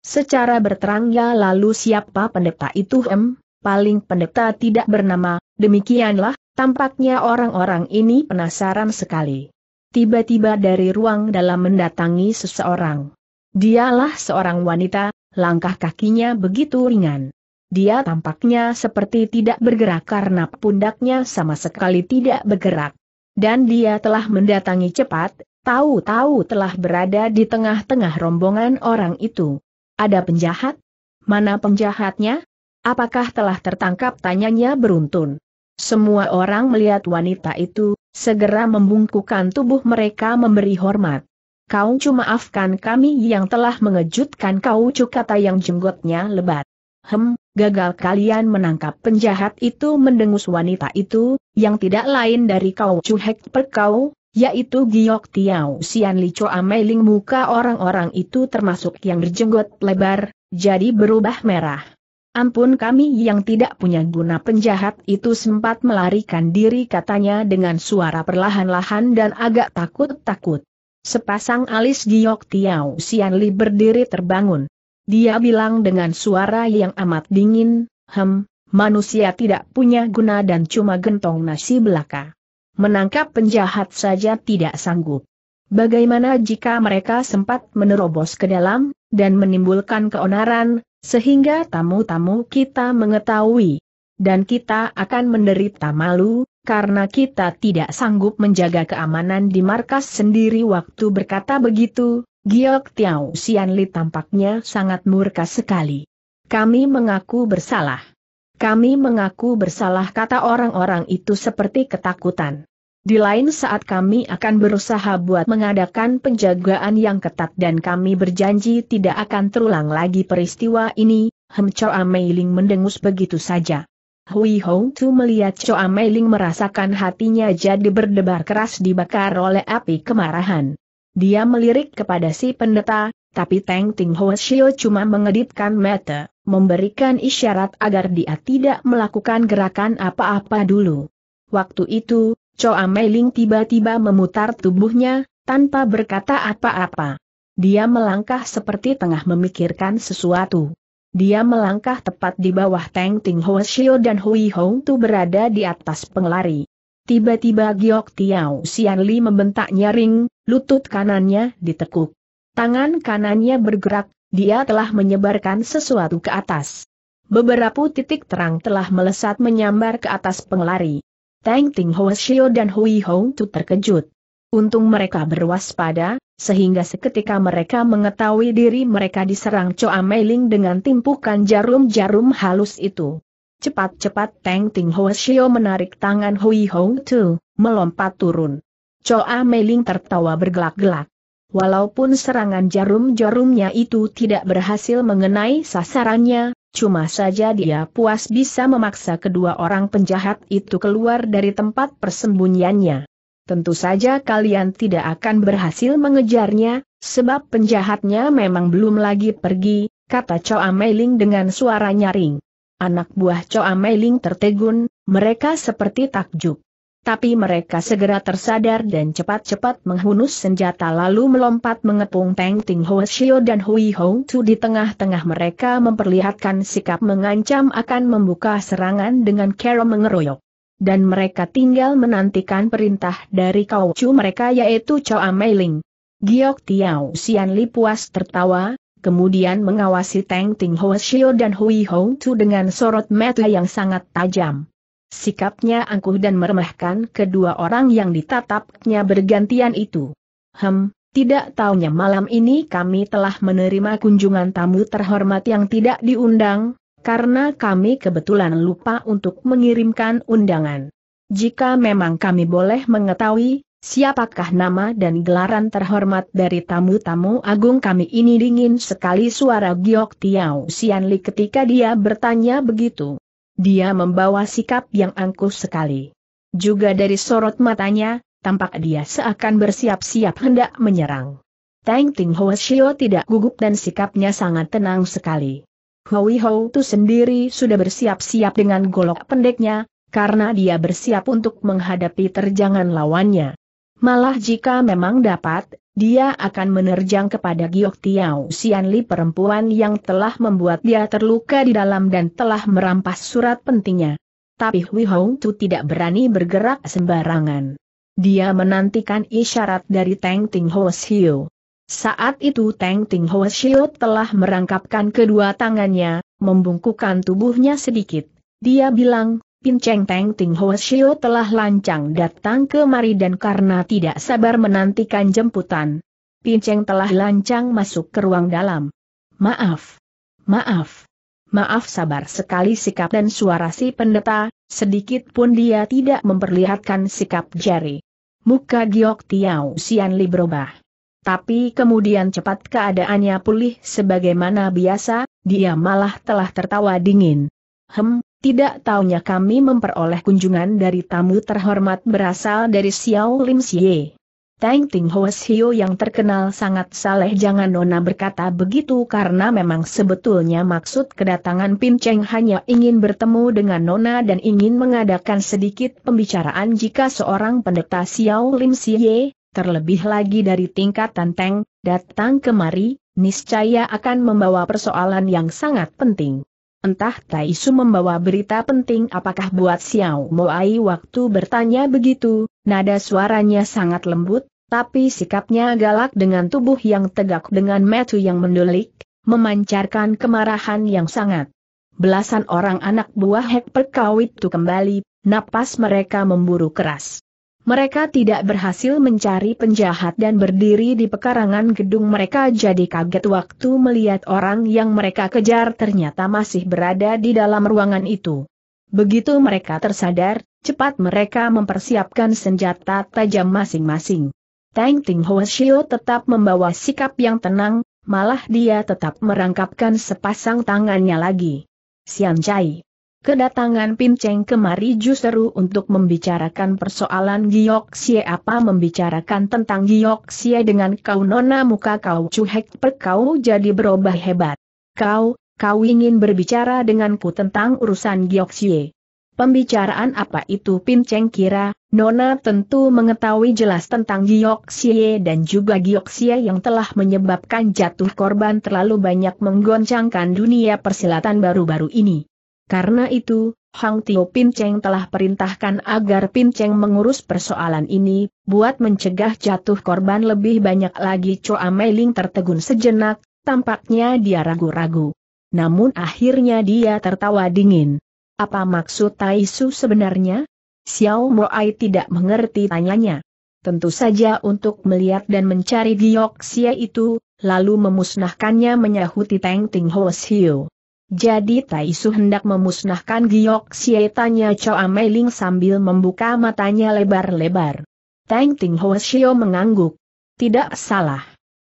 Secara berterangnya lalu siapa pendeta itu em, paling pendeta tidak bernama, demikianlah, Tampaknya orang-orang ini penasaran sekali. Tiba-tiba dari ruang dalam mendatangi seseorang. Dialah seorang wanita, langkah kakinya begitu ringan. Dia tampaknya seperti tidak bergerak karena pundaknya sama sekali tidak bergerak. Dan dia telah mendatangi cepat, tahu-tahu telah berada di tengah-tengah rombongan orang itu. Ada penjahat? Mana penjahatnya? Apakah telah tertangkap tanyanya beruntun? Semua orang melihat wanita itu, segera membungkukan tubuh mereka memberi hormat. Kau cuma afkan kami yang telah mengejutkan kau cukata yang jenggotnya lebat. Hem, gagal kalian menangkap penjahat itu mendengus wanita itu, yang tidak lain dari kau cuhek perkau, yaitu Giok Tiao Sian Li ameling muka orang-orang itu termasuk yang berjenggot lebar, jadi berubah merah. Ampun kami yang tidak punya guna penjahat itu sempat melarikan diri katanya dengan suara perlahan-lahan dan agak takut-takut. Sepasang alis giok Tiao Xianli berdiri terbangun. Dia bilang dengan suara yang amat dingin, hem, manusia tidak punya guna dan cuma gentong nasi belaka. Menangkap penjahat saja tidak sanggup. Bagaimana jika mereka sempat menerobos ke dalam, dan menimbulkan keonaran, sehingga tamu-tamu kita mengetahui. Dan kita akan menderita malu, karena kita tidak sanggup menjaga keamanan di markas sendiri waktu berkata begitu, Giok Tiao Xianli tampaknya sangat murka sekali. Kami mengaku bersalah. Kami mengaku bersalah kata orang-orang itu seperti ketakutan. Di lain saat kami akan berusaha buat mengadakan penjagaan yang ketat dan kami berjanji tidak akan terulang lagi peristiwa ini, Hem Choa Meiling mendengus begitu saja. Hui Hong Tu melihat Choa Meiling merasakan hatinya jadi berdebar keras dibakar oleh api kemarahan. Dia melirik kepada si pendeta, tapi Teng Ting Ho Shio cuma mengedipkan mata, memberikan isyarat agar dia tidak melakukan gerakan apa-apa dulu. Waktu itu, Choa Meiling tiba-tiba memutar tubuhnya, tanpa berkata apa-apa. Dia melangkah seperti tengah memikirkan sesuatu. Dia melangkah tepat di bawah Teng Ting Ho Shio dan Hui Hong Tu berada di atas pengelari. Tiba-tiba Giok Tiao Li membentak nyaring, lutut kanannya ditekuk. Tangan kanannya bergerak, dia telah menyebarkan sesuatu ke atas. Beberapa titik terang telah melesat menyambar ke atas pengelari. Tang Ting Ho Shio dan Hui Hong Tu terkejut. Untung mereka berwaspada, sehingga seketika mereka mengetahui diri mereka diserang Choa Meiling dengan timpukan jarum-jarum halus itu. Cepat-cepat Tang Ting Ho Shio menarik tangan Hui Hong Tu, melompat turun. Choa Meiling tertawa bergelak-gelak. Walaupun serangan jarum-jarumnya itu tidak berhasil mengenai sasarannya, Cuma saja dia puas bisa memaksa kedua orang penjahat itu keluar dari tempat persembunyiannya. Tentu saja kalian tidak akan berhasil mengejarnya, sebab penjahatnya memang belum lagi pergi, kata Choa Meiling dengan suara nyaring. Anak buah Choa Meiling tertegun, mereka seperti takjub tapi mereka segera tersadar dan cepat-cepat menghunus senjata lalu melompat mengepung Peng Ting Ho Shio dan Hui Hong Tu di tengah-tengah mereka memperlihatkan sikap mengancam akan membuka serangan dengan cara mengeroyok. Dan mereka tinggal menantikan perintah dari Kau Chu mereka yaitu Chao Meiling. Giok Tiao Xian Li puas tertawa, kemudian mengawasi Teng Ting Ho Shio dan Hui Hong Tu dengan sorot mata yang sangat tajam. Sikapnya angkuh dan meremehkan kedua orang yang ditatapnya bergantian itu. Hem, tidak taunya malam ini kami telah menerima kunjungan tamu terhormat yang tidak diundang, karena kami kebetulan lupa untuk mengirimkan undangan. Jika memang kami boleh mengetahui, siapakah nama dan gelaran terhormat dari tamu-tamu agung kami ini dingin sekali suara Giok Tiau Xianli ketika dia bertanya begitu dia membawa sikap yang angkuh sekali. Juga dari sorot matanya, tampak dia seakan bersiap-siap hendak menyerang. Tang Ting Ho Shio tidak gugup dan sikapnya sangat tenang sekali. Hui Ho Tu sendiri sudah bersiap-siap dengan golok pendeknya, karena dia bersiap untuk menghadapi terjangan lawannya. Malah jika memang dapat, dia akan menerjang kepada Giok Tiao perempuan yang telah membuat dia terluka di dalam dan telah merampas surat pentingnya. Tapi Hui Hong Tu tidak berani bergerak sembarangan. Dia menantikan isyarat dari Teng Ting Ho Xiu. Saat itu Teng Ting Ho Xiu telah merangkapkan kedua tangannya, membungkukkan tubuhnya sedikit. Dia bilang, Pinceng Teng Ting Ho Shio telah lancang datang ke mari dan karena tidak sabar menantikan jemputan. Pinceng telah lancang masuk ke ruang dalam. Maaf. Maaf. Maaf sabar sekali sikap dan suara si pendeta, sedikit pun dia tidak memperlihatkan sikap jari. Muka Giok Tiao Li berubah. Tapi kemudian cepat keadaannya pulih sebagaimana biasa, dia malah telah tertawa dingin. Hem, tidak taunya kami memperoleh kunjungan dari tamu terhormat berasal dari Xiao Lim Xie. Tang Ting Hoes yang terkenal sangat saleh jangan Nona berkata begitu karena memang sebetulnya maksud kedatangan Pin Cheng hanya ingin bertemu dengan Nona dan ingin mengadakan sedikit pembicaraan jika seorang pendeta Xiao Lim Xie, terlebih lagi dari tingkatan Tang, datang kemari, niscaya akan membawa persoalan yang sangat penting. Entah Tai Su membawa berita penting apakah buat Xiao Mo Ai? waktu bertanya begitu, nada suaranya sangat lembut, tapi sikapnya galak dengan tubuh yang tegak dengan metu yang mendulik, memancarkan kemarahan yang sangat. Belasan orang anak buah Hek perkawit itu kembali, napas mereka memburu keras. Mereka tidak berhasil mencari penjahat dan berdiri di pekarangan gedung mereka jadi kaget waktu melihat orang yang mereka kejar ternyata masih berada di dalam ruangan itu. Begitu mereka tersadar, cepat mereka mempersiapkan senjata tajam masing-masing. Tang Ting Shio tetap membawa sikap yang tenang, malah dia tetap merangkapkan sepasang tangannya lagi. Sian Chai Kedatangan Pinceng kemari justru untuk membicarakan persoalan Giok Xie apa membicarakan tentang Giok Xie dengan kau nona muka kau cuhek per kau jadi berubah hebat. Kau, kau ingin berbicara denganku tentang urusan Giok Xie. Pembicaraan apa itu Pinceng kira, Nona tentu mengetahui jelas tentang Giok Xie dan juga Giok Xie yang telah menyebabkan jatuh korban terlalu banyak menggoncangkan dunia persilatan baru-baru ini. Karena itu, Hang Tio Pinceng telah perintahkan agar Pinceng mengurus persoalan ini, buat mencegah jatuh korban lebih banyak lagi Choa Meiling tertegun sejenak, tampaknya dia ragu-ragu. Namun akhirnya dia tertawa dingin. Apa maksud Tai Su sebenarnya? Xiao Moai tidak mengerti tanyanya. Tentu saja untuk melihat dan mencari Giok Xia itu, lalu memusnahkannya menyahuti Teng Ting Ho Xiu. Jadi Tai Su hendak memusnahkan Giok Xie tanya Chao Meiling sambil membuka matanya lebar-lebar. Tang Ting Ho Shio mengangguk. Tidak salah.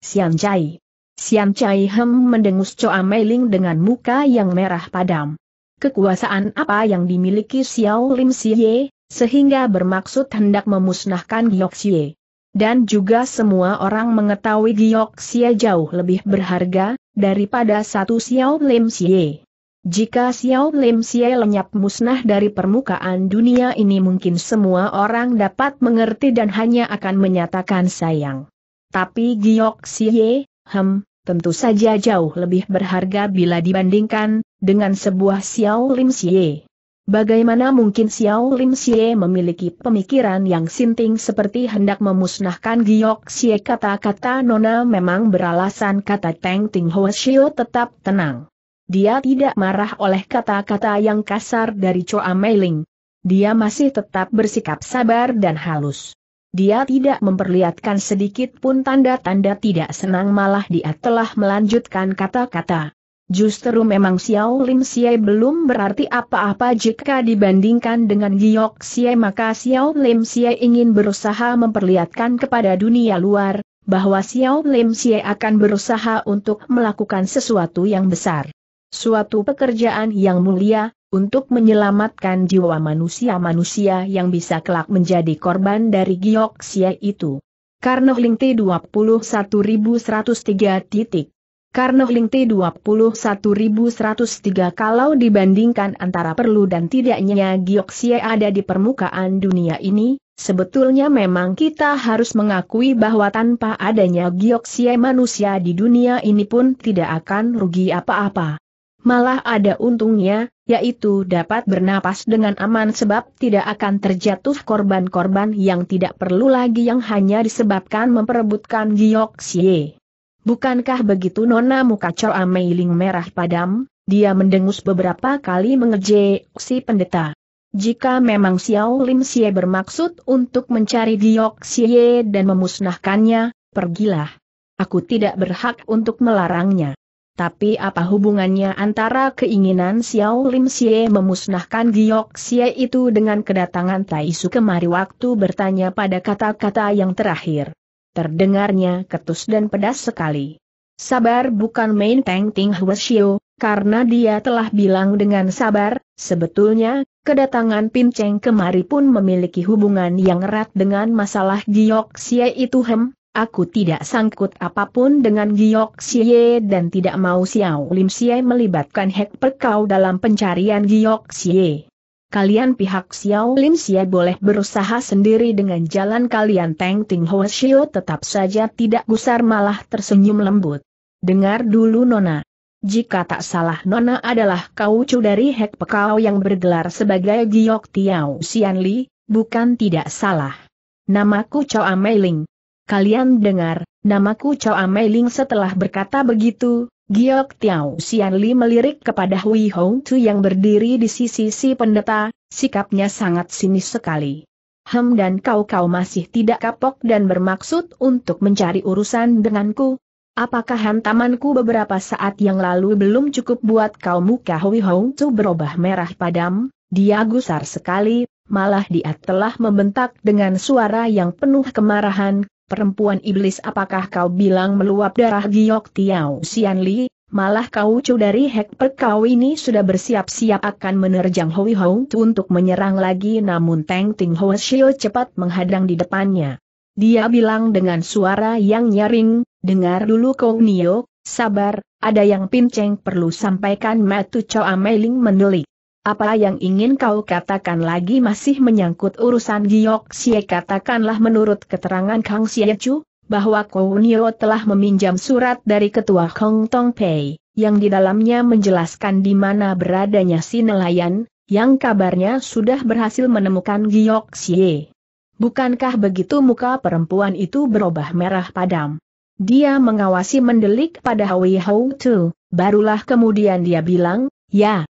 Sian Chai. Sian Chai Hem mendengus Chao Meiling dengan muka yang merah padam. Kekuasaan apa yang dimiliki Xiao Lim Xie, sehingga bermaksud hendak memusnahkan Giok Xie. Dan juga semua orang mengetahui Giok Xie jauh lebih berharga, daripada satu Xiao Lim Xie. Jika Xiao Lim Xie lenyap musnah dari permukaan dunia ini mungkin semua orang dapat mengerti dan hanya akan menyatakan sayang. Tapi Giok Xie, hem, tentu saja jauh lebih berharga bila dibandingkan dengan sebuah Xiao Lim Xie. Bagaimana mungkin Xiao Lim Xie memiliki pemikiran yang sinting seperti hendak memusnahkan Giok Xie kata-kata Nona memang beralasan kata Teng Ting Ho Shio tetap tenang. Dia tidak marah oleh kata-kata yang kasar dari Choa Meiling. Dia masih tetap bersikap sabar dan halus. Dia tidak memperlihatkan sedikit pun tanda-tanda tidak senang malah dia telah melanjutkan kata-kata. Justru memang Xiao Lim Xie belum berarti apa-apa jika dibandingkan dengan Giok Xie maka Xiao Lim Xie ingin berusaha memperlihatkan kepada dunia luar, bahwa Xiao Lim Xie akan berusaha untuk melakukan sesuatu yang besar. Suatu pekerjaan yang mulia, untuk menyelamatkan jiwa manusia-manusia yang bisa kelak menjadi korban dari Giok Xie itu. Karno Lingti 21103 titik. Karno Ling T 21103 kalau dibandingkan antara perlu dan tidaknya Gioksie ada di permukaan dunia ini, sebetulnya memang kita harus mengakui bahwa tanpa adanya Gioksie manusia di dunia ini pun tidak akan rugi apa-apa. Malah ada untungnya, yaitu dapat bernapas dengan aman sebab tidak akan terjatuh korban-korban yang tidak perlu lagi yang hanya disebabkan memperebutkan Gioksie. Bukankah begitu Nona muka Choa Meiling merah padam? Dia mendengus beberapa kali mengejek si pendeta. Jika memang Xiao Lim Xie bermaksud untuk mencari Giok Xie dan memusnahkannya, pergilah. Aku tidak berhak untuk melarangnya. Tapi apa hubungannya antara keinginan Xiao Lim Xie memusnahkan Giok Xie itu dengan kedatangan Taisu kemari waktu bertanya pada kata-kata yang terakhir? terdengarnya ketus dan pedas sekali. Sabar bukan main Teng Ting Huashio, karena dia telah bilang dengan sabar, sebetulnya, kedatangan Pinceng kemari pun memiliki hubungan yang erat dengan masalah Giok Xie itu hem, aku tidak sangkut apapun dengan Giok Xie dan tidak mau Xiao Lim Xie melibatkan Hek Perkau dalam pencarian Giok Xie kalian pihak Xiao Lin Xie boleh berusaha sendiri dengan jalan kalian Teng Ting Ho Shio tetap saja tidak gusar malah tersenyum lembut. Dengar dulu Nona. Jika tak salah Nona adalah kaucu dari Hek Pekau yang bergelar sebagai Giok Tiao Xian Li, bukan tidak salah. Namaku Chao Ameiling. Kalian dengar, namaku Chao Ameiling setelah berkata begitu, Giok Tiao Xian Li melirik kepada Hui Hong Tu yang berdiri di sisi si pendeta, sikapnya sangat sinis sekali. Hem dan kau-kau masih tidak kapok dan bermaksud untuk mencari urusan denganku? Apakah hantamanku beberapa saat yang lalu belum cukup buat kau muka Hui Hong Tu berubah merah padam? Dia gusar sekali, malah dia telah membentak dengan suara yang penuh kemarahan, perempuan iblis apakah kau bilang meluap darah giok Tiao sian Li, malah kau cu dari Hek kau ini sudah bersiap-siap akan menerjang Hoi Hou untuk menyerang lagi namun Teng Ting Ho Shio cepat menghadang di depannya. Dia bilang dengan suara yang nyaring, dengar dulu kau Nio, sabar, ada yang pinceng perlu sampaikan Matu Choa Meiling menelik. Apa yang ingin kau katakan lagi masih menyangkut urusan Giok Xie katakanlah menurut keterangan Kang Xie Chu, bahwa Kou Nio telah meminjam surat dari ketua Hong Tong Pei, yang di dalamnya menjelaskan di mana beradanya si nelayan, yang kabarnya sudah berhasil menemukan Giok Xie. Bukankah begitu muka perempuan itu berubah merah padam? Dia mengawasi mendelik pada Hui Hou Tu, barulah kemudian dia bilang, ya,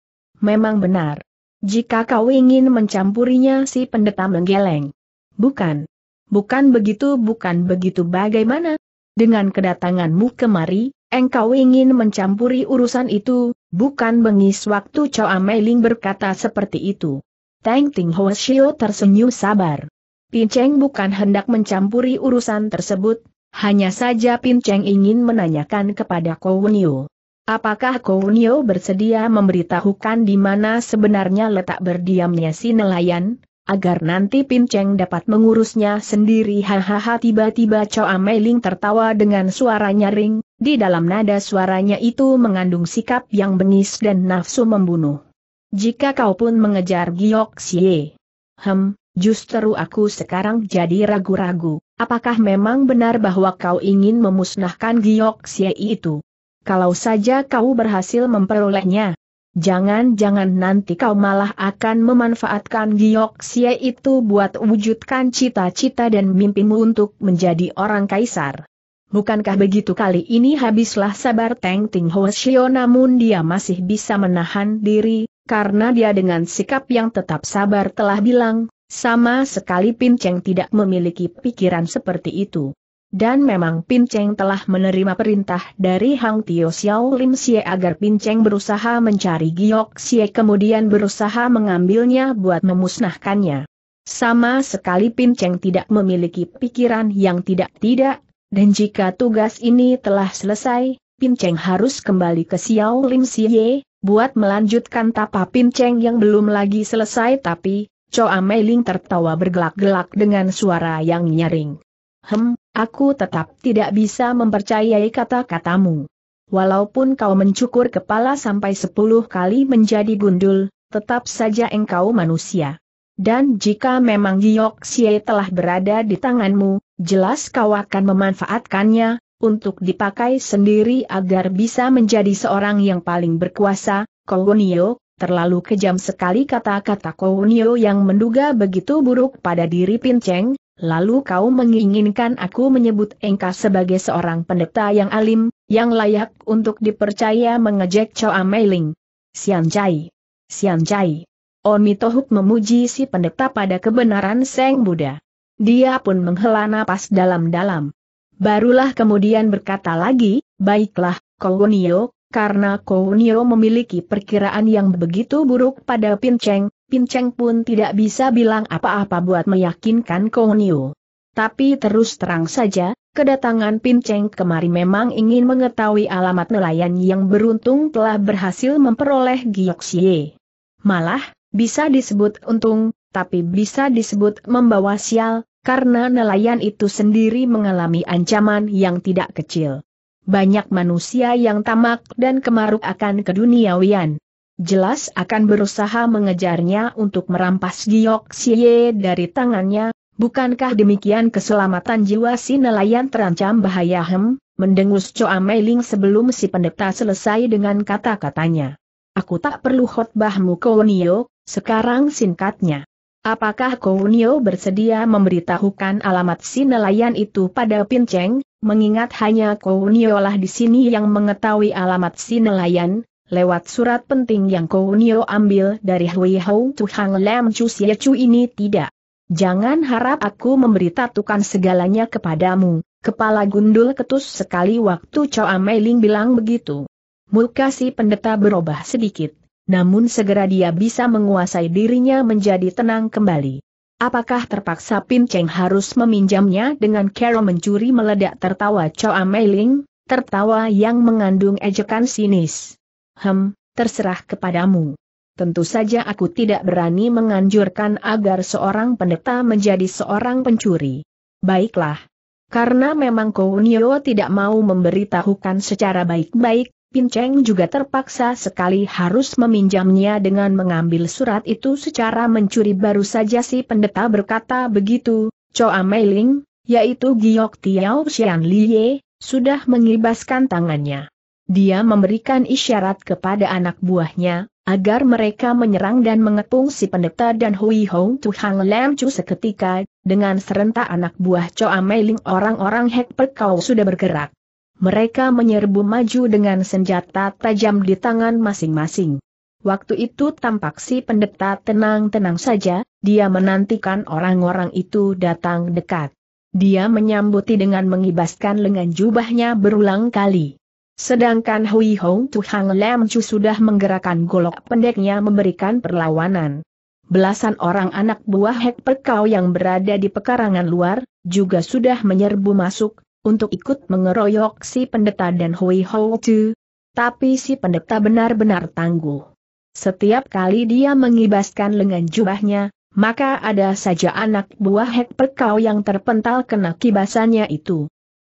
memang benar. Jika kau ingin mencampurinya si pendeta menggeleng. Bukan. Bukan begitu bukan begitu bagaimana? Dengan kedatanganmu kemari, engkau ingin mencampuri urusan itu, bukan bengis waktu Amei ling berkata seperti itu. Tang Ting Ho Shio tersenyum sabar. Pin Cheng bukan hendak mencampuri urusan tersebut, hanya saja Pin Cheng ingin menanyakan kepada Kowenio. Apakah Kounio bersedia memberitahukan di mana sebenarnya letak berdiamnya si nelayan, agar nanti Pinceng dapat mengurusnya sendiri? Hahaha tiba-tiba Choa Meiling tertawa dengan suara nyaring, di dalam nada suaranya itu mengandung sikap yang bengis dan nafsu membunuh. Jika kau pun mengejar Giok Xie. Hem, justru aku sekarang jadi ragu-ragu, apakah memang benar bahwa kau ingin memusnahkan Giok Xie itu? kalau saja kau berhasil memperolehnya. Jangan-jangan nanti kau malah akan memanfaatkan giok sia itu buat wujudkan cita-cita dan mimpimu untuk menjadi orang kaisar. Bukankah begitu kali ini habislah sabar Teng Ting Ho Shio namun dia masih bisa menahan diri, karena dia dengan sikap yang tetap sabar telah bilang, sama sekali Pin Cheng tidak memiliki pikiran seperti itu. Dan memang Pin Cheng telah menerima perintah dari Hang Tio Xiao Lim Xie agar Pin Cheng berusaha mencari Giok Xie kemudian berusaha mengambilnya buat memusnahkannya. Sama sekali Pin Cheng tidak memiliki pikiran yang tidak-tidak, dan jika tugas ini telah selesai, Pin Cheng harus kembali ke Xiao Lim Xie, buat melanjutkan tapa Pin Cheng yang belum lagi selesai tapi, Choa Mei Ling tertawa bergelak-gelak dengan suara yang nyaring. Hem, aku tetap tidak bisa mempercayai kata-katamu. Walaupun kau mencukur kepala sampai sepuluh kali menjadi gundul, tetap saja engkau manusia. Dan jika memang Giyok Xie telah berada di tanganmu, jelas kau akan memanfaatkannya, untuk dipakai sendiri agar bisa menjadi seorang yang paling berkuasa, Kounio, terlalu kejam sekali kata-kata Kounio yang menduga begitu buruk pada diri Pinceng, Lalu kau menginginkan aku menyebut engkau sebagai seorang pendeta yang alim, yang layak untuk dipercaya mengejek Choa Meiling. Sian Chai. Sian Chai. Oni Tohuk memuji si pendeta pada kebenaran Seng Buddha. Dia pun menghela napas dalam-dalam. Barulah kemudian berkata lagi, baiklah, Kounio, karena Kounio memiliki perkiraan yang begitu buruk pada Pinceng, Pinceng pun tidak bisa bilang apa-apa buat meyakinkan Niu. Tapi terus terang saja, kedatangan Pinceng kemari memang ingin mengetahui alamat nelayan yang beruntung telah berhasil memperoleh Gioksie. Malah, bisa disebut untung, tapi bisa disebut membawa sial, karena nelayan itu sendiri mengalami ancaman yang tidak kecil. Banyak manusia yang tamak dan kemaruk akan keduniawian jelas akan berusaha mengejarnya untuk merampas Giok Xie dari tangannya, bukankah demikian keselamatan jiwa si nelayan terancam bahaya hem, mendengus Choa Meiling sebelum si pendeta selesai dengan kata-katanya. Aku tak perlu khotbahmu Kounio, sekarang singkatnya. Apakah Kounio bersedia memberitahukan alamat si nelayan itu pada Pinceng, mengingat hanya Kounio lah di sini yang mengetahui alamat si nelayan, Lewat surat penting yang Nio ambil dari Hui Hong Tuhang Lam Chu Sia Chu ini tidak. Jangan harap aku memberitahukan segalanya kepadamu. Kepala gundul ketus sekali waktu Choa Ameling bilang begitu. Muka si pendeta berubah sedikit, namun segera dia bisa menguasai dirinya menjadi tenang kembali. Apakah terpaksa Pin Cheng harus meminjamnya dengan cara mencuri meledak tertawa Choa Ameling, tertawa yang mengandung ejekan sinis hem, terserah kepadamu. Tentu saja aku tidak berani menganjurkan agar seorang pendeta menjadi seorang pencuri. Baiklah. Karena memang Kounio tidak mau memberitahukan secara baik-baik, Pinceng juga terpaksa sekali harus meminjamnya dengan mengambil surat itu secara mencuri baru saja si pendeta berkata begitu, Choa Meiling, yaitu Giok Tiao Xian Liye, sudah mengibaskan tangannya. Dia memberikan isyarat kepada anak buahnya, agar mereka menyerang dan mengepung si pendeta dan Hui Hong Tuhang Lam Chu seketika, dengan serentak anak buah Choa Meiling orang-orang Hek Perkau sudah bergerak. Mereka menyerbu maju dengan senjata tajam di tangan masing-masing. Waktu itu tampak si pendeta tenang-tenang saja, dia menantikan orang-orang itu datang dekat. Dia menyambuti dengan mengibaskan lengan jubahnya berulang kali. Sedangkan Hui Hong Tuhang Lam Chu sudah menggerakkan golok pendeknya memberikan perlawanan. Belasan orang anak buah Hek Perkau yang berada di pekarangan luar, juga sudah menyerbu masuk, untuk ikut mengeroyok si pendeta dan Hui Hong Tu. Tapi si pendeta benar-benar tangguh. Setiap kali dia mengibaskan lengan jubahnya, maka ada saja anak buah Hek Perkau yang terpental kena kibasannya itu.